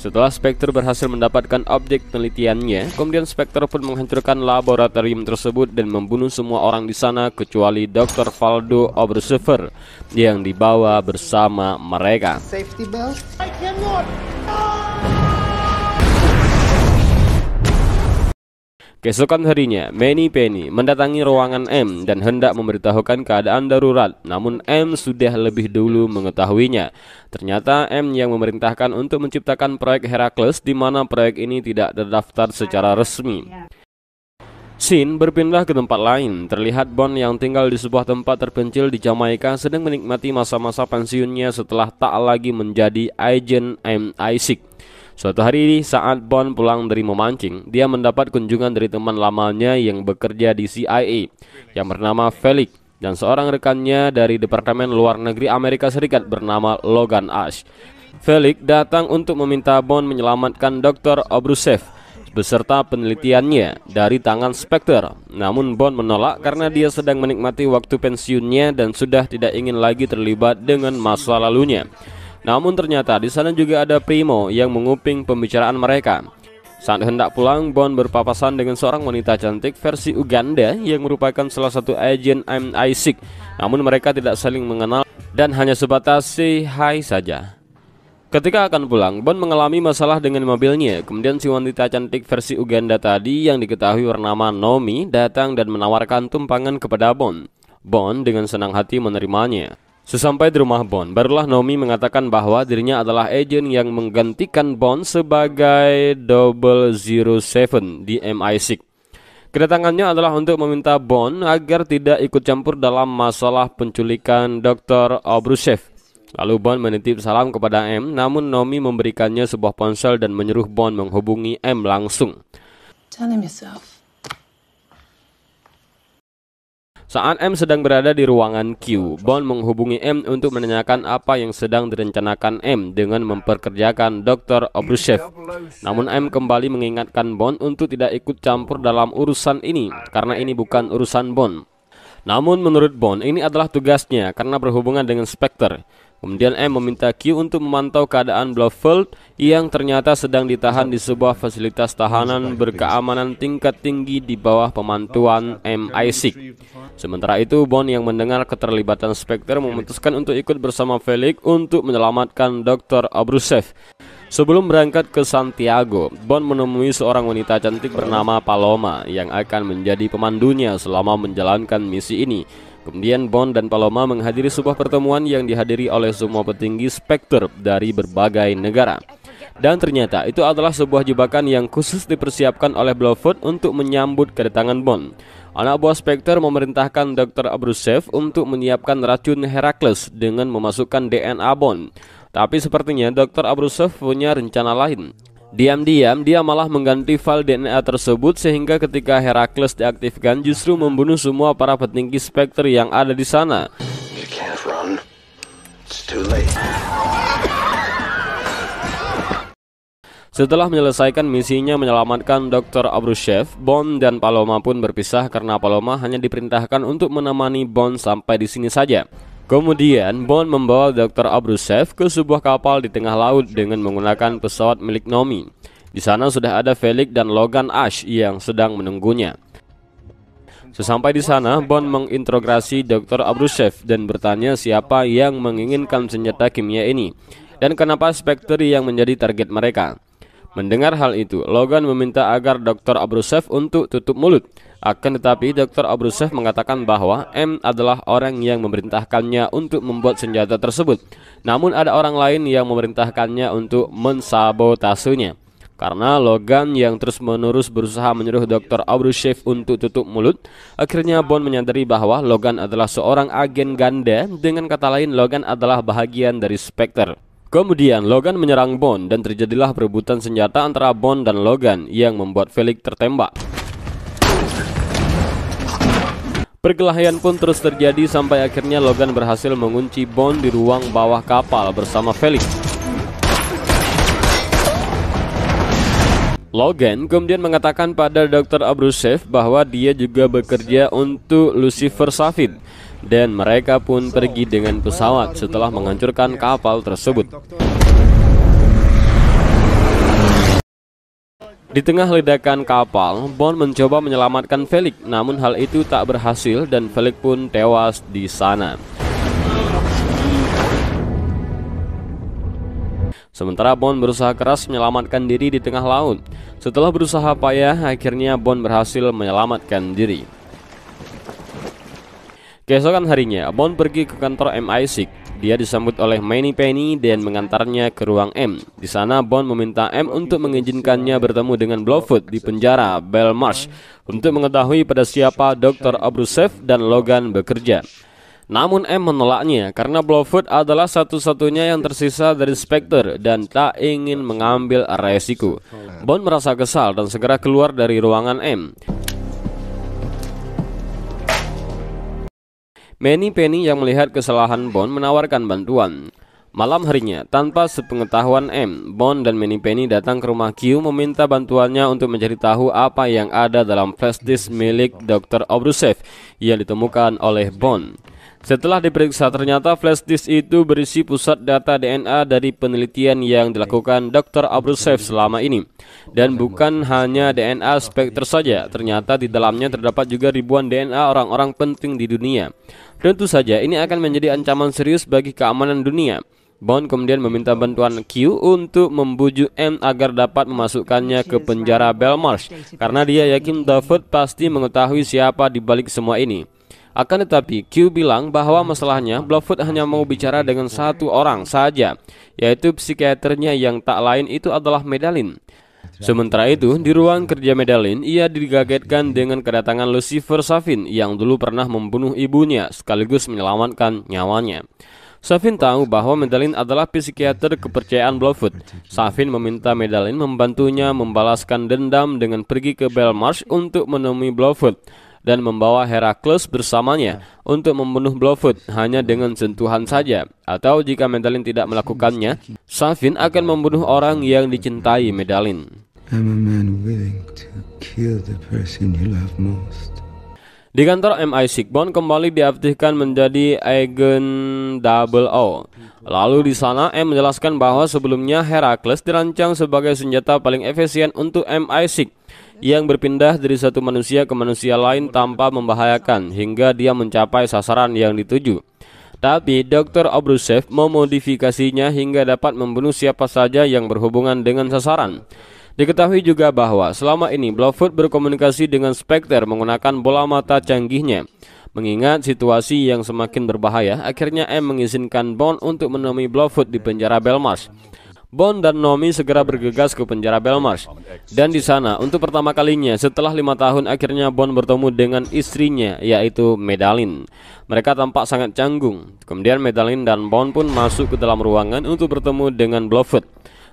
setelah Spectre berhasil mendapatkan objek penelitiannya, kemudian Spectre pun menghancurkan laboratorium tersebut dan membunuh semua orang di sana kecuali Dr. Valdo Obersever yang dibawa bersama mereka. Safety belt? I cannot. Ah! Keesokan harinya, Manny Penny mendatangi ruangan M dan hendak memberitahukan keadaan darurat, namun M sudah lebih dulu mengetahuinya. Ternyata M yang memerintahkan untuk menciptakan proyek Heracles di mana proyek ini tidak terdaftar secara resmi. Sin berpindah ke tempat lain. Terlihat Bond yang tinggal di sebuah tempat terpencil di Jamaika sedang menikmati masa-masa pensiunnya setelah tak lagi menjadi agen M. Isaac. Suatu hari saat Bond pulang dari memancing, dia mendapat kunjungan dari teman lamanya yang bekerja di CIA yang bernama Felix dan seorang rekannya dari Departemen Luar Negeri Amerika Serikat bernama Logan Ash. Felix datang untuk meminta Bond menyelamatkan Dr. Obrusev beserta penelitiannya dari tangan Spectre. Namun Bond menolak karena dia sedang menikmati waktu pensiunnya dan sudah tidak ingin lagi terlibat dengan masa lalunya. Namun ternyata di sana juga ada Primo yang menguping pembicaraan mereka. Saat hendak pulang, Bond berpapasan dengan seorang wanita cantik versi Uganda yang merupakan salah satu agen MI6. Namun mereka tidak saling mengenal dan hanya sebatas si hai saja. Ketika akan pulang, Bond mengalami masalah dengan mobilnya. Kemudian si wanita cantik versi Uganda tadi yang diketahui bernama Nomi datang dan menawarkan tumpangan kepada Bond. Bond dengan senang hati menerimanya. Sesampai di rumah Bond, barulah Nomi mengatakan bahwa dirinya adalah agent yang menggantikan Bond sebagai 007 di MI6. Kedatangannya adalah untuk meminta Bond agar tidak ikut campur dalam masalah penculikan Dr. Obrushev. Lalu Bond menitip salam kepada M, namun Nomi memberikannya sebuah ponsel dan menyuruh Bond menghubungi M langsung. Tell him yourself. Saat M sedang berada di ruangan Q, Bond menghubungi M untuk menanyakan apa yang sedang direncanakan M dengan memperkerjakan Dr. Obrushev. Namun M kembali mengingatkan Bond untuk tidak ikut campur dalam urusan ini karena ini bukan urusan Bond. Namun menurut Bond, ini adalah tugasnya karena berhubungan dengan Spectre. Kemudian M meminta Q untuk memantau keadaan Blofeld yang ternyata sedang ditahan di sebuah fasilitas tahanan berkeamanan tingkat tinggi di bawah pemantauan MI6. Sementara itu, Bond yang mendengar keterlibatan Spectre memutuskan untuk ikut bersama Felix untuk menyelamatkan Dr. Abrusev. Sebelum berangkat ke Santiago, Bond menemui seorang wanita cantik bernama Paloma yang akan menjadi pemandunya selama menjalankan misi ini. Kemudian Bond dan Paloma menghadiri sebuah pertemuan yang dihadiri oleh semua petinggi Spectre dari berbagai negara. Dan ternyata itu adalah sebuah jebakan yang khusus dipersiapkan oleh Blofeld untuk menyambut kedatangan Bond. Anak buah Spectre memerintahkan Dr. Abrusev untuk menyiapkan racun Herakles dengan memasukkan DNA Bond. Tapi sepertinya Dr. Abrusov punya rencana lain. Diam-diam dia malah mengganti file DNA tersebut sehingga ketika Herakles diaktifkan justru membunuh semua para petinggi Spectre yang ada di sana. Setelah menyelesaikan misinya menyelamatkan Dr. Abrushev, Bond dan Paloma pun berpisah karena Paloma hanya diperintahkan untuk menemani Bond sampai di sini saja. Kemudian, Bond membawa Dr. Abrusev ke sebuah kapal di tengah laut dengan menggunakan pesawat milik Nomi. Di sana sudah ada Felix dan Logan Ash yang sedang menunggunya. Sesampai di sana, Bond menginterogasi Dr. Abrusev dan bertanya siapa yang menginginkan senjata kimia ini dan kenapa Spectre yang menjadi target mereka. Mendengar hal itu, Logan meminta agar Dr. Abrusev untuk tutup mulut akan tetapi, Dr. Abrusef mengatakan bahwa M adalah orang yang memerintahkannya untuk membuat senjata tersebut. Namun ada orang lain yang memerintahkannya untuk mensabotasenya. Karena Logan yang terus-menerus berusaha menyuruh Dr. Abrushev untuk tutup mulut, akhirnya Bond menyadari bahwa Logan adalah seorang agen ganda, dengan kata lain Logan adalah bahagian dari Spectre. Kemudian Logan menyerang Bond dan terjadilah perebutan senjata antara Bond dan Logan yang membuat Felix tertembak. Perkelahian pun terus terjadi sampai akhirnya Logan berhasil mengunci Bond di ruang bawah kapal bersama Felix. Logan kemudian mengatakan pada Dr. Abrusev bahwa dia juga bekerja untuk Lucifer Safin dan mereka pun pergi dengan pesawat setelah menghancurkan kapal tersebut. Di tengah ledakan kapal, Bond mencoba menyelamatkan Felix, namun hal itu tak berhasil dan Felix pun tewas di sana. Sementara Bond berusaha keras menyelamatkan diri di tengah laut. Setelah berusaha payah, akhirnya Bond berhasil menyelamatkan diri. Keesokan harinya, Bond pergi ke kantor MI6 dia disambut oleh Manny Penny dan mengantarnya ke ruang M. Di sana, Bond meminta M untuk mengizinkannya bertemu dengan Blofeld di penjara Belmarsh untuk mengetahui pada siapa Dr. Abrusev dan Logan bekerja. Namun M menolaknya karena Blofeld adalah satu-satunya yang tersisa dari Spectre dan tak ingin mengambil resiko. Bond merasa kesal dan segera keluar dari ruangan M. Manny Penny yang melihat kesalahan Bond menawarkan bantuan. Malam harinya, tanpa sepengetahuan M, Bond dan Manny Penny datang ke rumah Q meminta bantuannya untuk mencari tahu apa yang ada dalam flash disk milik Dr. Obrusev yang ditemukan oleh Bond. Setelah diperiksa, ternyata flash disk itu berisi pusat data DNA dari penelitian yang dilakukan Dr. Abdul selama ini. Dan bukan hanya DNA spekter saja, ternyata di dalamnya terdapat juga ribuan DNA orang-orang penting di dunia. Tentu saja ini akan menjadi ancaman serius bagi keamanan dunia. Bond kemudian meminta bantuan Q untuk membujuk M agar dapat memasukkannya ke penjara Belmarsh karena dia yakin David pasti mengetahui siapa di balik semua ini. Akan tetapi, Q bilang bahwa masalahnya Bluffett hanya mau bicara dengan satu orang saja, yaitu psikiaternya yang tak lain itu adalah Medalin. Sementara itu, di ruang kerja Medalin, ia digagetkan dengan kedatangan Lucifer Savin yang dulu pernah membunuh ibunya sekaligus menyelamatkan nyawanya. Savin tahu bahwa Medalin adalah psikiater kepercayaan Bluffett. Savin meminta Medalin membantunya membalaskan dendam dengan pergi ke Belmarsh untuk menemui Bluffett dan membawa Herakles bersamanya ya. untuk membunuh Blofeld hanya dengan sentuhan saja. Atau jika Medalin tidak melakukannya, Savin akan membunuh orang yang dicintai Medalin. Di kantor MI Sigbon kembali diaktifkan menjadi agen Double O. Lalu di sana M menjelaskan bahwa sebelumnya Herakles dirancang sebagai senjata paling efisien untuk MI Sig yang berpindah dari satu manusia ke manusia lain tanpa membahayakan hingga dia mencapai sasaran yang dituju. Tapi Dr. Obrusev memodifikasinya hingga dapat membunuh siapa saja yang berhubungan dengan sasaran. Diketahui juga bahwa selama ini Blofeld berkomunikasi dengan Spectre menggunakan bola mata canggihnya. Mengingat situasi yang semakin berbahaya, akhirnya M mengizinkan Bond untuk menemui Blofeld di penjara Belmarsh. Bond dan Nomi segera bergegas ke penjara Belmarsh. Dan di sana, untuk pertama kalinya setelah lima tahun akhirnya Bond bertemu dengan istrinya, yaitu Medalin. Mereka tampak sangat canggung. Kemudian Medalin dan Bond pun masuk ke dalam ruangan untuk bertemu dengan Blofeld.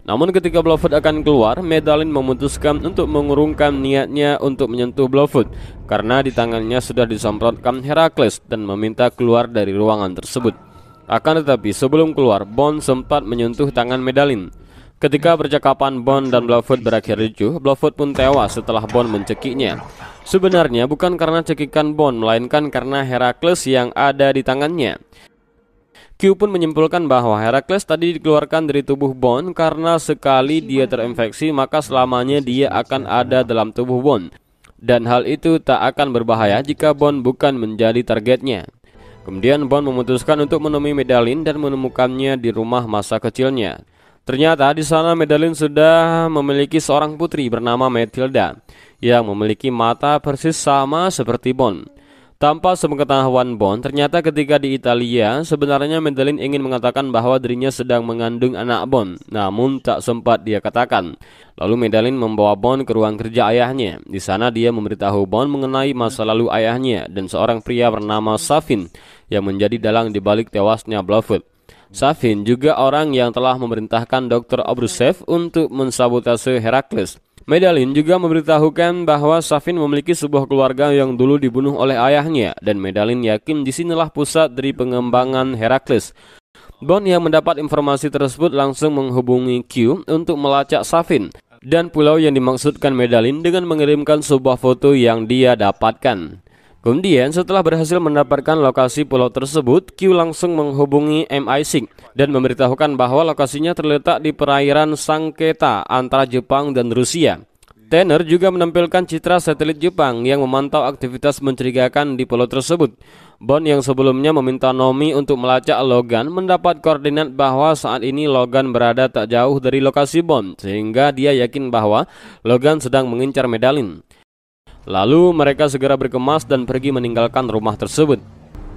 Namun ketika Blofeld akan keluar, Medalin memutuskan untuk mengurungkan niatnya untuk menyentuh Blofeld karena di tangannya sudah disemprotkan Herakles dan meminta keluar dari ruangan tersebut. Akan tetapi sebelum keluar, Bond sempat menyentuh tangan Medalin. Ketika percakapan Bond dan Blofeld berakhir ricuh, Blofeld pun tewas setelah Bond mencekiknya. Sebenarnya bukan karena cekikan Bond, melainkan karena Heracles yang ada di tangannya. Q pun menyimpulkan bahwa Heracles tadi dikeluarkan dari tubuh Bond karena sekali dia terinfeksi maka selamanya dia akan ada dalam tubuh Bond. Dan hal itu tak akan berbahaya jika Bond bukan menjadi targetnya. Kemudian Bond memutuskan untuk menemui Medalin dan menemukannya di rumah masa kecilnya. Ternyata di sana Medalin sudah memiliki seorang putri bernama Matilda yang memiliki mata persis sama seperti Bond. Tanpa sepengetahuan Bond, ternyata ketika di Italia sebenarnya Medalin ingin mengatakan bahwa dirinya sedang mengandung anak Bond, namun tak sempat dia katakan. Lalu Medalin membawa Bond ke ruang kerja ayahnya. Di sana dia memberitahu Bond mengenai masa lalu ayahnya dan seorang pria bernama Safin yang menjadi dalang di balik tewasnya Bluffett. Safin juga orang yang telah memerintahkan Dr. Obrusev untuk mensabotase Herakles. Medalin juga memberitahukan bahwa Safin memiliki sebuah keluarga yang dulu dibunuh oleh ayahnya dan Medalin yakin disinilah pusat dari pengembangan Herakles. Bond yang mendapat informasi tersebut langsung menghubungi Q untuk melacak Safin dan pulau yang dimaksudkan Medalin dengan mengirimkan sebuah foto yang dia dapatkan. Kemudian setelah berhasil mendapatkan lokasi pulau tersebut, Q langsung menghubungi MI6 dan memberitahukan bahwa lokasinya terletak di perairan Sangketa antara Jepang dan Rusia. Tanner juga menampilkan citra satelit Jepang yang memantau aktivitas mencurigakan di pulau tersebut. Bond yang sebelumnya meminta Nomi untuk melacak Logan mendapat koordinat bahwa saat ini Logan berada tak jauh dari lokasi Bond sehingga dia yakin bahwa Logan sedang mengincar Medalin. Lalu mereka segera berkemas dan pergi meninggalkan rumah tersebut.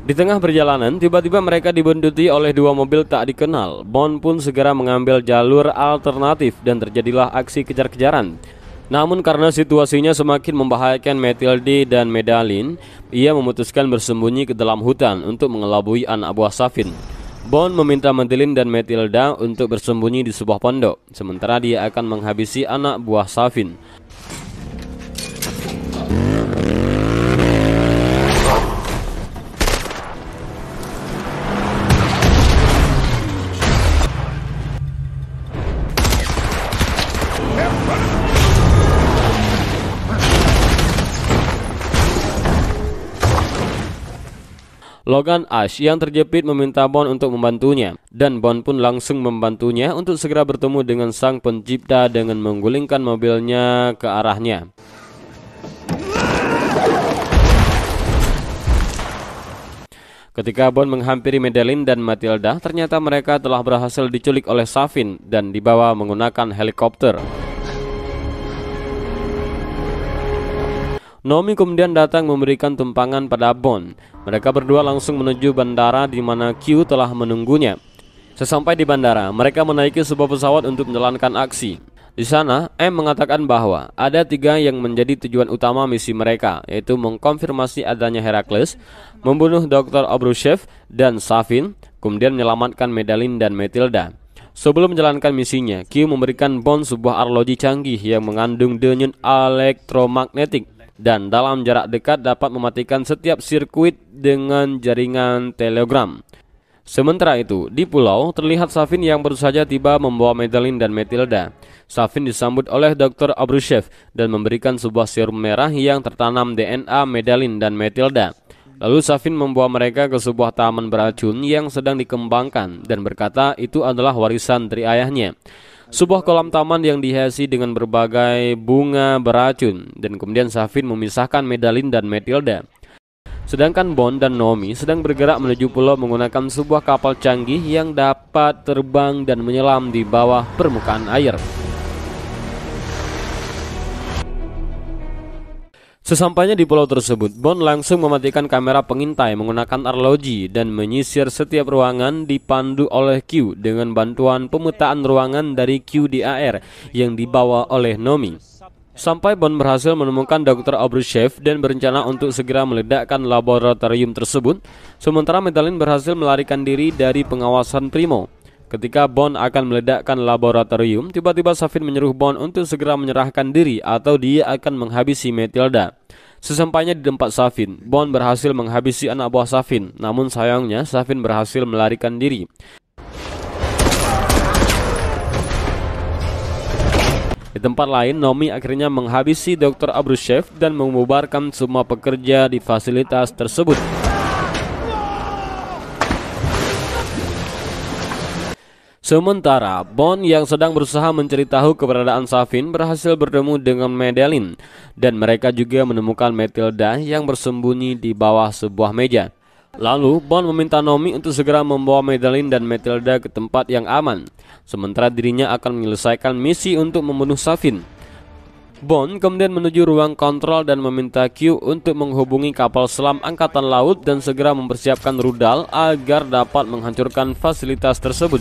Di tengah perjalanan, tiba-tiba mereka dibuntuti oleh dua mobil tak dikenal. Bond pun segera mengambil jalur alternatif dan terjadilah aksi kejar-kejaran. Namun karena situasinya semakin membahayakan Matilde dan Medalin, ia memutuskan bersembunyi ke dalam hutan untuk mengelabui anak buah Safin. Bond meminta Madeline dan Matilda untuk bersembunyi di sebuah pondok, sementara dia akan menghabisi anak buah Safin. Logan Ash yang terjepit meminta Bond untuk membantunya dan Bond pun langsung membantunya untuk segera bertemu dengan sang pencipta dengan menggulingkan mobilnya ke arahnya. Ketika Bond menghampiri Medellin dan Matilda, ternyata mereka telah berhasil diculik oleh Safin dan dibawa menggunakan helikopter. Nomi kemudian datang memberikan tumpangan pada Bon. Mereka berdua langsung menuju bandara di mana Q telah menunggunya. Sesampai di bandara, mereka menaiki sebuah pesawat untuk menjalankan aksi. Di sana, M mengatakan bahwa ada tiga yang menjadi tujuan utama misi mereka, yaitu mengkonfirmasi adanya Herakles, membunuh Dr. Obrushev dan Savin, kemudian menyelamatkan Medalin dan Matilda. Sebelum menjalankan misinya, Q memberikan Bond sebuah arloji canggih yang mengandung denyut elektromagnetik dan dalam jarak dekat dapat mematikan setiap sirkuit dengan jaringan telegram. Sementara itu, di pulau terlihat Safin yang baru saja tiba membawa Medalin dan Metilda. Safin disambut oleh Dr. Abrushev dan memberikan sebuah serum merah yang tertanam DNA Medalin dan Metilda. Lalu Safin membawa mereka ke sebuah taman beracun yang sedang dikembangkan dan berkata itu adalah warisan dari ayahnya sebuah kolam taman yang dihiasi dengan berbagai bunga beracun dan kemudian Safin memisahkan Medalin dan Matilda. Sedangkan Bond dan Nomi sedang bergerak menuju pulau menggunakan sebuah kapal canggih yang dapat terbang dan menyelam di bawah permukaan air. Sesampainya di pulau tersebut, Bond langsung mematikan kamera pengintai menggunakan arloji dan menyisir setiap ruangan dipandu oleh Q dengan bantuan pemetaan ruangan dari QDAR yang dibawa oleh Nomi. Sampai Bond berhasil menemukan Dr. Obrushev dan berencana untuk segera meledakkan laboratorium tersebut, sementara Medalin berhasil melarikan diri dari pengawasan Primo. Ketika Bond akan meledakkan laboratorium, tiba-tiba Safin menyuruh Bond untuk segera menyerahkan diri atau dia akan menghabisi Matilda. Sesampainya di tempat Safin, Bond berhasil menghabisi anak buah Safin, namun sayangnya Safin berhasil melarikan diri. Di tempat lain, Nomi akhirnya menghabisi Dr. Abrushev dan membubarkan semua pekerja di fasilitas tersebut. Sementara, Bond yang sedang berusaha mencari tahu keberadaan Safin berhasil bertemu dengan Medellin dan mereka juga menemukan Matilda yang bersembunyi di bawah sebuah meja. Lalu, Bond meminta Nomi untuk segera membawa Medellin dan Matilda ke tempat yang aman, sementara dirinya akan menyelesaikan misi untuk membunuh Safin. Bond kemudian menuju ruang kontrol dan meminta Q untuk menghubungi kapal selam angkatan laut dan segera mempersiapkan rudal agar dapat menghancurkan fasilitas tersebut.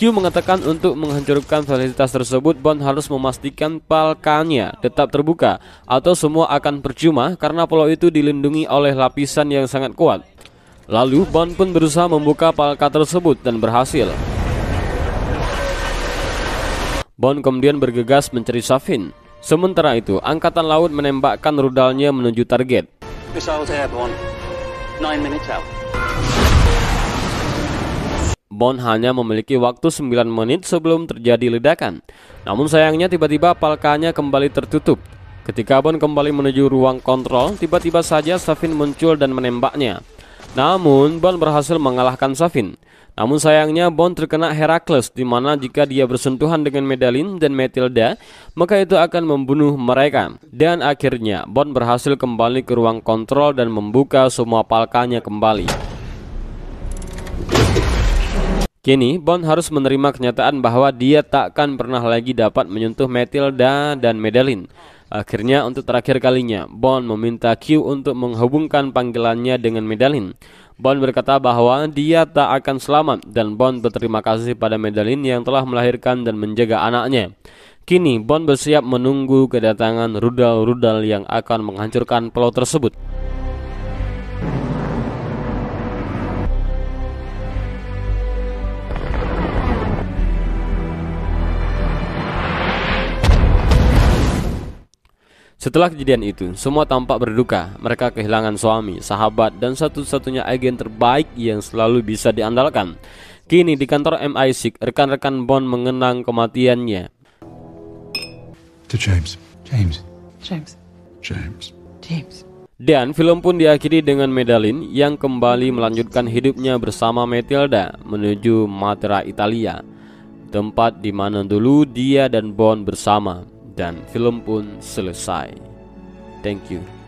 Q mengatakan untuk menghancurkan fasilitas tersebut Bond harus memastikan palkannya tetap terbuka atau semua akan percuma karena pulau itu dilindungi oleh lapisan yang sangat kuat. Lalu Bond pun berusaha membuka palka tersebut dan berhasil. Bond kemudian bergegas mencari Safin. Sementara itu, angkatan laut menembakkan rudalnya menuju target. Missiles airborne. 9 minutes out. Bond hanya memiliki waktu 9 menit sebelum terjadi ledakan. Namun sayangnya tiba-tiba palkanya kembali tertutup. Ketika Bond kembali menuju ruang kontrol, tiba-tiba saja Safin muncul dan menembaknya. Namun, Bond berhasil mengalahkan Safin. Namun sayangnya Bond terkena Heracles, di mana jika dia bersentuhan dengan Medalin dan Matilda, maka itu akan membunuh mereka. Dan akhirnya Bond berhasil kembali ke ruang kontrol dan membuka semua palkanya kembali. Kini, Bond harus menerima kenyataan bahwa dia takkan pernah lagi dapat menyentuh Matilda dan Madeline. Akhirnya, untuk terakhir kalinya, Bond meminta Q untuk menghubungkan panggilannya dengan Madeline. Bond berkata bahwa dia tak akan selamat dan Bond berterima kasih pada Madeline yang telah melahirkan dan menjaga anaknya. Kini, Bond bersiap menunggu kedatangan rudal-rudal yang akan menghancurkan pulau tersebut. Setelah kejadian itu, semua tampak berduka. Mereka kehilangan suami, sahabat, dan satu-satunya agen terbaik yang selalu bisa diandalkan. Kini di kantor MI6, rekan-rekan Bond mengenang kematiannya. James. James. James. James. James. Dan film pun diakhiri dengan Medalin yang kembali melanjutkan hidupnya bersama Matilda menuju Matera Italia, tempat di mana dulu dia dan Bond bersama dan film pun selesai. Thank you.